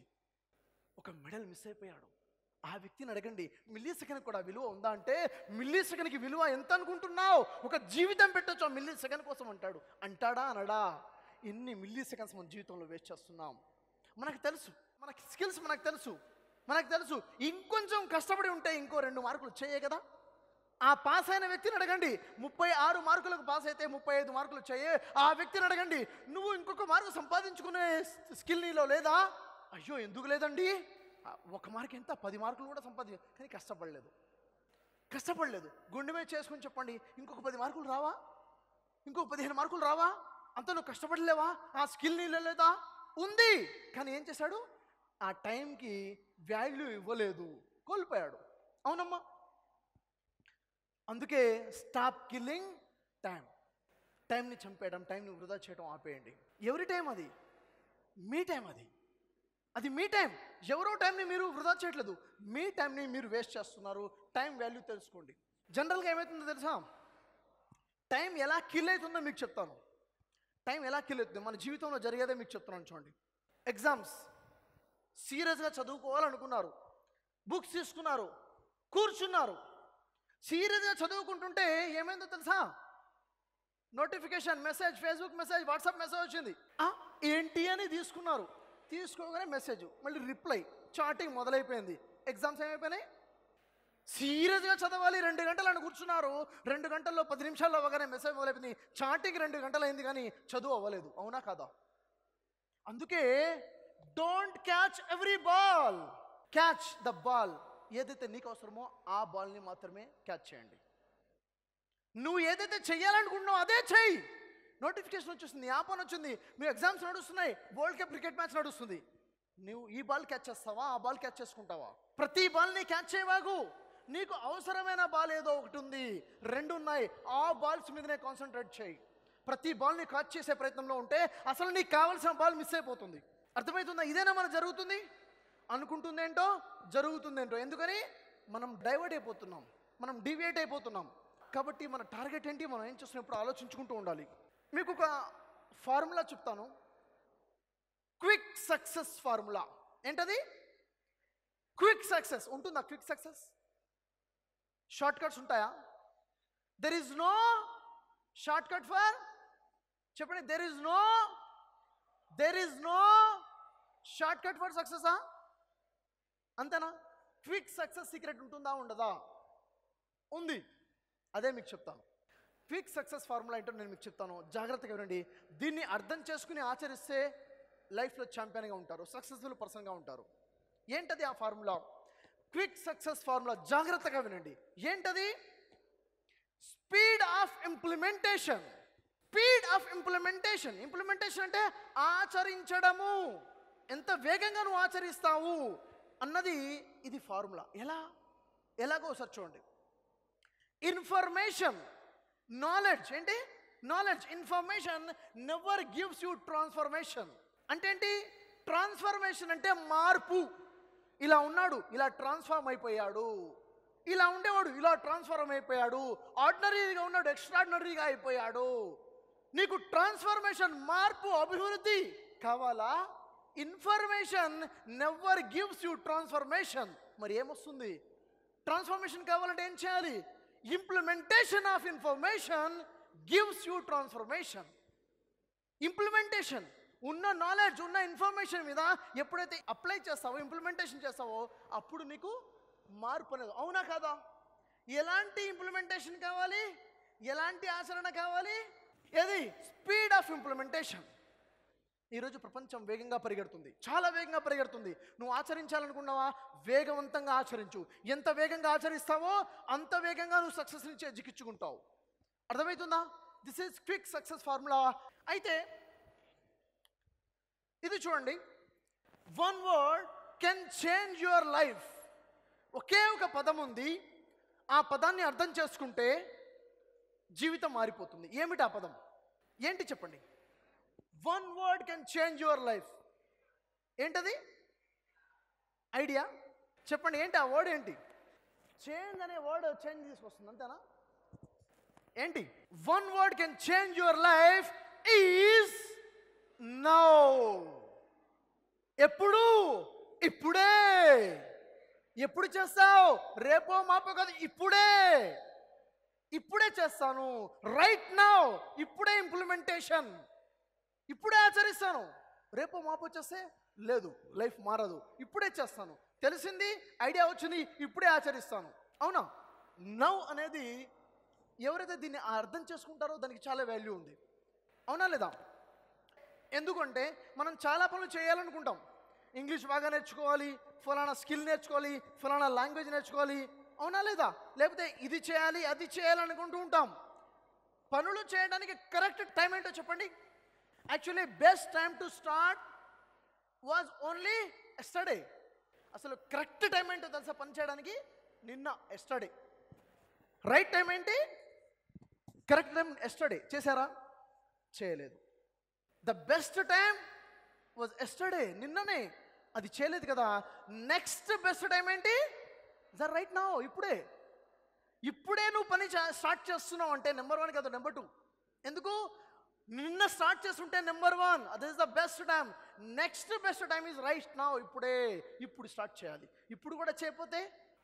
ఒక మెడల్ మిస్ అయిపోయాడు ఆ వ్యక్తిని అడగండి మిల్లీ సెకండ్ కూడా విలువ ఉందా అంటే మిల్లీ సెకండ్కి విలువ ఎంత అనుకుంటున్నావు ఒక జీవితం పెట్టచ్చు ఆ మిల్లీ సెకండ్ కోసం అంటాడు అంటాడా అనడా ఎన్ని మిల్లీ సెకండ్స్ మన జీవితంలో వేస్ట్ చేస్తున్నాం మనకు తెలుసు మనకి స్కిల్స్ మనకు తెలుసు మనకు తెలుసు ఇంకొంచెం కష్టపడి ఉంటే ఇంకో రెండు మార్కులు వచ్చాయే కదా ఆ పాస్ అయిన వ్యక్తిని అడగండి ముప్పై ఆరు మార్కులకు పాస్ అయితే ముప్పై ఐదు మార్కులు వచ్చాయి ఆ వ్యక్తిని అడగండి నువ్వు ఇంకొక మార్కు సంపాదించుకునే స్కిల్ నీలో లేదా అయ్యో ఎందుకు లేదండి ఒక మార్క్ ఎంత పది మార్కులు కూడా సంపాది కానీ కష్టపడలేదు కష్టపడలేదు గుండె మీద చేసుకుని చెప్పండి ఇంకొక పది మార్కులు రావా ఇంకొక పదిహేను మార్కులు రావా అంత నువ్వు కష్టపడలేవా ఆ స్కిల్ లేదా ఉంది కానీ ఏం చేశాడు ఆ టైంకి వాల్యూ ఇవ్వలేదు కోల్పోయాడు అవునమ్మా అందుకే స్టాప్ కిల్లింగ్ టైం టైంని చంపేయడం టైంని వృధా చేయడం ఆపేయండి ఎవరి టైం అది మీ టైం అది అది మీ టైం ఎవరో టైంని మీరు వృధా చేయట్లేదు మీ టైంని మీరు వేస్ట్ చేస్తున్నారు టైం వాల్యూ తెలుసుకోండి జనరల్గా ఏమవుతుందో తెలుసా టైం ఎలా కిల్ అవుతుందో మీకు చెప్తాను టైం ఎలా కిల్ అవుతుంది మన జీవితంలో జరిగేదే మీకు చెప్తున్నాను చూడండి ఎగ్జామ్స్ సీరియస్గా చదువుకోవాలనుకున్నారు బుక్స్ తీసుకున్నారు కూర్చున్నారు సీరియస్గా చదువుకుంటుంటే ఏమైందో తెలుసా notification message Facebook message WhatsApp message వచ్చింది ఏంటి అని తీసుకున్నారు తీసుకోగానే మెసేజ్ మళ్ళీ రిప్లై చాటింగ్ మొదలైపోయింది ఎగ్జామ్స్ ఏమైపోయినాయి సీరియస్గా చదవాలి రెండు గంటలు అని కూర్చున్నారు రెండు గంటల్లో పది నిమిషాల్లో అవ్వగానే మెసేజ్ మొదలైపోయింది చాటింగ్ రెండు గంటలు అయింది కానీ చదువు అవ్వలేదు అవునా కదా అందుకే don't catch every ball catch the ball ఏదైతే నీకు అవసరమో ఆ బాల్ని మాత్రమే క్యాచ్ చేయండి నువ్వు ఏదైతే చెయ్యాలనుకుంటున్నావు అదే చెయ్యి నోటిఫికేషన్ వచ్చేస్తుంది యాపన్ వచ్చింది మీరు ఎగ్జామ్స్ నడుస్తున్నాయి వరల్డ్ కప్ క్రికెట్ మ్యాచ్ నడుస్తుంది నువ్వు ఈ బాల్ క్యాచ్ చేస్తావా ఆ బాల్ క్యాచ్ చేసుకుంటావా ప్రతి బాల్ని క్యాచ్ చేయవాగు నీకు అవసరమైన బాల్ ఏదో ఒకటి ఉంది రెండు ఉన్నాయి ఆ బాల్స్ మీదనే కాన్సన్ట్రేట్ చేయి ప్రతి బాల్ని క్యాచ్ చేసే ప్రయత్నంలో ఉంటే అసలు నీకు కావాల్సిన బాల్ మిస్ అయిపోతుంది అర్థమవుతుందా ఇదేనా మన జరుగుతుంది అనుకుంటుందేంటో జరుగుతుందేంటో ఎందుకని మనం డైవర్ట్ అయిపోతున్నాం మనం డివియేట్ అయిపోతున్నాం కాబట్టి మన టార్గెట్ ఏంటి మనం ఏం చేస్తున్నాం ఆలోచించుకుంటూ ఉండాలి మీకు ఒక ఫార్ములా చెప్తాను క్విక్ సక్సెస్ ఫార్ములా ఏంటది క్విక్ సక్సెస్ ఉంటుందా క్విక్ సక్సెస్ షార్ట్ కట్స్ ఉంటాయా there is no shortcut for చెప్పండి there is no there is no shortcut for సక్సెసా అంతేనా క్విక్ సక్సెస్ సీక్రెట్ ఉంటుందా ఉండదా ఉంది అదే మీకు చెప్తాను క్విక్ సక్సెస్ ఫార్ములా ఏంటో నేను మీకు చెప్తాను జాగ్రత్తగా వినండి దీన్ని అర్థం చేసుకుని ఆచరిస్తే లైఫ్లో ఛాంపియన్గా ఉంటారు సక్సెస్ఫుల్ పర్సన్గా ఉంటారు ఏంటది ఆ ఫార్ములా క్విక్ సక్సెస్ ఫార్ములా జాగ్రత్తగా వినండి ఏంటది speed of implementation speed of implementation implementation అంటే ఆచరించడము ఎంత వేగంగా నువ్వు ఆచరిస్తావు అన్నది ఇది ఫార్ములా ఎలా ఎలాగో ఒకసారి చూడండి ఇన్ఫర్మేషన్ నాలెడ్జ్ ఏంటి knowledge information never gives you transformation అంటే ఏంటి ట్రాన్స్ఫర్మేషన్ అంటే మార్పు ఇలా ఉన్నాడు ఇలా ట్రాన్స్ఫార్మ్ అయిపోయాడు ఇలా ఉండేవాడు ఇలా ట్రాన్స్ఫార్మ్ అయిపోయాడు ఆర్డినరీగా ఉన్నాడు ఎక్స్ట్రాడినరీగా అయిపోయాడు నీకు ట్రాన్స్ఫర్మేషన్ మార్పు అభివృద్ధి కావాలా information never gives you transformation మరి ఏమొస్తుంది ట్రాన్స్ఫర్మేషన్ కావాలంటే ఏం చేయాలి implementation of information gives you transformation implementation ఉన్న నాలెడ్జ్ ఉన్న ఇన్ఫర్మేషన్ మీద ఎప్పుడైతే అప్లై చేస్తావో ఇంప్లిమెంటేషన్ చేస్తావో అప్పుడు నీకు మార్పు అనేది అవునా కాదా ఎలాంటి ఇంప్లిమెంటేషన్ కావాలి ఎలాంటి ఆచరణ కావాలి ఏది స్పీడ్ ఆఫ్ ఇంప్లిమెంటేషన్ ఈరోజు ప్రపంచం వేగంగా పరిగెడుతుంది చాలా వేగంగా పరిగెడుతుంది నువ్వు ఆచరించాలనుకున్నావా వేగవంతంగా ఆచరించు ఎంత వేగంగా ఆచరిస్తావో అంత వేగంగా నువ్వు సక్సెస్ నుంచి జిక్కించుకుంటావు అర్థమవుతుందా this is quick success formula అయితే ఇది చూడండి one word can change your life ఒకే ఒక పదం ఉంది ఆ పదాన్ని అర్థం చేసుకుంటే జీవితం మారిపోతుంది ఏమిటి ఆ పదం ఏంటి చెప్పండి one word can change your life ఏంటది ఐడియా చెప్పండి ఏంటి ఆ వర్డ్ ఏంటి చేంజ్ అనే వర్డ్ చేంజ్ తీసుకొస్తుంది అంతేనా ఏంటి one word can change your life is now ఎప్పుడు ఇప్పుడే ఎప్పుడు చేస్తావు రేపో మాపో కాదు ఇప్పుడే ఇప్పుడే చేస్తాను రైట్ నౌ ఇప్పుడే ఇంప్లిమెంటేషన్ ఇప్పుడే ఆచరిస్తాను రేపు మాపు వచ్చేస్తే లేదు లైఫ్ మారదు ఇప్పుడే చేస్తాను తెలిసింది ఐడియా వచ్చింది ఇప్పుడే ఆచరిస్తాను అవునా నవ్ అనేది ఎవరైతే దీన్ని అర్థం చేసుకుంటారో దానికి చాలా వాల్యూ ఉంది అవునా లేదా ఎందుకంటే మనం చాలా పనులు చేయాలనుకుంటాం ఇంగ్లీష్ బాగా నేర్చుకోవాలి ఫలానా స్కిల్ నేర్చుకోవాలి ఫలానా లాంగ్వేజ్ నేర్చుకోవాలి అవునా లేదా లేకపోతే ఇది చేయాలి అది చేయాలనుకుంటూ ఉంటాం పనులు చేయడానికి కరెక్ట్ టైం ఏంటో చెప్పండి actually best time to start was only yesterday అసలు కరెక్ట్ టైం ఏంటో తెలుసా పని చేయడానికి నిన్న ఎస్టర్డే రైట్ టైం ఏంటి కరెక్ట్ టైం ఎస్టర్డే చేశారా చేయలేదు the best time was yesterday నిన్ననే అది చేయలేదు కదా నెక్స్ట్ బెస్ట్ టైం ఏంటి ద రైట్ నా ఇప్పుడే ఇప్పుడే నువ్వు పని స్టార్ట్ చేస్తున్నావు అంటే నెంబర్ వన్ కదా నెంబర్ టూ ఎందుకు నిన్న స్టార్ట్ చేస్తుంటే number one is the best time next best time is right నా ఇప్పుడే ఇప్పుడు స్టార్ట్ చేయాలి ఇప్పుడు కూడా చేయకపోతే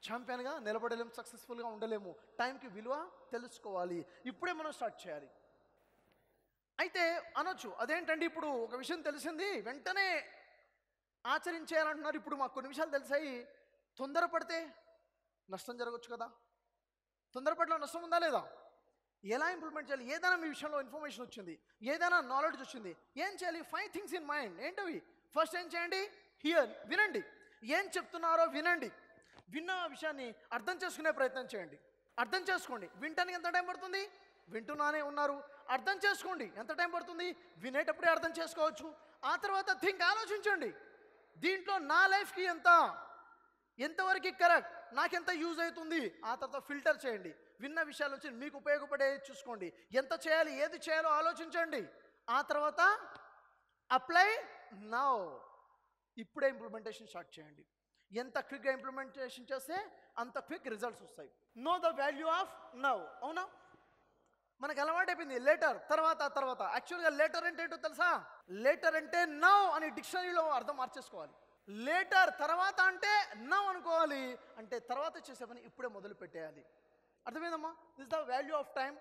ఛాంపియన్గా నిలబడలేము సక్సెస్ఫుల్గా ఉండలేము టైంకి విలువ తెలుసుకోవాలి ఇప్పుడే మనం స్టార్ట్ చేయాలి అయితే అనొచ్చు అదేంటండి ఇప్పుడు ఒక విషయం తెలిసింది వెంటనే ఆచరించేయాలంటున్నారు ఇప్పుడు మాకు కొన్ని విషయాలు తెలిసాయి తొందరపడితే నష్టం జరగచ్చు కదా తొందరపడిలో నష్టం ఉందా లేదా ఎలా ఇంప్లిమెంట్ చేయాలి ఏదైనా మీ విషయంలో ఇన్ఫర్మేషన్ వచ్చింది ఏదైనా నాలెడ్జ్ వచ్చింది ఏం చేయాలి ఫైవ్ థింగ్స్ ఇన్ మైండ్ ఏంటవి ఫస్ట్ ఏం చేయండి హియర్ వినండి ఏం చెప్తున్నారో వినండి విన్న విషయాన్ని అర్థం చేసుకునే ప్రయత్నం చేయండి అర్థం చేసుకోండి వినటానికి ఎంత టైం పడుతుంది వింటున్నానే ఉన్నారు అర్థం చేసుకోండి ఎంత టైం పడుతుంది వినేటప్పుడే అర్థం చేసుకోవచ్చు ఆ తర్వాత థింక్ ఆలోచించండి దీంట్లో నా లైఫ్కి ఎంత ఎంతవరకు కరెక్ట్ నాకెంత యూజ్ అవుతుంది ఆ తర్వాత ఫిల్టర్ చేయండి విన్న విషయాలు వచ్చి మీకు ఉపయోగపడే చూసుకోండి ఎంత చేయాలి ఏది చేయాలో ఆలోచించండి ఆ తర్వాత అప్లై నౌ ఇప్పుడే ఇంప్లిమెంటేషన్ స్టార్ట్ చేయండి ఎంత క్విక్గా ఇంప్లిమెంటేషన్ చేస్తే అంత క్విక్ రిజల్ట్స్ వస్తాయి know the value of now అవునా మనకు అలవాటు అయిపోయింది లేటర్ తర్వాత తర్వాత యాక్చువల్గా లేటర్ అంటే ఏంటో తెలుసా లేటర్ అంటే నవ్ అని డిక్షనరీలో అర్థం మార్చేసుకోవాలి లేటర్ తర్వాత అంటే నవ్ అనుకోవాలి అంటే తర్వాత చేసే పని ఇప్పుడే మొదలు పెట్టేయాలి అర్థమైందమ్మా this the value of time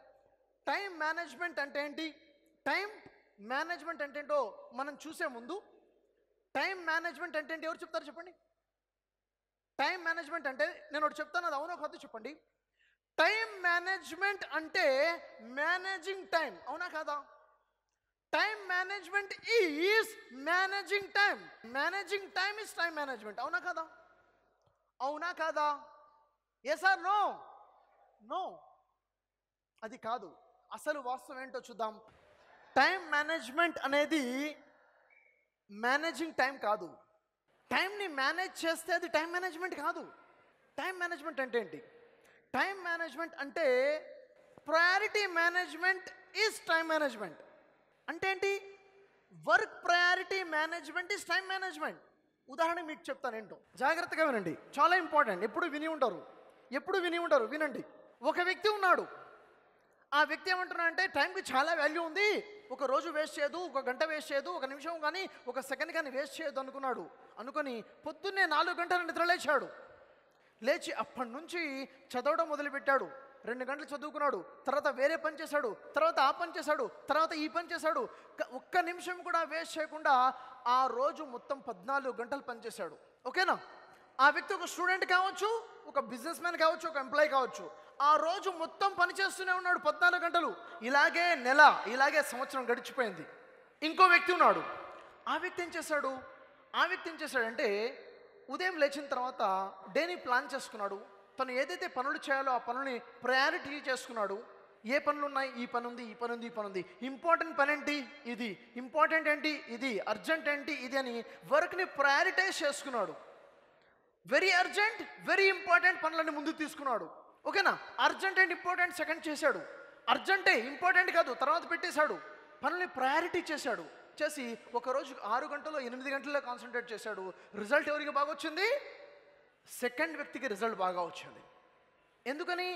time management అంటే ఏంటి టైం మేనేజ్మెంట్ అంటే ఏంటో మనం చూసే ముందు టైం మేనేజ్మెంట్ అంటే ఏంటి ఎవరు చెప్తారు చెప్పండి టైం మేనేజ్మెంట్ అంటే నేను ఒకటి చెప్తాను అది అవునో కాదు చెప్పండి టైం మేనేజ్మెంట్ అంటే మేనేజింగ్ టైం అవునా కాదా time management is managing time managing time is time management అవునా కాదా అవునా కాదా ఏ సార్ నో నో అది కాదు అసలు వాస్తవం ఏంటో చూద్దాం టైం మేనేజ్మెంట్ అనేది మేనేజింగ్ టైం కాదు టైంని మేనేజ్ చేస్తే అది టైం మేనేజ్మెంట్ కాదు టైం మేనేజ్మెంట్ అంటే ఏంటి టైం మేనేజ్మెంట్ అంటే priority management is time management అంటే ఏంటి work priority management is time management ఉదాహరణ మీకు చెప్తాను ఏంటో జాగ్రత్తగా వినండి చాలా ఇంపార్టెంట్ ఎప్పుడు విని ఉంటారు ఎప్పుడు విని ఉంటారు వినండి ఒక వ్యక్తి ఉన్నాడు ఆ వ్యక్తి ఏమంటున్నా అంటే టైంకి చాలా వాల్యూ ఉంది ఒక రోజు వేస్ట్ చేయదు ఒక గంట వేస్ట్ చేయదు ఒక నిమిషం కానీ ఒక సెకండ్ కానీ వేస్ట్ చేయదు అనుకున్నాడు అనుకొని పొద్దున్నే నాలుగు గంటల నిద్రలేచాడు లేచి అప్పటి నుంచి చదవడం మొదలుపెట్టాడు రెండు గంటలు చదువుకున్నాడు తర్వాత వేరే పని చేశాడు తర్వాత ఆ పని చేశాడు తర్వాత ఈ పని చేశాడు ఒక్క నిమిషం కూడా వేస్ట్ చేయకుండా ఆ రోజు మొత్తం పద్నాలుగు గంటలు పనిచేశాడు ఓకేనా ఆ వ్యక్తి ఒక స్టూడెంట్ కావచ్చు ఒక బిజినెస్ మ్యాన్ కావచ్చు ఒక ఎంప్లాయీ కావచ్చు ఆ రోజు మొత్తం పనిచేస్తూనే ఉన్నాడు పద్నాలుగు గంటలు ఇలాగే నెల ఇలాగే సంవత్సరం గడిచిపోయింది ఇంకో వ్యక్తి ఉన్నాడు ఆ వ్యక్తి ఏం చేశాడు ఆ వ్యక్తి ఏం చేశాడంటే ఉదయం లేచిన తర్వాత డేని ప్లాన్ చేసుకున్నాడు తను ఏదైతే పనులు చేయాలో ఆ పనుని ప్రయారిటీ చేసుకున్నాడు ఏ పనులు ఉన్నాయి ఈ పని ఉంది ఈ పని ఉంది ఈ పని ఉంది ఇంపార్టెంట్ పని ఏంటి ఇది ఇంపార్టెంట్ ఏంటి ఇది అర్జెంట్ ఏంటి ఇది అని వర్క్ని ప్రయారిటైజ్ చేసుకున్నాడు వెరీ అర్జెంట్ వెరీ ఇంపార్టెంట్ పనులని ముందుకు తీసుకున్నాడు ఓకేనా అర్జెంట్ అండ్ ఇంపార్టెంట్ సెకండ్ చేశాడు అర్జెంటే ఇంపార్టెంట్ కాదు తర్వాత పెట్టేశాడు పనుల్ని ప్రయారిటీ చేశాడు చేసి ఒకరోజు ఆరు గంటలో ఎనిమిది గంటల్లో కాన్సన్ట్రేట్ చేశాడు రిజల్ట్ ఎవరికి బాగా వచ్చింది సెకండ్ వ్యక్తికి రిజల్ట్ బాగా వచ్చింది ఎందుకని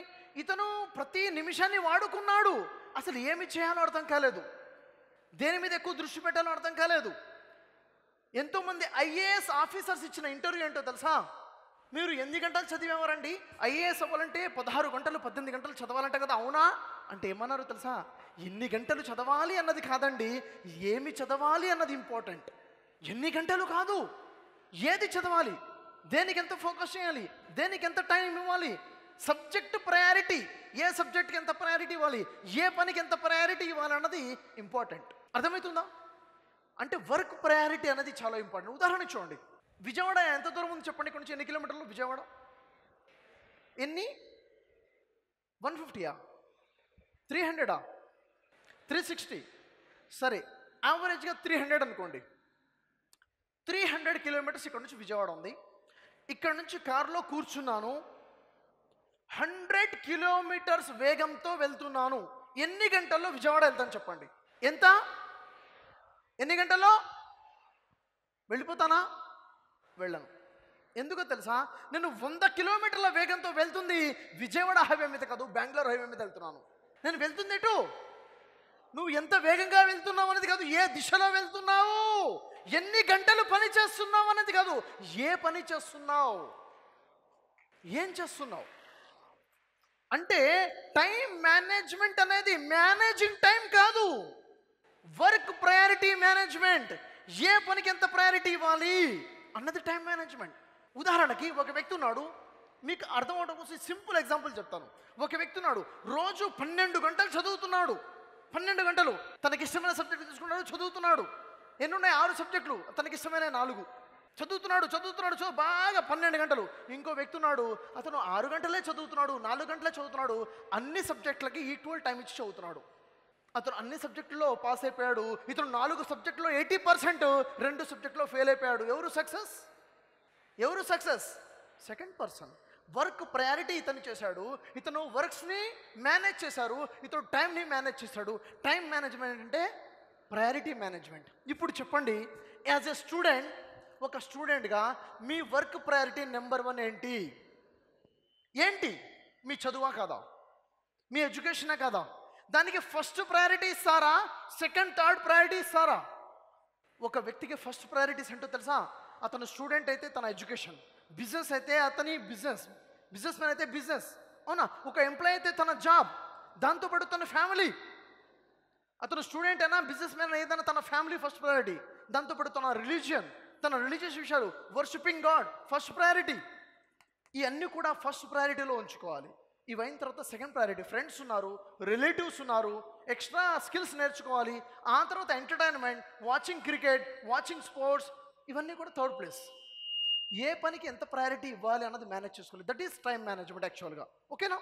ఇతను ప్రతి నిమిషాన్ని వాడుకున్నాడు అసలు ఏమి చేయాలో అర్థం కాలేదు దేని మీద ఎక్కువ దృష్టి పెట్టాలో అర్థం కాలేదు ఎంతోమంది ఐఏఎస్ ఆఫీసర్స్ ఇచ్చిన ఇంటర్వ్యూ ఏంటో తెలుసా మీరు ఎన్ని గంటలు చదివేవారండి ఐఏఎస్ అవ్వాలంటే పదహారు గంటలు పద్దెనిమిది గంటలు చదవాలంట కదా అవునా అంటే ఏమన్నారు తెలుసా ఎన్ని గంటలు చదవాలి అన్నది కాదండి ఏమి చదవాలి అన్నది ఇంపార్టెంట్ ఎన్ని గంటలు కాదు ఏది చదవాలి దేనికి ఎంత ఫోకస్ చేయాలి దేనికి ఎంత టైం ఇవ్వాలి సబ్జెక్ట్ ప్రయారిటీ ఏ సబ్జెక్ట్కి ఎంత ప్రయారిటీ ఇవ్వాలి ఏ పనికి ఎంత ప్రయారిటీ ఇవ్వాలి అన్నది ఇంపార్టెంట్ అర్థమవుతుందా అంటే వర్క్ ప్రయారిటీ అనేది చాలా ఇంపార్టెంట్ ఉదాహరణ చూడండి విజయవాడ ఎంత దూరం ఉంది చెప్పండి ఇక్కడ నుంచి ఎన్ని కిలోమీటర్లు విజయవాడ ఎన్ని వన్ ఫిఫ్టీయా త్రీ హండ్రెడా త్రీ సిక్స్టీ సరే యావరేజ్గా త్రీ హండ్రెడ్ అనుకోండి త్రీ హండ్రెడ్ కిలోమీటర్స్ ఇక్కడ నుంచి విజయవాడ ఉంది ఇక్కడ నుంచి కారులో కూర్చున్నాను హండ్రెడ్ కిలోమీటర్స్ వేగంతో వెళ్తున్నాను ఎన్ని గంటల్లో విజయవాడ వెళ్తాను చెప్పండి ఎంత ఎన్ని గంటల్లో వెళ్ళిపోతానా వెళ్ళను ఎందుకో తెలుసా నేను వంద కిలోమీటర్ల వేగంతో వెళ్తుంది విజయవాడ హైవే మీద కాదు బెంగళూరు హైవే మీద వెళ్తున్నాను నేను వెళ్తుంది ఎటు నువ్వు ఎంత వేగంగా వెళ్తున్నావు అనేది కాదు ఏ దిశలో వెళ్తున్నావు ఎన్ని గంటలు పని చేస్తున్నావు అనేది కాదు ఏ పని చేస్తున్నావు ఏం చేస్తున్నావు అంటే టైం మేనేజ్మెంట్ అనేది మేనేజింగ్ టైం కాదు వర్క్ ప్రయారిటీ మేనేజ్మెంట్ ఏ పనికి ఎంత ప్రయారిటీ ఇవ్వాలి అన్నది టైం మేనేజ్మెంట్ ఉదాహరణకి ఒక వ్యక్తి ఉన్నాడు మీకు అర్థం అవడం కోసం సింపుల్ ఎగ్జాంపుల్ చెప్తాను ఒక వ్యక్తి ఉన్నాడు రోజు పన్నెండు గంటలు చదువుతున్నాడు పన్నెండు గంటలు తనకి ఇష్టమైన సబ్జెక్టు తీసుకున్నాడు చదువుతున్నాడు ఎన్నున్నాయి ఆరు సబ్జెక్టులు తనకి ఇష్టమైన నాలుగు చదువుతున్నాడు చదువుతున్నాడు చదువు బాగా పన్నెండు గంటలు ఇంకో వ్యక్తి ఉన్నాడు అతను ఆరు గంటలే చదువుతున్నాడు నాలుగు గంటలే చదువుతున్నాడు అన్ని సబ్జెక్టులకి ఈక్వల్ టైం ఇచ్చి చదువుతున్నాడు అతను అన్ని సబ్జెక్టులో పాస్ అయిపోయాడు ఇతను నాలుగు సబ్జెక్టులో ఎయిటీ పర్సెంట్ రెండు సబ్జెక్టులో ఫెయిల్ అయిపోయాడు ఎవరు సక్సెస్ ఎవరు success second person work priority ఇతను చేశాడు ఇతను వర్క్స్ని మేనేజ్ చేశారు ఇతను టైంని మేనేజ్ చేశాడు టైం మేనేజ్మెంట్ అంటే ప్రయారిటీ మేనేజ్మెంట్ ఇప్పుడు చెప్పండి యాజ్ ఎ స్టూడెంట్ ఒక స్టూడెంట్గా మీ వర్క్ ప్రయారిటీ నెంబర్ వన్ ఏంటి ఏంటి మీ చదువా కాదా మీ ఎడ్యుకేషనే కాదా దానికి ఫస్ట్ ప్రయారిటీ ఇస్తారా సెకండ్ థర్డ్ ప్రయారిటీ ఇస్తారా ఒక వ్యక్తికి ఫస్ట్ ప్రయారిటీస్ ఏంటో తెలుసా అతను స్టూడెంట్ అయితే తన ఎడ్యుకేషన్ బిజినెస్ అయితే అతని బిజినెస్ బిజినెస్ మ్యాన్ అయితే బిజినెస్ అవునా ఒక ఎంప్లాయ్ అయితే తన జాబ్ దాంతోపాటు తన ఫ్యామిలీ అతను స్టూడెంట్ అయినా బిజినెస్ మ్యాన్ ఏదైనా తన ఫ్యామిలీ ఫస్ట్ ప్రయారిటీ దాంతోపాటు తన రిలీజియన్ తన రిలీజియస్ విషయాలు వర్షిపింగ్ గాడ్ ఫస్ట్ ప్రయారిటీ ఇవన్నీ కూడా ఫస్ట్ ప్రయారిటీలో ఉంచుకోవాలి ఇవైన తర్వాత సెకండ్ ప్రయారిటీ ఫ్రెండ్స్ ఉన్నారు రిలేటివ్స్ ఉన్నారు ఎక్స్ట్రా స్కిల్స్ నేర్చుకోవాలి ఆ తర్వాత entertainment watching cricket watching sports ఇవన్నీ కూడా థర్డ్ ప్లేస్ ఏ పనికి ఎంత ప్రయారిటీ ఇవ్వాలి అన్నది మేనేజ్ చేసుకోవాలి దట్ ఈస్ టైం మేనేజ్మెంట్ యాక్చువల్గా ఓకేనా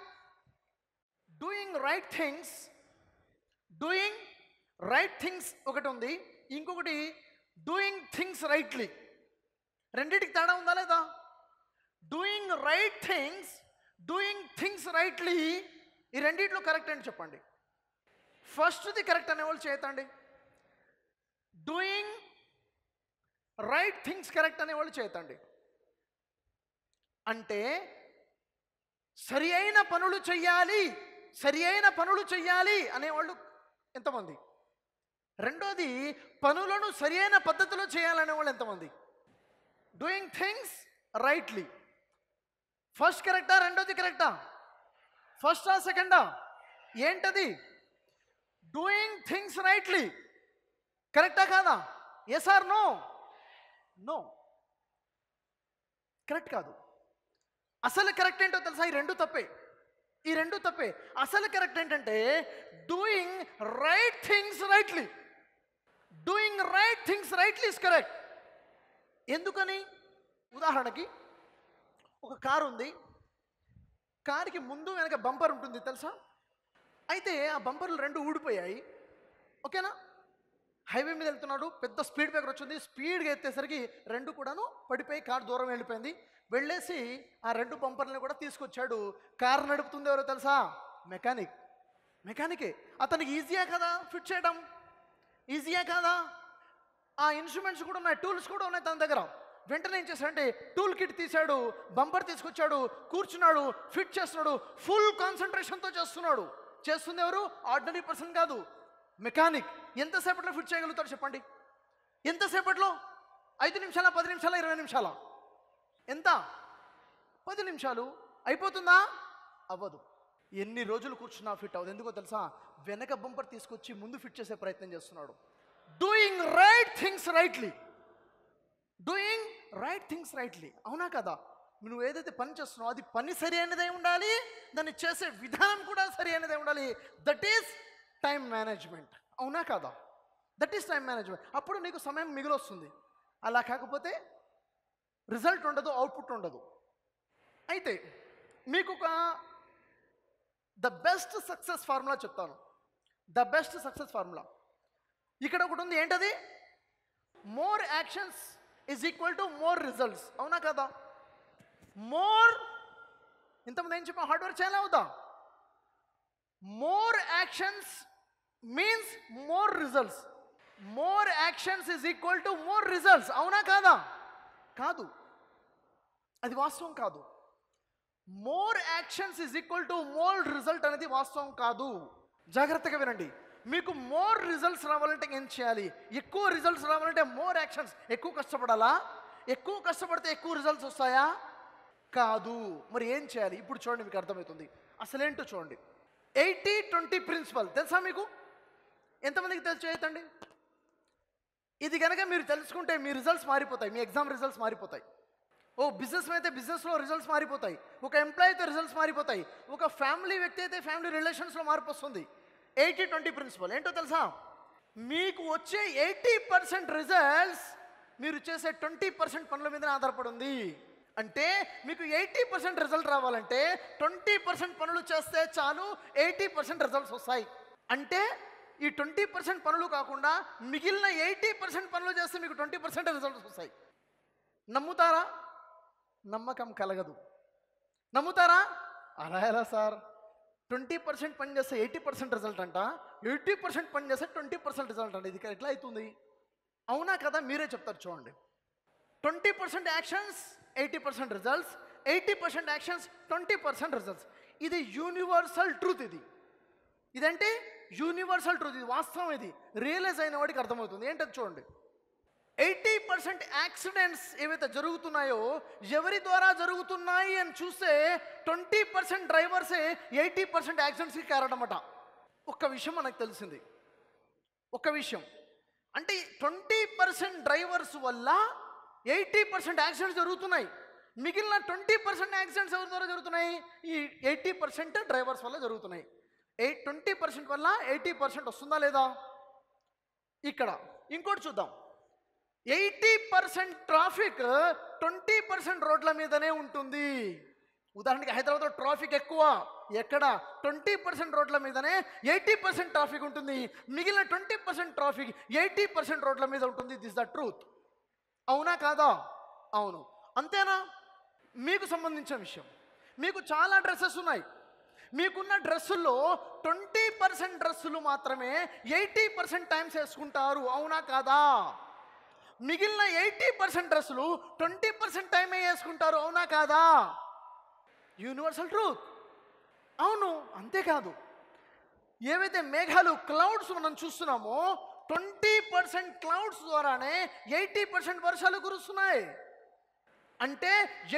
doing right things doing right things ఒకటి ఉంది ఇంకొకటి డూయింగ్ థింగ్స్ రైట్లీ రెండింటికి తేడా ఉందా లేదా doing right things doing things rightly ఈ రెండింటిలో కరెక్ట్ అని చెప్పండి ఫస్ట్ది కరెక్ట్ అనేవాళ్ళు చేతండి డూయింగ్ రైట్ థింగ్స్ కరెక్ట్ అనేవాళ్ళు చేతండి అంటే సరి అయిన పనులు చెయ్యాలి సరి అయిన పనులు చెయ్యాలి అనేవాళ్ళు ఎంతమంది రెండోది పనులను సరి అయిన పద్ధతిలో చేయాలనే వాళ్ళు ఎంతమంది డూయింగ్ థింగ్స్ రైట్లీ ఫస్ట్ కరెక్టా రెండోది కరెక్టా ఫస్టా సెకండా ఏంటది డూయింగ్ థింగ్స్ రైట్లీ కరెక్టా కాదా yes or no no correct కాదు అసలు కరెక్ట్ ఏంటో తెలుసా ఈ రెండు తప్పే ఈ రెండు తప్పే అసలు కరెక్ట్ ఏంటంటే doing right things rightly doing right things rightly is correct ఎందుకని ఉదాహరణకి ఒక కారు ఉంది కారుకి ముందు వెనక బంపర్ ఉంటుంది తెలుసా అయితే ఆ బంపర్లు రెండు ఊడిపోయాయి ఓకేనా హైవే మీద వెళ్తున్నాడు పెద్ద స్పీడ్ బ్రేకర్ వచ్చింది స్పీడ్గా ఎత్తేసరికి రెండు కూడాను పడిపోయి కారు దూరం వెళ్ళిపోయింది వెళ్ళేసి ఆ రెండు బంపర్లను కూడా తీసుకొచ్చాడు కారు నడుపుతుంది ఎవరో తెలుసా మెకానిక్ మెకానికే అతనికి ఈజీయే కదా ఫిట్ చేయడం ఈజీయే కదా ఆ ఇన్స్ట్రుమెంట్స్ కూడా ఉన్నాయి టూల్స్ కూడా ఉన్నాయి తన దగ్గర వెంటనే ఏం చేశాడంటే టూల్ కిట్ తీశాడు బంపర్ తీసుకొచ్చాడు కూర్చున్నాడు ఫిట్ చేస్తున్నాడు ఫుల్ కాన్సన్ట్రేషన్తో చేస్తున్నాడు చేస్తుంది ఎవరు ఆర్డినరీ పర్సన్ కాదు మెకానిక్ ఎంతసేపట్లో ఫిట్ చేయగలుగుతాడు చెప్పండి ఎంతసేపట్లో ఐదు నిమిషాల పది నిమిషాల ఇరవై నిమిషాల ఎంత పది నిమిషాలు అయిపోతుందా అవ్వదు ఎన్ని రోజులు కూర్చున్నా ఫిట్ అవ్వదు ఎందుకో తెలుసా వెనక బంపర్ తీసుకొచ్చి ముందు ఫిట్ చేసే ప్రయత్నం చేస్తున్నాడు doing right things rightly doing right things rightly అవునా కదా నువ్వు ఏదైతే పని చేస్తున్నావో అది పని సరి అయినదే ఉండాలి దాన్ని చేసే విధానం కూడా సరి అయినదే ఉండాలి దట్ ఈస్ టైం మేనేజ్మెంట్ అవునా కదా దట్ ఈస్ టైం మేనేజ్మెంట్ అప్పుడు నీకు సమయం మిగిలొస్తుంది అలా కాకపోతే రిజల్ట్ ఉండదు అవుట్పుట్ ఉండదు అయితే మీకు ఒక ద బెస్ట్ సక్సెస్ ఫార్ములా చెప్తాను ద బెస్ట్ సక్సెస్ ఫార్ములా ఇక్కడ ఒకటి ఉంది ఏంటది more actions is equal to more results అవునా కదా మోర్ ఇంతకుముందు ఏం చెప్పాం హార్డ్వేర్ చేయాలి అవుతా more actions means more results more actions is equal to more results అవునా కాదా కాదు అది వాస్తవం కాదు more actions is equal to more result అనేది వాస్తవం కాదు జాగ్రత్తగా వినండి మీకు మోర్ రిజల్ట్స్ రావాలంటే ఏం చేయాలి ఎక్కువ రిజల్ట్స్ రావాలంటే మోర్ యాక్షన్స్ ఎక్కువ కష్టపడాలా ఎక్కువ కష్టపడితే ఎక్కువ రిజల్ట్స్ వస్తాయా కాదు మరి ఏం చేయాలి ఇప్పుడు చూడండి మీకు అర్థమవుతుంది అసలేంటో చూడండి ఎయిటీ ట్వంటీ ప్రిన్సిపల్ తెలుసా మీకు ఎంతమందికి తెలుసు చేయతండి ఇది కనుక మీరు తెలుసుకుంటే మీ రిజల్ట్స్ మారిపోతాయి మీ ఎగ్జామ్ రిజల్ట్స్ మారిపోతాయి ఓ బిజినెస్ అయితే బిజినెస్లో రిజల్ట్స్ మారిపోతాయి ఒక అయితే రిజల్ట్స్ మారిపోతాయి ఒక ఫ్యామిలీ వ్యక్తి అయితే ఫ్యామిలీ రిలేషన్స్లో మార్పు వస్తుంది ఎయిటీ ట్వంటీ ప్రిన్సిపల్ ఏంటో తెలుసా మీకు వచ్చే ఎయిటీ పర్సెంట్ రిజల్ట్స్ మీరు చేసే ట్వంటీ పర్సెంట్ పనుల మీదనే ఆధారపడి ఉంది అంటే మీకు ఎయిటీ పర్సెంట్ రిజల్ట్ రావాలంటే ట్వంటీ పర్సెంట్ పనులు చేస్తే చాలు ఎయిటీ పర్సెంట్ రిజల్ట్స్ వస్తాయి అంటే ఈ ట్వంటీ పర్సెంట్ పనులు కాకుండా మిగిలిన ఎయిటీ పర్సెంట్ పనులు చేస్తే మీకు ట్వంటీ పర్సెంట్ రిజల్ట్స్ వస్తాయి నమ్ముతారా నమ్మకం కలగదు నమ్ముతారా అలా ఎలా సార్ ట్వంటీ పర్సెంట్ పని చేస్తే ఎయిటీ పర్సెంట్ రిజల్ట్ అంట ఎయిటీ పర్సెంట్ పని చేస్తే ట్వంటీ పర్సెంట్ రిజల్ట్ అంట ఇది ఎట్లా అవుతుంది అవునా కదా మీరే చెప్తారు చూడండి twenty percent actions eighty percent results eighty percent actions twenty percent results ఇది యూనివర్సల్ ట్రూత్ ఇది ఇదంటే యూనివర్సల్ ట్రూత్ ఇది వాస్తవం ఇది రియలైజ్ అయిన వాడికి అర్థమవుతుంది ఏంటది చూడండి ఎయిటీ పర్సెంట్ యాక్సిడెంట్స్ ఏవైతే జరుగుతున్నాయో ఎవరి ద్వారా జరుగుతున్నాయి అని చూస్తే ట్వంటీ పర్సెంట్ డ్రైవర్సే ఎయిటీ పర్సెంట్ యాక్సిడెంట్స్కి కారణమట ఒక్క విషయం మనకు తెలిసింది ఒక విషయం అంటే ట్వంటీ పర్సెంట్ డ్రైవర్స్ వల్ల ఎయిటీ పర్సెంట్ యాక్సిడెంట్స్ జరుగుతున్నాయి మిగిలిన ట్వంటీ పర్సెంట్ యాక్సిడెంట్స్ ఎవరి ద్వారా జరుగుతున్నాయి ఈ ఎయిటీ పర్సెంట్ డ్రైవర్స్ వల్ల జరుగుతున్నాయి ఎయిట్ ట్వంటీ పర్సెంట్ వల్ల ఎయిటీ పర్సెంట్ వస్తుందా లేదా ఇక్కడ ఇంకోటి చూద్దాం eighty percent traffic twenty percent రోడ్ల మీదనే ఉంటుంది ఉదాహరణకి హైదరాబాద్లో ట్రాఫిక్ ఎక్కువ ఎక్కడ ట్వంటీ పర్సెంట్ రోడ్ల మీదనే ఎయిటీ పర్సెంట్ ట్రాఫిక్ ఉంటుంది మిగిలిన twenty percent traffic eighty percent రోడ్ల మీద ఉంటుంది దిస్ ద ట్రూత్ అవునా కాదా అవును అంతేనా మీకు సంబంధించిన విషయం మీకు చాలా డ్రెస్సెస్ ఉన్నాయి మీకున్న డ్రెస్సుల్లో ట్వంటీ పర్సెంట్ డ్రెస్సులు మాత్రమే ఎయిటీ పర్సెంట్ టైమ్స్ వేసుకుంటారు అవునా కాదా మిగిలిన ఎయిటీ పర్సెంట్ డ్రెస్సులు ట్వంటీ పర్సెంట్ టైమే వేసుకుంటారు అవునా కాదా యూనివర్సల్ ట్రూత్ అవును అంతేకాదు ఏవైతే మేఘాలు క్లౌడ్స్ మనం చూస్తున్నామో ట్వంటీ పర్సెంట్ క్లౌడ్స్ ద్వారానే ఎయిటీ పర్సెంట్ వర్షాలు కురుస్తున్నాయి అంటే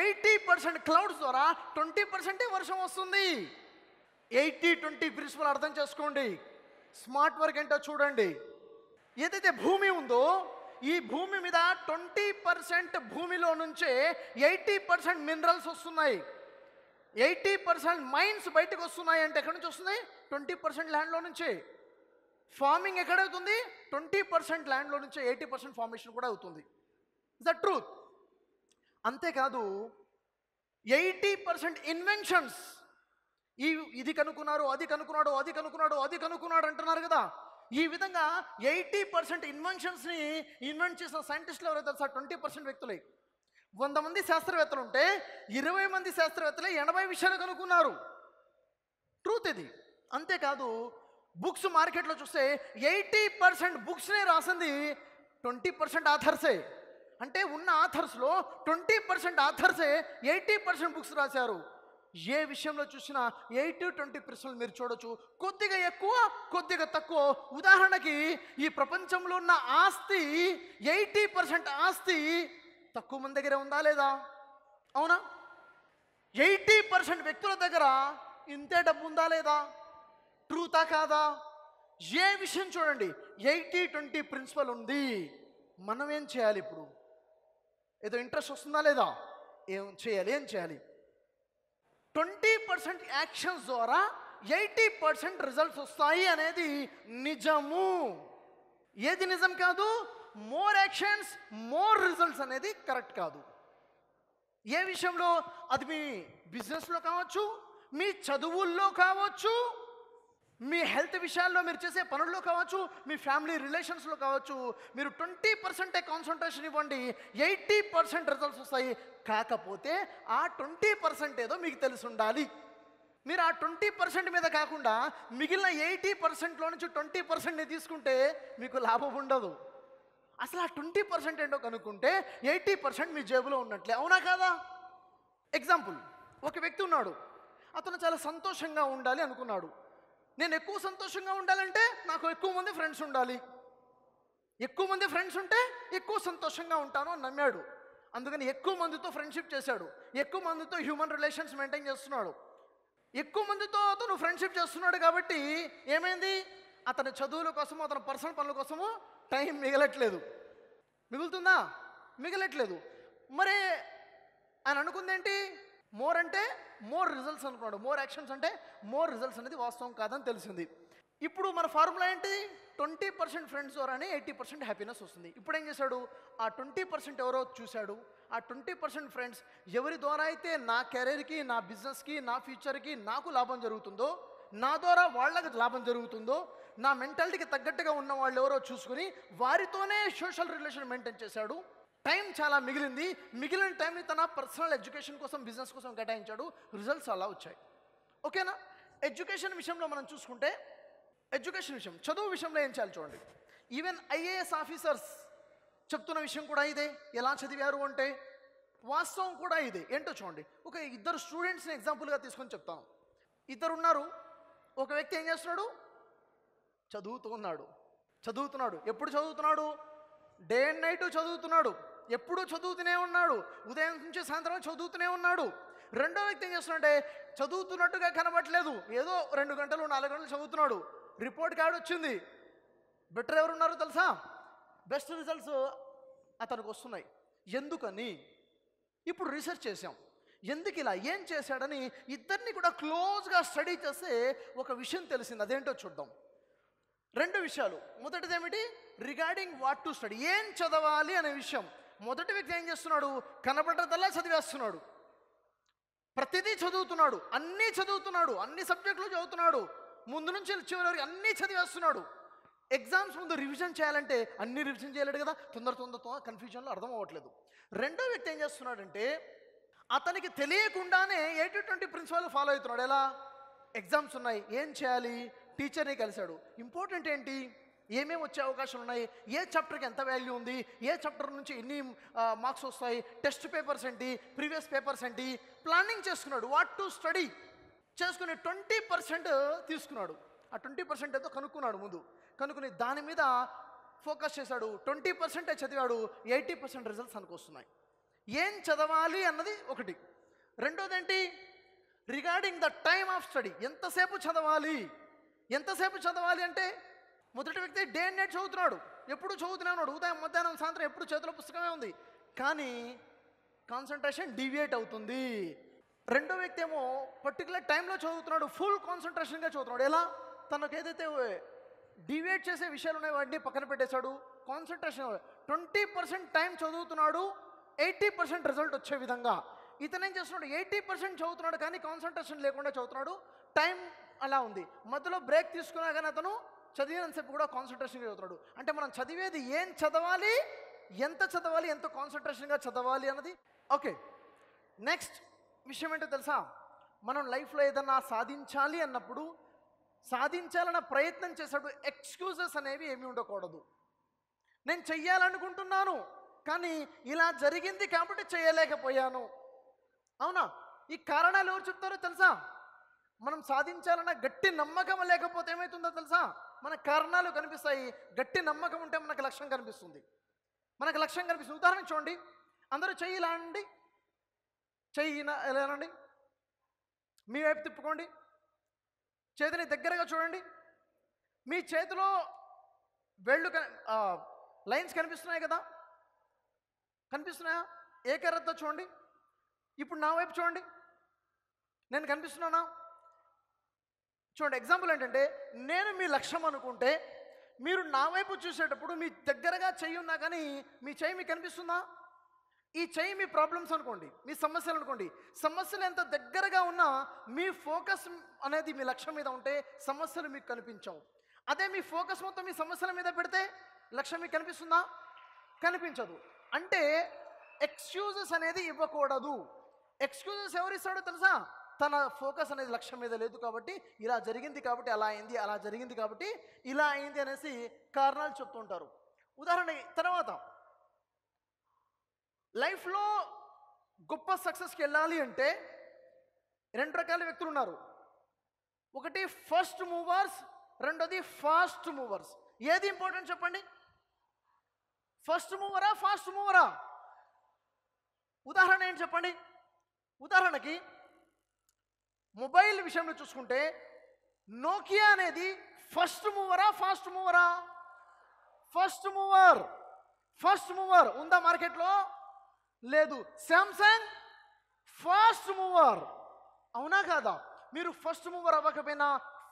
ఎయిటీ పర్సెంట్ క్లౌడ్స్ ద్వారా ట్వంటీ పర్సెంటే వర్షం వస్తుంది ఎయిటీ ట్వంటీ ప్రిన్సిపల్ అర్థం చేసుకోండి స్మార్ట్ వర్క్ ఏంటో చూడండి ఏదైతే భూమి ఉందో ఈ భూమి మీద ట్వంటీ పర్సెంట్ భూమిలో నుంచే ఎయిటీ పర్సెంట్ మినరల్స్ వస్తున్నాయి ఎయిటీ పర్సెంట్ మైన్స్ బయటకు వస్తున్నాయి అంటే ఎక్కడి నుంచి వస్తుంది ట్వంటీ పర్సెంట్ ల్యాండ్లో నుంచే ఫార్మింగ్ ఎక్కడవుతుంది ట్వంటీ పర్సెంట్ ల్యాండ్లో నుంచే ఎయిటీ పర్సెంట్ ఫార్మేషన్ కూడా అవుతుంది ద ట్రూత్ అంతేకాదు ఎయిటీ పర్సెంట్ ఇన్వెన్షన్స్ ఈ ఇది కనుక్కున్నారు అది కనుక్కున్నాడు అది కనుక్కున్నాడు అది కనుక్కున్నాడు అంటున్నారు కదా ఈ విధంగా ఎయిటీ పర్సెంట్ ఇన్వెన్షన్స్ని ఇన్వెంట్ చేసిన సైంటిస్టులు ఎవరైతే తెలుసా ట్వంటీ పర్సెంట్ వ్యక్తులే వంద మంది శాస్త్రవేత్తలు ఉంటే ఇరవై మంది శాస్త్రవేత్తలే ఎనభై విషయాలు కనుక్కున్నారు ట్రూత్ ఇది అంతేకాదు బుక్స్ మార్కెట్లో చూస్తే ఎయిటీ పర్సెంట్ బుక్స్నే రాసింది ట్వంటీ పర్సెంట్ ఆథర్సే అంటే ఉన్న ఆథర్స్లో ట్వంటీ పర్సెంట్ ఆథర్సే ఎయిటీ పర్సెంట్ బుక్స్ రాశారు ఏ విషయంలో చూసినా ఎయిట్ టు ట్వంటీ ప్రశ్నలు మీరు చూడొచ్చు కొద్దిగా ఎక్కువ కొద్దిగా తక్కువ ఉదాహరణకి ఈ ప్రపంచంలో ఉన్న ఆస్తి ఎయిటీ పర్సెంట్ ఆస్తి తక్కువ మంది దగ్గర ఉందా లేదా అవునా ఎయిటీ పర్సెంట్ వ్యక్తుల దగ్గర ఇంతే డబ్బు ఉందా లేదా ట్రూతా కాదా ఏ విషయం చూడండి ఎయిటీ ట్వంటీ ప్రిన్సిపల్ ఉంది మనం ఏం చేయాలి ఇప్పుడు ఏదో ఇంట్రెస్ట్ వస్తుందా లేదా ఏం చేయాలి ఏం చేయాలి ట్వంటీ పర్సెంట్ యాక్షన్స్ ద్వారా ఎయిటీ పర్సెంట్ రిజల్ట్స్ వస్తాయి అనేది నిజము ఏది నిజం కాదు మోర్ యాక్షన్స్ మోర్ రిజల్ట్స్ అనేది కరెక్ట్ కాదు ఏ విషయంలో అది మీ బిజినెస్లో కావచ్చు మీ చదువుల్లో కావచ్చు మీ హెల్త్ విషయాల్లో మీరు చేసే పనుల్లో కావచ్చు మీ ఫ్యామిలీ రిలేషన్స్లో కావచ్చు మీరు ట్వంటీ పర్సెంటే కాన్సన్ట్రేషన్ ఇవ్వండి ఎయిటీ పర్సెంట్ రిజల్ట్స్ వస్తాయి కాకపోతే ఆ ట్వంటీ పర్సెంట్ ఏదో మీకు తెలిసి ఉండాలి మీరు ఆ ట్వంటీ పర్సెంట్ మీద కాకుండా మిగిలిన ఎయిటీ పర్సెంట్లో నుంచి ట్వంటీ పర్సెంట్ని తీసుకుంటే మీకు లాభం ఉండదు అసలు ఆ ట్వంటీ పర్సెంట్ ఏంటో కనుక్కుంటే ఎయిటీ పర్సెంట్ మీ జేబులో ఉన్నట్లే అవునా కాదా ఎగ్జాంపుల్ ఒక వ్యక్తి ఉన్నాడు అతను చాలా సంతోషంగా ఉండాలి అనుకున్నాడు నేను ఎక్కువ సంతోషంగా ఉండాలంటే నాకు ఎక్కువ మంది ఫ్రెండ్స్ ఉండాలి ఎక్కువ మంది ఫ్రెండ్స్ ఉంటే ఎక్కువ సంతోషంగా ఉంటాను అని నమ్మాడు అందుకని ఎక్కువ మందితో ఫ్రెండ్షిప్ చేశాడు ఎక్కువ మందితో హ్యూమన్ రిలేషన్స్ మెయింటైన్ చేస్తున్నాడు ఎక్కువ మందితో అతను ఫ్రెండ్షిప్ చేస్తున్నాడు కాబట్టి ఏమైంది అతని చదువుల కోసము అతని పర్సనల్ పనుల కోసము టైం మిగలట్లేదు మిగులుతుందా మిగలట్లేదు మరి ఆయన ఏంటి మోర్ అంటే మోర్ రిజల్ట్స్ అనుకున్నాడు మోర్ యాక్షన్స్ అంటే మోర్ రిజల్ట్స్ అనేది వాస్తవం కాదని తెలిసింది ఇప్పుడు మన ఫార్ములా ఏంటి ట్వంటీ పర్సెంట్ ఫ్రెండ్స్ ద్వారానే ఎయిటీ పర్సెంట్ హ్యాపీనెస్ వస్తుంది ఇప్పుడు ఏం చేశాడు ఆ ట్వంటీ పర్సెంట్ ఎవరో చూశాడు ఆ ట్వంటీ పర్సెంట్ ఫ్రెండ్స్ ఎవరి ద్వారా అయితే నా కెరీర్కి నా బిజినెస్కి నా ఫ్యూచర్కి నాకు లాభం జరుగుతుందో నా ద్వారా వాళ్ళకి లాభం జరుగుతుందో నా మెంటాలిటీకి తగ్గట్టుగా ఉన్న వాళ్ళు ఎవరో చూసుకుని వారితోనే సోషల్ రిలేషన్ మెయింటైన్ చేశాడు టైం చాలా మిగిలింది మిగిలిన టైంని తన పర్సనల్ ఎడ్యుకేషన్ కోసం బిజినెస్ కోసం కేటాయించాడు రిజల్ట్స్ అలా వచ్చాయి ఓకేనా ఎడ్యుకేషన్ విషయంలో మనం చూసుకుంటే ఎడ్యుకేషన్ విషయం చదువు విషయంలో ఏం చేయాలి చూడండి ఈవెన్ ఐఏఎస్ ఆఫీసర్స్ చెప్తున్న విషయం కూడా ఇదే ఎలా చదివారు అంటే వాస్తవం కూడా ఇదే ఏంటో చూడండి ఒక ఇద్దరు స్టూడెంట్స్ని ఎగ్జాంపుల్గా తీసుకొని చెప్తాను ఇద్దరు ఉన్నారు ఒక వ్యక్తి ఏం చేస్తున్నాడు చదువుతున్నాడు చదువుతున్నాడు ఎప్పుడు చదువుతున్నాడు డే అండ్ నైట్ చదువుతున్నాడు ఎప్పుడూ చదువుతూనే ఉన్నాడు ఉదయం నుంచి సాయంత్రం చదువుతూనే ఉన్నాడు రెండో వ్యక్తి ఏం చేస్తున్నాడంటే చదువుతున్నట్టుగా కనబట్టలేదు ఏదో రెండు గంటలు నాలుగు గంటలు చదువుతున్నాడు రిపోర్ట్ కార్డు వచ్చింది బెటర్ ఉన్నారో తెలుసా బెస్ట్ రిజల్ట్స్ అతనికి వస్తున్నాయి ఎందుకని ఇప్పుడు రీసెర్చ్ చేసాం ఎందుకు ఇలా ఏం చేశాడని ఇద్దరిని కూడా క్లోజ్గా స్టడీ చేస్తే ఒక విషయం తెలిసింది అదేంటో చూద్దాం రెండు విషయాలు మొదటిది ఏమిటి రిగార్డింగ్ వాట్ టు స్టడీ ఏం చదవాలి అనే విషయం మొదటి వ్యక్తి ఏం చేస్తున్నాడు కనబడ్డదల్లా చదివేస్తున్నాడు ప్రతిదీ చదువుతున్నాడు అన్నీ చదువుతున్నాడు అన్ని సబ్జెక్టులు చదువుతున్నాడు ముందు నుంచి చివరి అన్నీ చదివేస్తున్నాడు ఎగ్జామ్స్ ముందు రివిజన్ చేయాలంటే అన్ని రివిజన్ చేయలేడు కదా తొందర తొందర కన్ఫ్యూజన్లో అర్థం అవ్వట్లేదు రెండో వ్యక్తి ఏం చేస్తున్నాడంటే అతనికి తెలియకుండానే ఎయిటీ ట్వంటీ ప్రిన్సిపాల్ ఫాలో అవుతున్నాడు ఎలా ఎగ్జామ్స్ ఉన్నాయి ఏం చేయాలి టీచర్ని కలిశాడు ఇంపార్టెంట్ ఏంటి ఏమేమి వచ్చే అవకాశాలు ఉన్నాయి ఏ చాప్టర్కి ఎంత వాల్యూ ఉంది ఏ చాప్టర్ నుంచి ఎన్ని మార్క్స్ వస్తాయి టెస్ట్ పేపర్స్ ఏంటి ప్రీవియస్ పేపర్స్ ఏంటి ప్లానింగ్ చేసుకున్నాడు వాట్ టు స్టడీ చేసుకుని ట్వంటీ పర్సెంట్ తీసుకున్నాడు ఆ ట్వంటీ పర్సెంట్ ఏదో కనుక్కున్నాడు ముందు కనుక్కుని దాని మీద ఫోకస్ చేశాడు ట్వంటీ పర్సెంటే చదివాడు ఎయిటీ పర్సెంట్ రిజల్ట్స్ అనుకొస్తున్నాయి ఏం చదవాలి అన్నది ఒకటి రెండోది ఏంటి regarding the time of study ఎంతసేపు చదవాలి ఎంతసేపు చదవాలి అంటే మొదటి వ్యక్తి డే అండ్ నైట్ చదువుతున్నాడు ఎప్పుడు చదువుతున్నాడు ఉదయం మధ్యాహ్నం సాయంత్రం ఎప్పుడు చేతిలో పుస్తకమే ఉంది కానీ కాన్సన్ట్రేషన్ డివియేట్ అవుతుంది రెండో వ్యక్తి ఏమో పర్టికులర్ టైంలో చదువుతున్నాడు ఫుల్ కాన్సన్ట్రేషన్గా చదువుతున్నాడు ఎలా తనకు ఏదైతే డివేట్ చేసే విషయాలు ఉన్నాయో వాటిని పక్కన పెట్టేశాడు కాన్సన్ట్రేషన్ ట్వంటీ పర్సెంట్ టైం చదువుతున్నాడు ఎయిటీ పర్సెంట్ రిజల్ట్ వచ్చే విధంగా ఇతనేం చేస్తున్నాడు ఎయిటీ పర్సెంట్ చదువుతున్నాడు కానీ కాన్సన్ట్రేషన్ లేకుండా చదువుతున్నాడు టైం అలా ఉంది మధ్యలో బ్రేక్ తీసుకున్నా కానీ అతను చదివినంతసేపు కూడా కాన్సన్ట్రేషన్గా చదువుతాడు అంటే మనం చదివేది ఏం చదవాలి ఎంత చదవాలి ఎంత కాన్సన్ట్రేషన్గా చదవాలి అన్నది ఓకే నెక్స్ట్ విషయం ఏంటో తెలుసా మనం లైఫ్లో ఏదన్నా సాధించాలి అన్నప్పుడు సాధించాలన్న ప్రయత్నం చేశాడు ఎక్స్క్యూజెస్ అనేవి ఏమి ఉండకూడదు నేను చెయ్యాలనుకుంటున్నాను కానీ ఇలా జరిగింది కాబట్టి చేయలేకపోయాను అవునా ఈ కారణాలు ఎవరు చెప్తారో తెలుసా మనం సాధించాలన్న గట్టి నమ్మకం లేకపోతే ఏమవుతుందో తెలుసా మన కారణాలు కనిపిస్తాయి గట్టి నమ్మకం ఉంటే మనకు లక్ష్యం కనిపిస్తుంది మనకు లక్ష్యం కనిపిస్తుంది ఉదాహరణ చూడండి అందరూ చెయ్యి లాండి అండి చెయ్యి లేనండి మీ వైపు తిప్పుకోండి చేతిని దగ్గరగా చూడండి మీ చేతిలో వెళ్ళు లైన్స్ కనిపిస్తున్నాయి కదా కనిపిస్తున్నాయా ఏకరతో చూడండి ఇప్పుడు నా వైపు చూడండి నేను కనిపిస్తున్నానా చూడండి ఎగ్జాంపుల్ ఏంటంటే నేను మీ లక్ష్యం అనుకుంటే మీరు నా వైపు చూసేటప్పుడు మీ దగ్గరగా చెయ్యి ఉన్నా కానీ మీ చెయ్యి మీకు కనిపిస్తుందా ఈ చెయ్యి మీ ప్రాబ్లమ్స్ అనుకోండి మీ సమస్యలు అనుకోండి సమస్యలు ఎంత దగ్గరగా ఉన్నా మీ ఫోకస్ అనేది మీ లక్ష్యం మీద ఉంటే సమస్యలు మీకు కనిపించవు అదే మీ ఫోకస్ మొత్తం మీ సమస్యల మీద పెడితే లక్ష్యం మీకు కనిపిస్తుందా కనిపించదు అంటే ఎక్స్క్యూజెస్ అనేది ఇవ్వకూడదు ఎక్స్క్యూజెస్ ఎవరిస్తాడో తెలుసా తన ఫోకస్ అనేది లక్ష్యం మీద లేదు కాబట్టి ఇలా జరిగింది కాబట్టి అలా అయింది అలా జరిగింది కాబట్టి ఇలా అయింది అనేసి కారణాలు చెప్తుంటారు ఉదాహరణ తర్వాత లైఫ్లో గొప్ప సక్సెస్కి వెళ్ళాలి అంటే రెండు రకాల వ్యక్తులు ఉన్నారు ఒకటి ఫస్ట్ మూవర్స్ రెండోది ఫాస్ట్ మూవర్స్ ఏది ఇంపార్టెంట్ చెప్పండి ఫస్ట్ మూవరా ఫాస్ట్ మూవరా ఉదాహరణ ఏం చెప్పండి ఉదాహరణకి మొబైల్ విషయంలో చూసుకుంటే నోకియా అనేది ఫస్ట్ మూవరా ఫాస్ట్ మూవరా ఫస్ట్ మూవర్ ఫస్ట్ మూవర్ ఉందా మార్కెట్లో లేదు శాంసంగ్ ఫాస్ట్ మూవర్ అవునా కాదా మీరు ఫస్ట్ మూవర్ అవ్వకపోయినా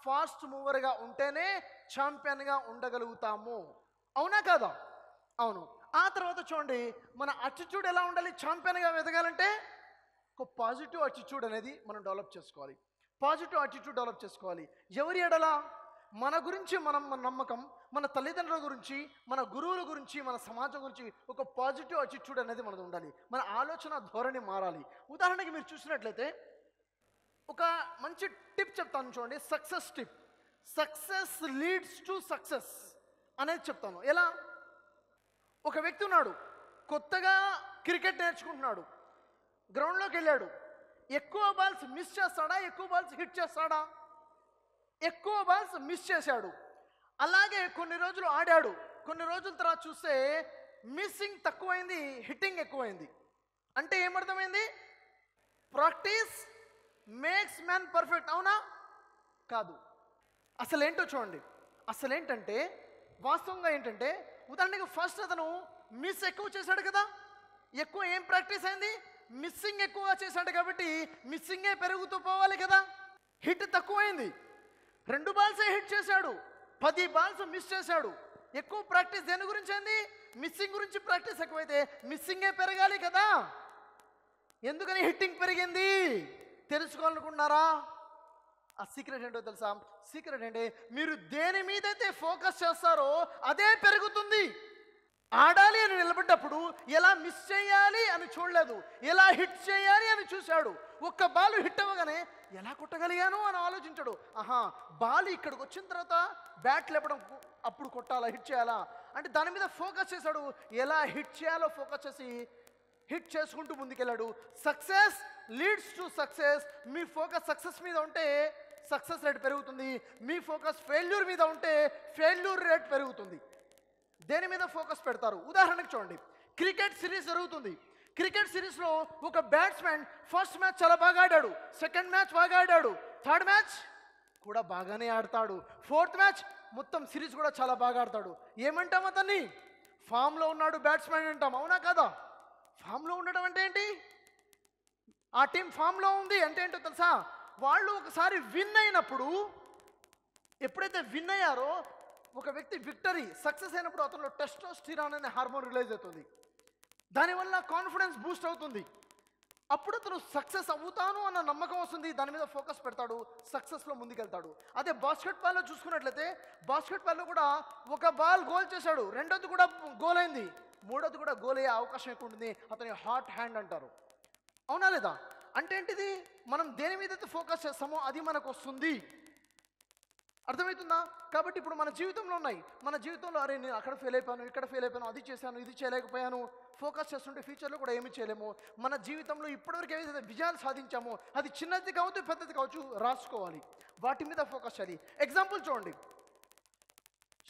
ఫాస్ట్ మూవర్గా ఉంటేనే ఛాంపియన్గా ఉండగలుగుతాము అవునా కాదా అవును ఆ తర్వాత చూడండి మన అటిట్యూడ్ ఎలా ఉండాలి ఛాంపియన్గా ఎదగాలంటే ఒక పాజిటివ్ యాటిట్యూడ్ అనేది మనం డెవలప్ చేసుకోవాలి పాజిటివ్ యాటిట్యూడ్ డెవలప్ చేసుకోవాలి ఎవరి ఎడలా మన గురించి మనం మన నమ్మకం మన తల్లిదండ్రుల గురించి మన గురువుల గురించి మన సమాజం గురించి ఒక పాజిటివ్ యాటిట్యూడ్ అనేది మనది ఉండాలి మన ఆలోచన ధోరణి మారాలి ఉదాహరణకి మీరు చూసినట్లయితే ఒక మంచి టిప్ చెప్తాను చూడండి success tip success leads to success అనేది చెప్తాను ఎలా ఒక వ్యక్తి ఉన్నాడు కొత్తగా క్రికెట్ నేర్చుకుంటున్నాడు గ్రౌండ్లోకి వెళ్ళాడు ఎక్కువ బాల్స్ మిస్ చేస్తాడా ఎక్కువ బాల్స్ హిట్ చేస్తాడా ఎక్కువ బాల్స్ మిస్ చేశాడు అలాగే కొన్ని రోజులు ఆడాడు కొన్ని రోజుల తర్వాత చూస్తే మిస్సింగ్ తక్కువైంది హిట్టింగ్ ఎక్కువైంది అంటే ఏమర్థమైంది ప్రాక్టీస్ మేక్స్ మ్యాన్ పర్ఫెక్ట్ అవునా కాదు అసలు ఏంటో చూడండి అసలు ఏంటంటే వాస్తవంగా ఏంటంటే ఉదాహరణకి ఫస్ట్ అతను మిస్ ఎక్కువ చేశాడు కదా ఎక్కువ ఏం ప్రాక్టీస్ అయింది మిస్సింగ్ ఎక్కువగా చేశాడు కాబట్టి మిస్సింగే పెరుగుతూ పోవాలి కదా హిట్ తక్కువైంది రెండు బాల్సే హిట్ చేశాడు పది బాల్స్ మిస్ చేశాడు ఎక్కువ ప్రాక్టీస్ దేని గురించి అయింది మిస్సింగ్ గురించి ప్రాక్టీస్ ఎక్కువైతే మిస్సింగే పెరగాలి కదా ఎందుకని హిట్టింగ్ పెరిగింది తెలుసుకోవాలనుకున్నారా ఆ సీక్రెట్ ఏంటో తెలుసా సీక్రెట్ ఏంటి మీరు దేని మీదైతే ఫోకస్ చేస్తారో అదే పెరుగుతుంది ఆడాలి అని నిలబడ్డప్పుడు ఎలా మిస్ చేయాలి అని చూడలేదు ఎలా హిట్ చేయాలి అని చూశాడు ఒక్క బాలు హిట్ అవ్వగానే ఎలా కొట్టగలిగాను అని ఆలోచించాడు ఆహా బాల్ ఇక్కడికి వచ్చిన తర్వాత బ్యాట్ లేపడం అప్పుడు కొట్టాలా హిట్ చేయాలా అంటే దాని మీద ఫోకస్ చేశాడు ఎలా హిట్ చేయాలో ఫోకస్ చేసి హిట్ చేసుకుంటూ ముందుకెళ్ళాడు సక్సెస్ లీడ్స్ టు సక్సెస్ మీ ఫోకస్ సక్సెస్ మీద ఉంటే సక్సెస్ రేట్ పెరుగుతుంది మీ ఫోకస్ ఫెయిల్యూర్ మీద ఉంటే ఫెయిల్యూర్ రేట్ పెరుగుతుంది దేని మీద ఫోకస్ పెడతారు ఉదాహరణకు చూడండి క్రికెట్ సిరీస్ జరుగుతుంది క్రికెట్ సిరీస్లో ఒక బ్యాట్స్మెన్ ఫస్ట్ మ్యాచ్ చాలా బాగా ఆడాడు సెకండ్ మ్యాచ్ బాగా ఆడాడు థర్డ్ మ్యాచ్ కూడా బాగానే ఆడతాడు ఫోర్త్ మ్యాచ్ మొత్తం సిరీస్ కూడా చాలా బాగా ఆడతాడు ఏమంటాం అతన్ని ఫామ్లో ఉన్నాడు బ్యాట్స్మెన్ అంటాం అవునా కదా ఫామ్లో ఉండడం అంటే ఏంటి ఆ టీం ఫామ్లో ఉంది అంటే ఏంటో తెలుసా వాళ్ళు ఒకసారి విన్ అయినప్పుడు ఎప్పుడైతే విన్ అయ్యారో ఒక వ్యక్తి విక్టరీ సక్సెస్ అయినప్పుడు అతనిలో టెస్టోస్టిరాన్ అనే హార్మోన్ రిలీజ్ అవుతుంది దానివల్ల కాన్ఫిడెన్స్ బూస్ట్ అవుతుంది అప్పుడు అతను సక్సెస్ అవుతాను అన్న నమ్మకం వస్తుంది దాని మీద ఫోకస్ పెడతాడు సక్సెస్లో ముందుకెళ్తాడు అదే బాస్కెట్ చూసుకున్నట్లయితే బాస్కెట్ కూడా ఒక బాల్ గోల్ చేశాడు రెండోది కూడా గోల్ అయింది మూడోది కూడా గోల్ అయ్యే అవకాశం ఎక్కువ ఉంటుంది అతని హాట్ హ్యాండ్ అంటారు అవునా లేదా అంటే ఏంటిది మనం దేని మీద అయితే ఫోకస్ చేస్తామో అది మనకు వస్తుంది అర్థమవుతుందా కాబట్టి ఇప్పుడు మన జీవితంలో ఉన్నాయి మన జీవితంలో అరే నేను అక్కడ ఫెయిల్ అయిపోయాను ఇక్కడ ఫెయిల్ అయిపోయాను అది చేశాను ఇది చేయలేకపోయాను ఫోకస్ చేస్తుంటే ఫ్యూచర్లో కూడా ఏమి చేయలేము మన జీవితంలో ఇప్పటివరకు ఏదైతే విజయాలు సాధించామో అది చిన్నది కావచ్చు పెద్దది కావచ్చు రాసుకోవాలి వాటి మీద ఫోకస్ చేయాలి ఎగ్జాంపుల్ చూడండి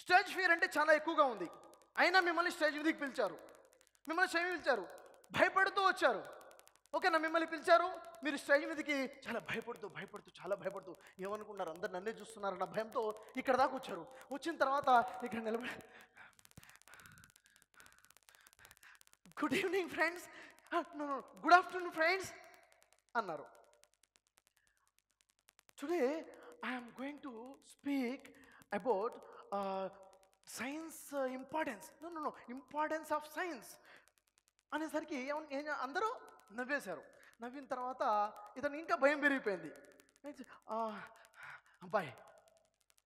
స్టేజ్ ఫియర్ అంటే చాలా ఎక్కువగా ఉంది అయినా మిమ్మల్ని స్టేజ్ మీదకి పిలిచారు మిమ్మల్ని స్టేజ్ పిలిచారు భయపడుతూ వచ్చారు ఓకేనా మిమ్మల్ని పిలిచారు మీరు స్టైల్ మీదకి చాలా భయపడుతూ భయపడుతూ చాలా భయపడుతూ ఏమనుకున్నారు అందరు నన్నే చూస్తున్నారు నా భయంతో ఇక్కడ దాకా వచ్చారు వచ్చిన తర్వాత ఇక్కడ నిలబడి good evening friends good afternoon friends అన్నారు today I'm going to speak about science importance importance of science అనేసరికి అందరూ నవ్వేశారు నవ్విన తర్వాత ఇతను ఇంకా భయం పెరిగిపోయింది అబ్బాయి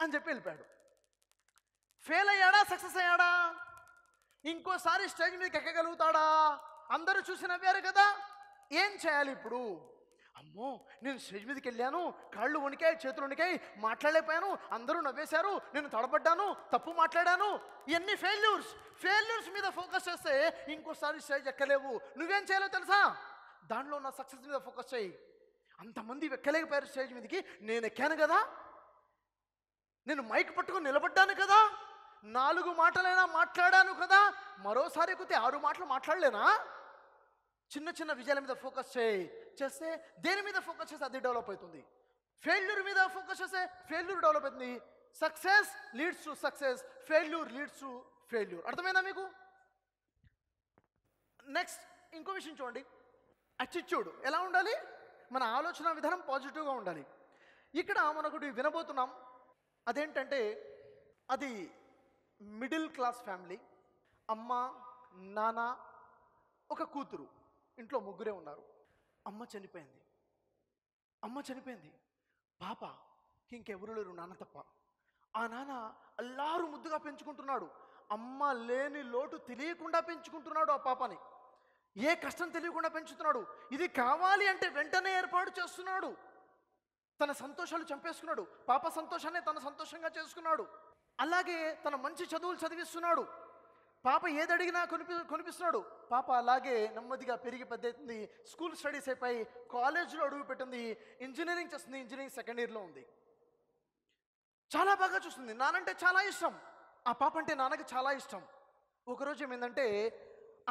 అని చెప్పి వెళ్ళిపోయాడు ఫెయిల్ అయ్యాడా సక్సెస్ అయ్యాడా ఇంకోసారి స్టేజ్ మీదకి ఎక్కగలుగుతాడా అందరూ చూసి నవ్వారు కదా ఏం చేయాలి ఇప్పుడు అమ్మో నేను స్టేజ్ మీదకి వెళ్ళాను కాళ్ళు వణికాయి చేతులు వణికాయి మాట్లాడలేకపోయాను అందరూ నవ్వేశారు నేను తడబడ్డాను తప్పు మాట్లాడాను ఇవన్నీ ఫెయిల్యూర్స్ ఫెయిల్యూర్స్ మీద ఫోకస్ చేస్తే ఇంకోసారి స్టేజ్ ఎక్కలేవు నువ్వేం చేయాలో తెలుసా దాంట్లో నా సక్సెస్ మీద ఫోకస్ చేయి అంతమంది ఎక్కలేకపోయారు స్టేజ్ మీదకి నేను ఎక్కాను కదా నేను మైక్ పట్టుకొని నిలబడ్డాను కదా నాలుగు మాటలైనా మాట్లాడాను కదా మరోసారి ఎక్కితే ఆరు మాటలు మాట్లాడలేనా చిన్న చిన్న విజయాల మీద ఫోకస్ చేయి చేస్తే దేని మీద ఫోకస్ చేస్తే అది డెవలప్ అవుతుంది ఫెయిల్యూర్ మీద ఫోకస్ చేస్తే ఫెయిల్యూర్ డెవలప్ అవుతుంది success leads to success failure leads to failure అర్థమైందా మీకు నెక్స్ట్ ఇంకో విషయం చూడండి అటిట్యూడ్ ఎలా ఉండాలి మన ఆలోచన విధానం పాజిటివ్గా ఉండాలి ఇక్కడ మన ఒకటి వినబోతున్నాం అదేంటంటే అది మిడిల్ క్లాస్ ఫ్యామిలీ అమ్మ నాన్న ఒక కూతురు ఇంట్లో ముగ్గురే ఉన్నారు అమ్మ చనిపోయింది అమ్మ చనిపోయింది పాప ఇంకెవరు లేరు నాన్న తప్ప ఆ నాన్న అల్లారు ముద్దుగా పెంచుకుంటున్నాడు అమ్మ లేని లోటు తెలియకుండా పెంచుకుంటున్నాడు ఆ పాపని ఏ కష్టం తెలియకుండా పెంచుతున్నాడు ఇది కావాలి అంటే వెంటనే ఏర్పాటు చేస్తున్నాడు తన సంతోషాలు చంపేసుకున్నాడు పాప సంతోషాన్ని తన సంతోషంగా చేసుకున్నాడు అలాగే తన మంచి చదువులు చదివిస్తున్నాడు పాప ఏదడిగినా కొనిపి కొనిపిస్తున్నాడు పాప అలాగే నెమ్మదిగా పెరిగి అవుతుంది స్కూల్ స్టడీస్ అయిపోయి కాలేజీలో అడుగు పెట్టింది ఇంజనీరింగ్ చేస్తుంది ఇంజనీరింగ్ సెకండ్ ఇయర్లో ఉంది చాలా బాగా చూస్తుంది నానంటే చాలా ఇష్టం ఆ పాప అంటే నాన్నకి చాలా ఇష్టం ఒకరోజు ఏమైందంటే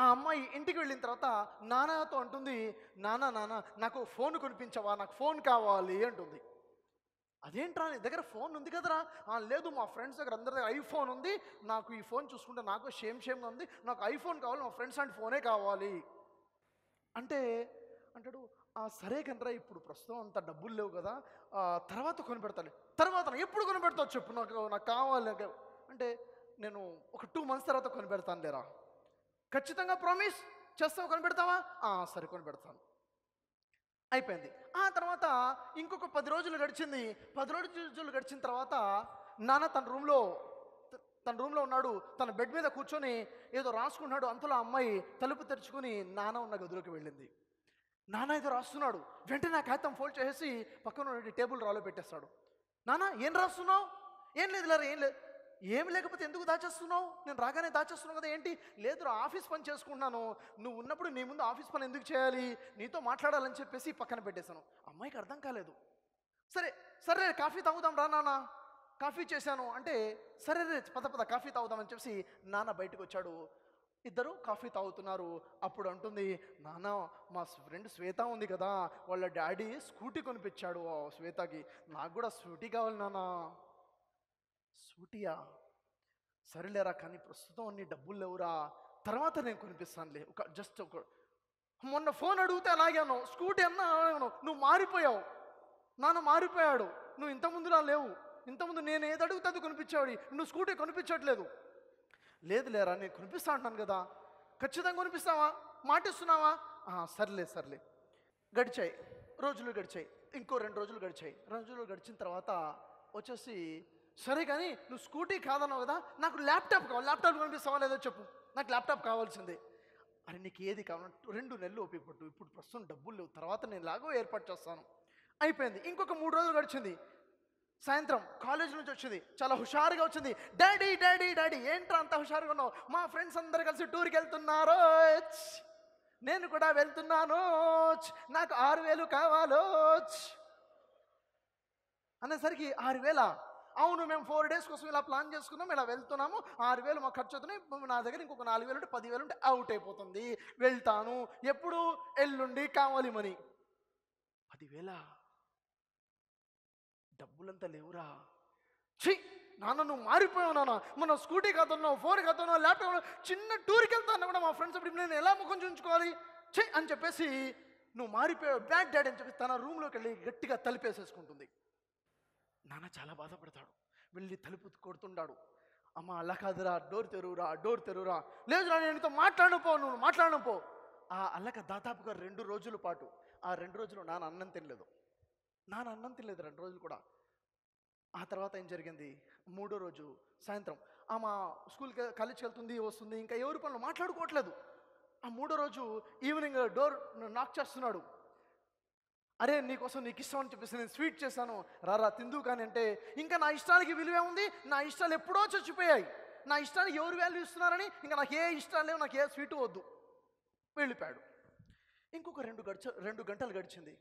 ఆ అమ్మాయి ఇంటికి వెళ్ళిన తర్వాత నానాతో అంటుంది నానా నాన్న నాకు ఫోన్ కొనిపించవా నాకు ఫోన్ కావాలి అంటుంది అదేంట్రా నీ దగ్గర ఫోన్ ఉంది కదరా లేదు మా ఫ్రెండ్స్ దగ్గర అందరి దగ్గర ఐఫోన్ ఉంది నాకు ఈ ఫోన్ చూసుకుంటే నాకు షేమ్ షేమ్గా ఉంది నాకు ఐఫోన్ కావాలి మా ఫ్రెండ్స్ అంటే ఫోనే కావాలి అంటే అంటాడు సరే కనరా ఇప్పుడు ప్రస్తుతం అంత డబ్బులు లేవు కదా తర్వాత కొనిపెడతాను తర్వాత ఎప్పుడు కొనిపెడతావు చెప్పు నాకు నాకు కావాలి అంటే నేను ఒక టూ మంత్స్ తర్వాత కొనిపెడతాను లేరా ఖచ్చితంగా ప్రామిస్ చేస్తావు కనిపెడతావా సరే కనిపెడతాను అయిపోయింది ఆ తర్వాత ఇంకొక పది రోజులు గడిచింది పది రోజులు గడిచిన తర్వాత నాన్న తన రూమ్లో తన రూమ్లో ఉన్నాడు తన బెడ్ మీద కూర్చొని ఏదో రాసుకున్నాడు అంతలో అమ్మాయి తలుపు తెరుచుకుని నాన్న ఉన్న గదిలోకి వెళ్ళింది నాన్న ఏదో రాస్తున్నాడు వెంటనే నా కాగితం ఫోల్డ్ చేసేసి పక్కన టేబుల్ రాలో పెట్టేస్తాడు నాన్న ఏం రాస్తున్నావు ఏం లేదు లేరు ఏం లేదు ఏమి లేకపోతే ఎందుకు దాచేస్తున్నావు నేను రాగానే దాచేస్తున్నావు కదా ఏంటి లేదు ఆఫీస్ పని చేసుకుంటున్నాను నువ్వు ఉన్నప్పుడు నీ ముందు ఆఫీస్ పని ఎందుకు చేయాలి నీతో మాట్లాడాలని చెప్పేసి పక్కన పెట్టేశాను అమ్మాయికి అర్థం కాలేదు సరే సరే కాఫీ తాగుదాం రా నాన్న కాఫీ చేశాను అంటే సరే రే పద పద కాఫీ తాగుదామని చెప్పి నాన్న బయటకు వచ్చాడు ఇద్దరు కాఫీ తాగుతున్నారు అప్పుడు అంటుంది నాన్న మా ఫ్రెండ్ శ్వేత ఉంది కదా వాళ్ళ డాడీ స్కూటీ కొనిపించాడు శ్వేతకి నాకు కూడా స్కూటీ కావాలి నాన్న సూటియా సరేలేరా కానీ ప్రస్తుతం అన్ని డబ్బులు లేవురా తర్వాత నేను కొనిపిస్తానులే ఒక జస్ట్ ఒక మొన్న ఫోన్ అడిగితే అలాగాను స్కూటీ అన్నా అలాగాను నువ్వు మారిపోయావు నాన్న మారిపోయాడు నువ్వు ఇంతకుముందులా లేవు ఇంతకుముందు నేను ఏది అడిగితే అది కొనిపించేవాడి నువ్వు స్కూటీ కొనిపించట్లేదు లేదు లేరా నేను కొనిపిస్తా అంటాను కదా ఖచ్చితంగా కొనిపిస్తావా మాటిస్తున్నావా సర్లే సర్లే గడిచాయి రోజులు గడిచాయి ఇంకో రెండు రోజులు గడిచాయి రెండు రోజులు గడిచిన తర్వాత వచ్చేసి సరే కానీ నువ్వు స్కూటీ కాదన్నావు కదా నాకు ల్యాప్టాప్ కావాలి ల్యాప్టాప్ కనిపిస్తావా లేదో చెప్పు నాకు ల్యాప్టాప్ కావాల్సిందే అని నీకు ఏది కావాలంటే రెండు నెలలు ఉపయోగపడ్డు ఇప్పుడు ప్రస్తుతం డబ్బులు లేవు తర్వాత నేను లాగో ఏర్పాటు చేస్తాను అయిపోయింది ఇంకొక మూడు రోజులు గడిచింది సాయంత్రం కాలేజ్ నుంచి వచ్చింది చాలా హుషారుగా వచ్చింది డాడీ డాడీ డాడీ ఏంట్రా అంత హుషారుగా ఉన్నావు మా ఫ్రెండ్స్ అందరు కలిసి టూర్కి వెళ్తున్నారు నేను కూడా వెళ్తున్నాను నాకు ఆరు వేలు కావాలో అనేసరికి ఆరు వేలా అవును మేము ఫోర్ డేస్ కోసం ఇలా ప్లాన్ చేసుకున్నాం ఇలా వెళ్తున్నాము ఆరు వేలు మాకు ఖర్చు అవుతున్నాయి నా దగ్గర ఇంకొక నాలుగు వేలు ఉంటే పదివేలు ఉంటే అవుట్ అయిపోతుంది వెళ్తాను ఎప్పుడు ఎల్లుండి కావాలి మని పదివేల డబ్బులంతా లేవురా ఛీ నాన్న నువ్వు మారిపోయావు నాన్న మన స్కూటీ కథన్నావు ఫోర్ కథన్నావు ల్యాప్టాప్ చిన్న టూర్కి వెళ్తాను కూడా మా ఫ్రెండ్స్ ఇప్పుడు నేను ఎలా ముఖం చూపించుకోవాలి ఛీ అని చెప్పేసి నువ్వు మారిపోయావు బ్యాడ్ డాడీ అని చెప్పి తన రూమ్లోకి వెళ్ళి గట్టిగా తలిపేసేసుకుంటుంది నాన్న చాలా బాధపడతాడు వెళ్ళి తలుపు కొడుతుండాడు అమ్మ అలా కాదురా డోర్ తెరువురా డోర్ తెరువురా లేదురా నేను నీతో మాట్లాడపో నువ్వు మాట్లాడపో ఆ అల్లక దాదాపుగా రెండు రోజుల పాటు ఆ రెండు రోజులు నాన్న అన్నం తినలేదు నాన్న అన్నం తినలేదు రెండు రోజులు కూడా ఆ తర్వాత ఏం జరిగింది మూడో రోజు సాయంత్రం ఆమె స్కూల్కి కాలేజ్కి వెళ్తుంది వస్తుంది ఇంకా ఎవరి పనులు మాట్లాడుకోవట్లేదు ఆ మూడో రోజు ఈవినింగ్ డోర్ నాక్ చేస్తున్నాడు అరే నీకోసం నీకు ఇష్టం అని చెప్పేసి నేను స్వీట్ చేశాను రారా తిందు కానీ అంటే ఇంకా నా ఇష్టానికి విలువే ఉంది నా ఇష్టాలు ఎప్పుడో చచ్చిపోయాయి నా ఇష్టానికి ఎవరు వాల్యూ ఇస్తున్నారని ఇంకా నాకు ఏ ఇష్టాలు లేవు నాకు ఏ స్వీటు వద్దు వెళ్ళిపోయాడు ఇంకొక రెండు గడిచ రెండు గంటలు గడిచింది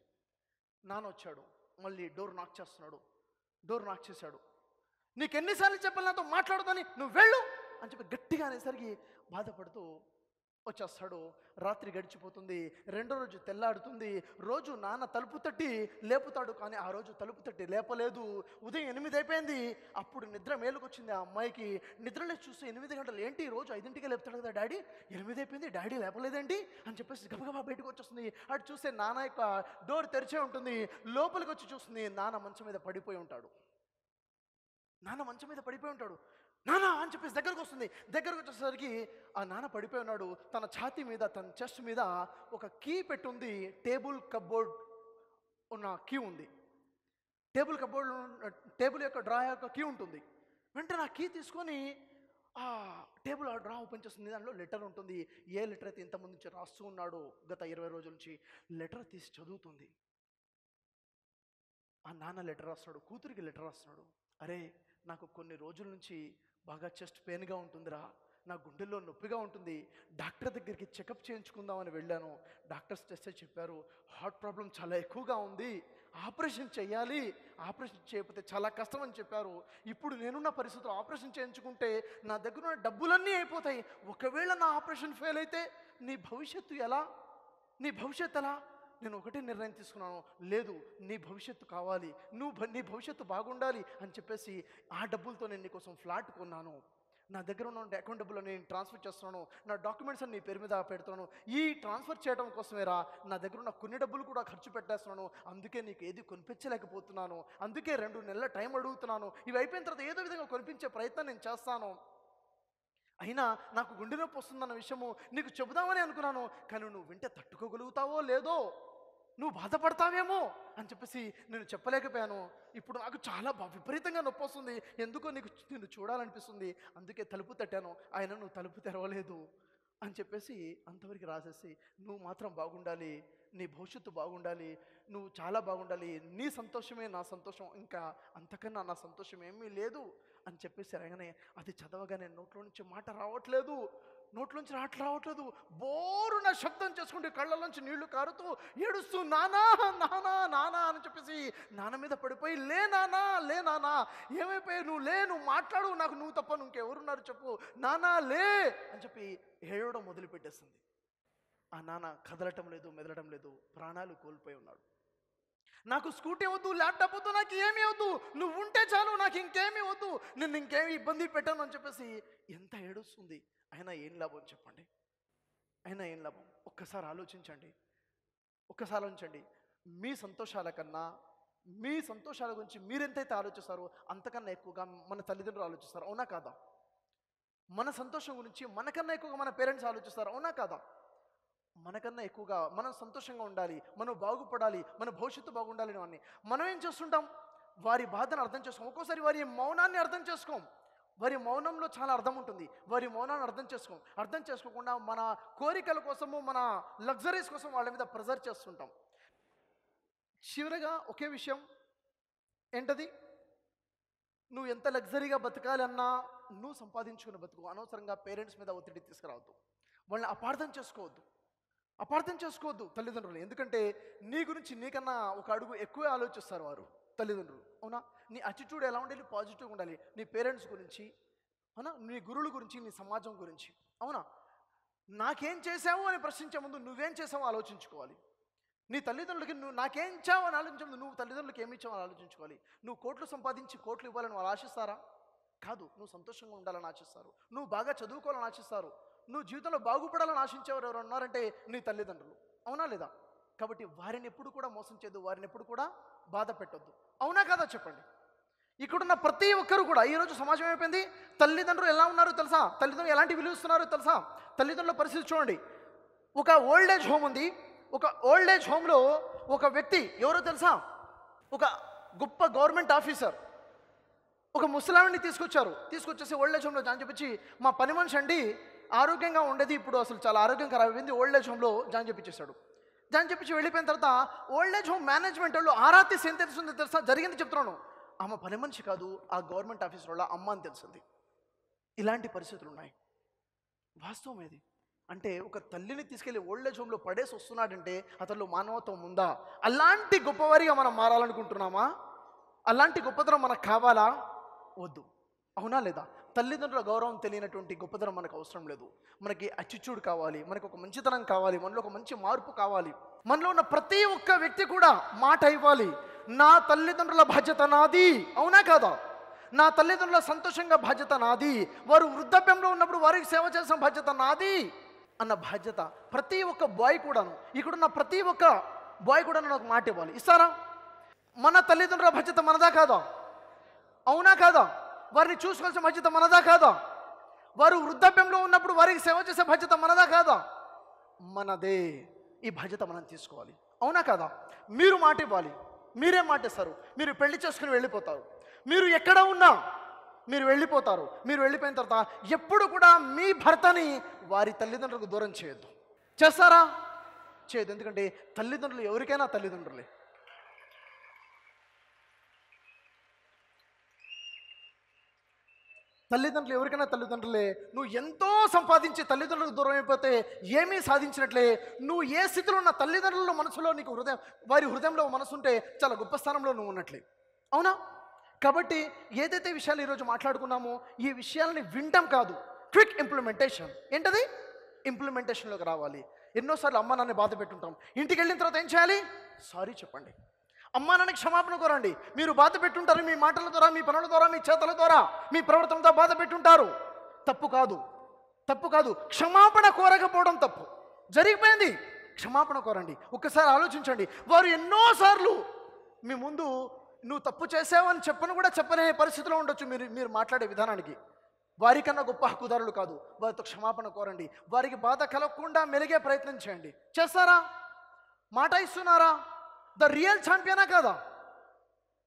నాన్న వచ్చాడు మళ్ళీ డోర్ నాక్ చేస్తున్నాడు డోర్ నాక్ చేశాడు నీకు ఎన్నిసార్లు చెప్పాలి నాతో మాట్లాడుదని నువ్వు వెళ్ళు అని చెప్పి గట్టిగా అనేసరికి బాధపడుతూ వచ్చేస్తాడు రాత్రి గడిచిపోతుంది రెండో రోజు తెల్లాడుతుంది రోజు నాన్న తలుపు తట్టి లేపుతాడు కానీ ఆ రోజు తలుపు తట్టి లేపలేదు ఉదయం ఎనిమిది అయిపోయింది అప్పుడు నిద్ర మేలుకొచ్చింది ఆ అమ్మాయికి నిద్రలే చూస్తే ఎనిమిది గంటలు ఏంటి రోజు ఐదింటికే లేపుతాడు కదా డాడీ ఎనిమిది అయిపోయింది డాడీ లేపలేదేంటి అని చెప్పేసి గబగబా బయటకు వచ్చేస్తుంది అటు చూస్తే నాన్న యొక్క డోర్ తెరిచే ఉంటుంది లోపలికి వచ్చి చూస్తుంది నాన్న మంచం మీద పడిపోయి ఉంటాడు నాన్న మంచం మీద పడిపోయి ఉంటాడు నానా అని చెప్పేసి దగ్గరకు వస్తుంది దగ్గరకు వచ్చేసరికి ఆ నాన్న పడిపోయి ఉన్నాడు తన ఛాతి మీద తన చెస్ట్ మీద ఒక కీ పెట్టుంది టేబుల్ కబోర్డ్ ఉన్న కీ ఉంది టేబుల్ కబోర్డ్ టేబుల్ యొక్క డ్రా యొక్క కీ ఉంటుంది వెంటనే ఆ కీ తీసుకొని ఆ టేబుల్ ఆ డ్రా ఓపెన్ చేస్తుంది దానిలో లెటర్ ఉంటుంది ఏ లెటర్ అయితే ఇంతమంది నుంచి రాస్తూ ఉన్నాడు గత ఇరవై రోజుల నుంచి లెటర్ తీసి చదువుతుంది ఆ నాన్న లెటర్ రాస్తున్నాడు కూతురికి లెటర్ రాస్తున్నాడు అరే నాకు కొన్ని రోజుల నుంచి బాగా చెస్ట్ పెయిన్గా ఉంటుందిరా నా గుండెల్లో నొప్పిగా ఉంటుంది డాక్టర్ దగ్గరికి చెకప్ చేయించుకుందామని వెళ్ళాను డాక్టర్స్ టెస్టే చెప్పారు హార్ట్ ప్రాబ్లం చాలా ఎక్కువగా ఉంది ఆపరేషన్ చేయాలి ఆపరేషన్ చేయకపోతే చాలా కష్టం అని చెప్పారు ఇప్పుడు నేనున్న పరిస్థితులు ఆపరేషన్ చేయించుకుంటే నా దగ్గర ఉన్న డబ్బులన్నీ అయిపోతాయి ఒకవేళ నా ఆపరేషన్ ఫెయిల్ అయితే నీ భవిష్యత్తు ఎలా నీ భవిష్యత్తు ఎలా నేను ఒకటే నిర్ణయం తీసుకున్నాను లేదు నీ భవిష్యత్తు కావాలి నువ్వు నీ భవిష్యత్తు బాగుండాలి అని చెప్పేసి ఆ డబ్బులతో నేను నీకోసం ఫ్లాట్ కొన్నాను నా దగ్గర ఉన్న అకౌంట్ డబ్బులు నేను ట్రాన్స్ఫర్ చేస్తున్నాను నా డాక్యుమెంట్స్ అని నీ పేరు మీద పెడుతున్నాను ఈ ట్రాన్స్ఫర్ చేయడం కోసమేరా నా దగ్గర ఉన్న కొన్ని డబ్బులు కూడా ఖర్చు పెట్టేస్తున్నాను అందుకే నీకు ఏది కొనిపించలేకపోతున్నాను అందుకే రెండు నెలల టైం అడుగుతున్నాను ఇవి అయిపోయిన తర్వాత ఏదో విధంగా కొనిపించే ప్రయత్నం నేను చేస్తాను అయినా నాకు గుండె నొప్పి వస్తుందన్న విషయము నీకు చెబుదామని అనుకున్నాను కానీ నువ్వు వింటే తట్టుకోగలుగుతావో లేదో నువ్వు బాధపడతావేమో అని చెప్పేసి నేను చెప్పలేకపోయాను ఇప్పుడు నాకు చాలా విపరీతంగా నొప్పి వస్తుంది ఎందుకో నీకు నిన్ను చూడాలనిపిస్తుంది అందుకే తలుపు తట్టాను ఆయన నువ్వు తలుపు తెరవలేదు అని చెప్పేసి అంతవరకు రాసేసి నువ్వు మాత్రం బాగుండాలి నీ భవిష్యత్తు బాగుండాలి నువ్వు చాలా బాగుండాలి నీ సంతోషమే నా సంతోషం ఇంకా అంతకన్నా నా సంతోషం ఏమీ లేదు అని చెప్పేసి అనగానే అది చదవగానే నోట్లో నుంచి మాట రావట్లేదు నోట్లోంచి రాట్లు రావట్లేదు బోరున శబ్దం చేసుకుంటే కళ్ళలోంచి నీళ్లు కారుతూ ఏడుస్తూ నానా నానా నానా అని చెప్పేసి నాన్న మీద పడిపోయి లే నానా లే నానా ఏమైపోయి నువ్వు లే నువ్వు మాట్లాడు నాకు నువ్వు తప్ప ఇంకెవరున్నారు చెప్పు నానా లే అని చెప్పి ఏడవడం మొదలుపెట్టేస్తుంది ఆ నాన్న కదలటం లేదు మెదలటం లేదు ప్రాణాలు కోల్పోయి ఉన్నాడు నాకు స్కూటీ వద్దు ల్యాప్టాప్ వద్దు నాకు ఏమీ వద్దు నువ్వు ఉంటే చాలు నాకు ఇంకేమీ వద్దు నేను ఇంకేమి ఇబ్బంది పెట్టాను అని చెప్పేసి ఎంత ఏడుస్తుంది ఆయన ఏం లాభం చెప్పండి ఆయన ఏం లాభం ఒక్కసారి ఆలోచించండి ఒక్కసారి ఆలోచించండి మీ సంతోషాల కన్నా మీ సంతోషాల గురించి మీరెంతైతే ఆలోచిస్తారో అంతకన్నా ఎక్కువగా మన తల్లిదండ్రులు ఆలోచిస్తారు అవునా కాదా మన సంతోషం గురించి మనకన్నా ఎక్కువగా మన పేరెంట్స్ ఆలోచిస్తారు అవునా కాదా మనకన్నా ఎక్కువగా మనం సంతోషంగా ఉండాలి మనం బాగుపడాలి మన భవిష్యత్తు బాగుండాలి అని మనం ఏం చేస్తుంటాం వారి బాధను అర్థం చేసుకోం ఒక్కోసారి వారి మౌనాన్ని అర్థం చేసుకోం వారి మౌనంలో చాలా అర్థం ఉంటుంది వారి మౌనాన్ని అర్థం చేసుకోం అర్థం చేసుకోకుండా మన కోరికల కోసము మన లగ్జరీస్ కోసం వాళ్ళ మీద ప్రెజర్ చేస్తుంటాం చివరిగా ఒకే విషయం ఏంటది నువ్వు ఎంత లగ్జరీగా బతకాలన్నా నువ్వు సంపాదించుకుని బతుకు అనవసరంగా పేరెంట్స్ మీద ఒత్తిడి తీసుకురావద్దు వాళ్ళని అపార్థం చేసుకోవద్దు అపార్థం చేసుకోవద్దు తల్లిదండ్రులు ఎందుకంటే నీ గురించి నీకన్నా ఒక అడుగు ఎక్కువే ఆలోచిస్తారు వారు తల్లిదండ్రులు అవునా నీ అటిట్యూడ్ ఎలా ఉండాలి పాజిటివ్గా ఉండాలి నీ పేరెంట్స్ గురించి అవునా నీ గురువుల గురించి నీ సమాజం గురించి అవునా నాకేం చేసావు అని ప్రశ్నించే ముందు నువ్వేం చేసావో ఆలోచించుకోవాలి నీ తల్లిదండ్రులకి నువ్వు నాకేం ఇచ్చావు అని ముందు నువ్వు తల్లిదండ్రులకి ఏమి ఇచ్చావు అని ఆలోచించుకోవాలి నువ్వు కోట్లు సంపాదించి కోట్లు ఇవ్వాలని వాళ్ళు ఆశిస్తారా కాదు నువ్వు సంతోషంగా ఉండాలని ఆశిస్తారు నువ్వు బాగా చదువుకోవాలని ఆశిస్తారు నువ్వు జీవితంలో బాగుపడాలని ఆశించేవారు ఎవరు ఉన్నారంటే నీ తల్లిదండ్రులు అవునా లేదా కాబట్టి వారిని ఎప్పుడు కూడా మోసం చేయదు వారిని ఎప్పుడు కూడా బాధ పెట్టొద్దు అవునా కదా చెప్పండి ఇక్కడున్న ప్రతి ఒక్కరు కూడా ఈరోజు సమాజం ఏమైపోయింది తల్లిదండ్రులు ఎలా ఉన్నారో తెలుసా తల్లిదండ్రులు ఎలాంటి విలువిస్తున్నారో తెలుసా తల్లిదండ్రుల పరిస్థితి చూడండి ఒక ఓల్డ్ ఏజ్ హోమ్ ఉంది ఒక ఓల్డ్ ఏజ్ హోమ్లో ఒక వ్యక్తి ఎవరో తెలుసా ఒక గొప్ప గవర్నమెంట్ ఆఫీసర్ ఒక ముసలావిడిని తీసుకొచ్చారు తీసుకొచ్చేసి ఓల్డ్ ఏజ్ హోమ్లో జాయిన్ చెప్పించి మా పని మనిషి అండి ఆరోగ్యంగా ఉండేది ఇప్పుడు అసలు చాలా ఆరోగ్యం ఖరాబ్ అయిపోయింది ఓల్డ్ ఏజ్ హోమ్లో జాయిన్ చెప్పించేశాడు జాయిన్ చెప్పించి వెళ్ళిపోయిన తర్వాత ఓల్డ్ ఏజ్ హోమ్ మేనేజ్మెంట్ వాళ్ళు ఆరాతి ఏం తెలుస్తుంది తెలుసా జరిగింది చెప్తున్నాను ఆమె పని మనిషి కాదు ఆ గవర్నమెంట్ ఆఫీసర్ వాళ్ళ అమ్మ అని తెలిసింది ఇలాంటి పరిస్థితులు ఉన్నాయి వాస్తవం ఏది అంటే ఒక తల్లిని తీసుకెళ్లి ఓల్డ్ ఏజ్ హోమ్లో పడేసి వస్తున్నాడంటే అతను మానవత్వం ఉందా అలాంటి గొప్పవారిగా మనం మారాలనుకుంటున్నామా అలాంటి గొప్పతనం మనకు కావాలా వద్దు అవునా లేదా తల్లిదండ్రుల గౌరవం తెలియనటువంటి గొప్పతనం మనకు అవసరం లేదు మనకి అటిట్యూడ్ కావాలి మనకు ఒక మంచితనం కావాలి మనలో ఒక మంచి మార్పు కావాలి మనలో ఉన్న ప్రతి ఒక్క వ్యక్తి కూడా మాట ఇవ్వాలి నా తల్లిదండ్రుల బాధ్యత నాది అవునా కాదా నా తల్లిదండ్రుల సంతోషంగా బాధ్యత నాది వారు వృద్ధాప్యంలో ఉన్నప్పుడు వారికి సేవ చేసిన బాధ్యత నాది అన్న బాధ్యత ప్రతి ఒక్క బాయ్ కూడాను ఇక్కడున్న ప్రతి ఒక్క బాయ్ కూడా నాకు మాట ఇవ్వాలి ఇస్తారా మన తల్లిదండ్రుల బాధ్యత మనదా కాదా అవునా కాదా వారిని చూసుకోవాల్సిన బాధ్యత మనదా కాదా వారు వృద్ధాప్యంలో ఉన్నప్పుడు వారికి సేవ చేసే బాధ్యత మనదా కాదా మనదే ఈ బాధ్యత మనం తీసుకోవాలి అవునా కదా మీరు మాట ఇవ్వాలి మీరే మాటేస్తారు మీరు పెళ్లి చేసుకుని వెళ్ళిపోతారు మీరు ఎక్కడ ఉన్నా మీరు వెళ్ళిపోతారు మీరు వెళ్ళిపోయిన తర్వాత ఎప్పుడు కూడా మీ భర్తని వారి తల్లిదండ్రులకు దూరం చేయొద్దు చేస్తారా చేయదు ఎందుకంటే తల్లిదండ్రులు ఎవరికైనా తల్లిదండ్రులే తల్లిదండ్రులు ఎవరికైనా తల్లిదండ్రులే నువ్వు ఎంతో సంపాదించి తల్లిదండ్రులకు దూరం అయిపోతే ఏమీ సాధించినట్లే నువ్వు ఏ స్థితిలో ఉన్న తల్లిదండ్రుల మనసులో నీకు హృదయం వారి హృదయంలో మనసుంటే చాలా గొప్ప స్థానంలో నువ్వు ఉన్నట్లే అవునా కాబట్టి ఏదైతే విషయాలు ఈరోజు మాట్లాడుకున్నామో ఈ విషయాలని వినటం కాదు క్విక్ ఇంప్లిమెంటేషన్ ఏంటది ఇంప్లిమెంటేషన్లోకి రావాలి ఎన్నోసార్లు అమ్మ నాన్న బాధ పెట్టుంటాం ఇంటికి వెళ్ళిన తర్వాత ఏం చేయాలి సారీ చెప్పండి అమ్మా నాన్నకి క్షమాపణ కోరండి మీరు బాధ పెట్టుంటారు మీ మాటల ద్వారా మీ పనుల ద్వారా మీ చేతల ద్వారా మీ ప్రవర్తనతో బాధ పెట్టుంటారు తప్పు కాదు తప్పు కాదు క్షమాపణ కోరకపోవడం తప్పు జరిగిపోయింది క్షమాపణ కోరండి ఒక్కసారి ఆలోచించండి వారు ఎన్నోసార్లు మీ ముందు నువ్వు తప్పు చేసావని చెప్పను కూడా చెప్పలేని పరిస్థితిలో ఉండొచ్చు మీరు మీరు మాట్లాడే విధానానికి వారికన్నా గొప్ప హక్కుదారులు కాదు వారితో క్షమాపణ కోరండి వారికి బాధ కలగకుండా మెలిగే ప్రయత్నం చేయండి చేస్తారా మాట ఇస్తున్నారా ద రియల్ ఛాంపియనా కాదా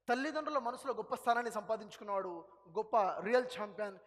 తల్లిదండ్రుల మనసులో గొప్ప స్థానాన్ని సంపాదించుకున్నవాడు గొప్ప రియల్ ఛాంపియన్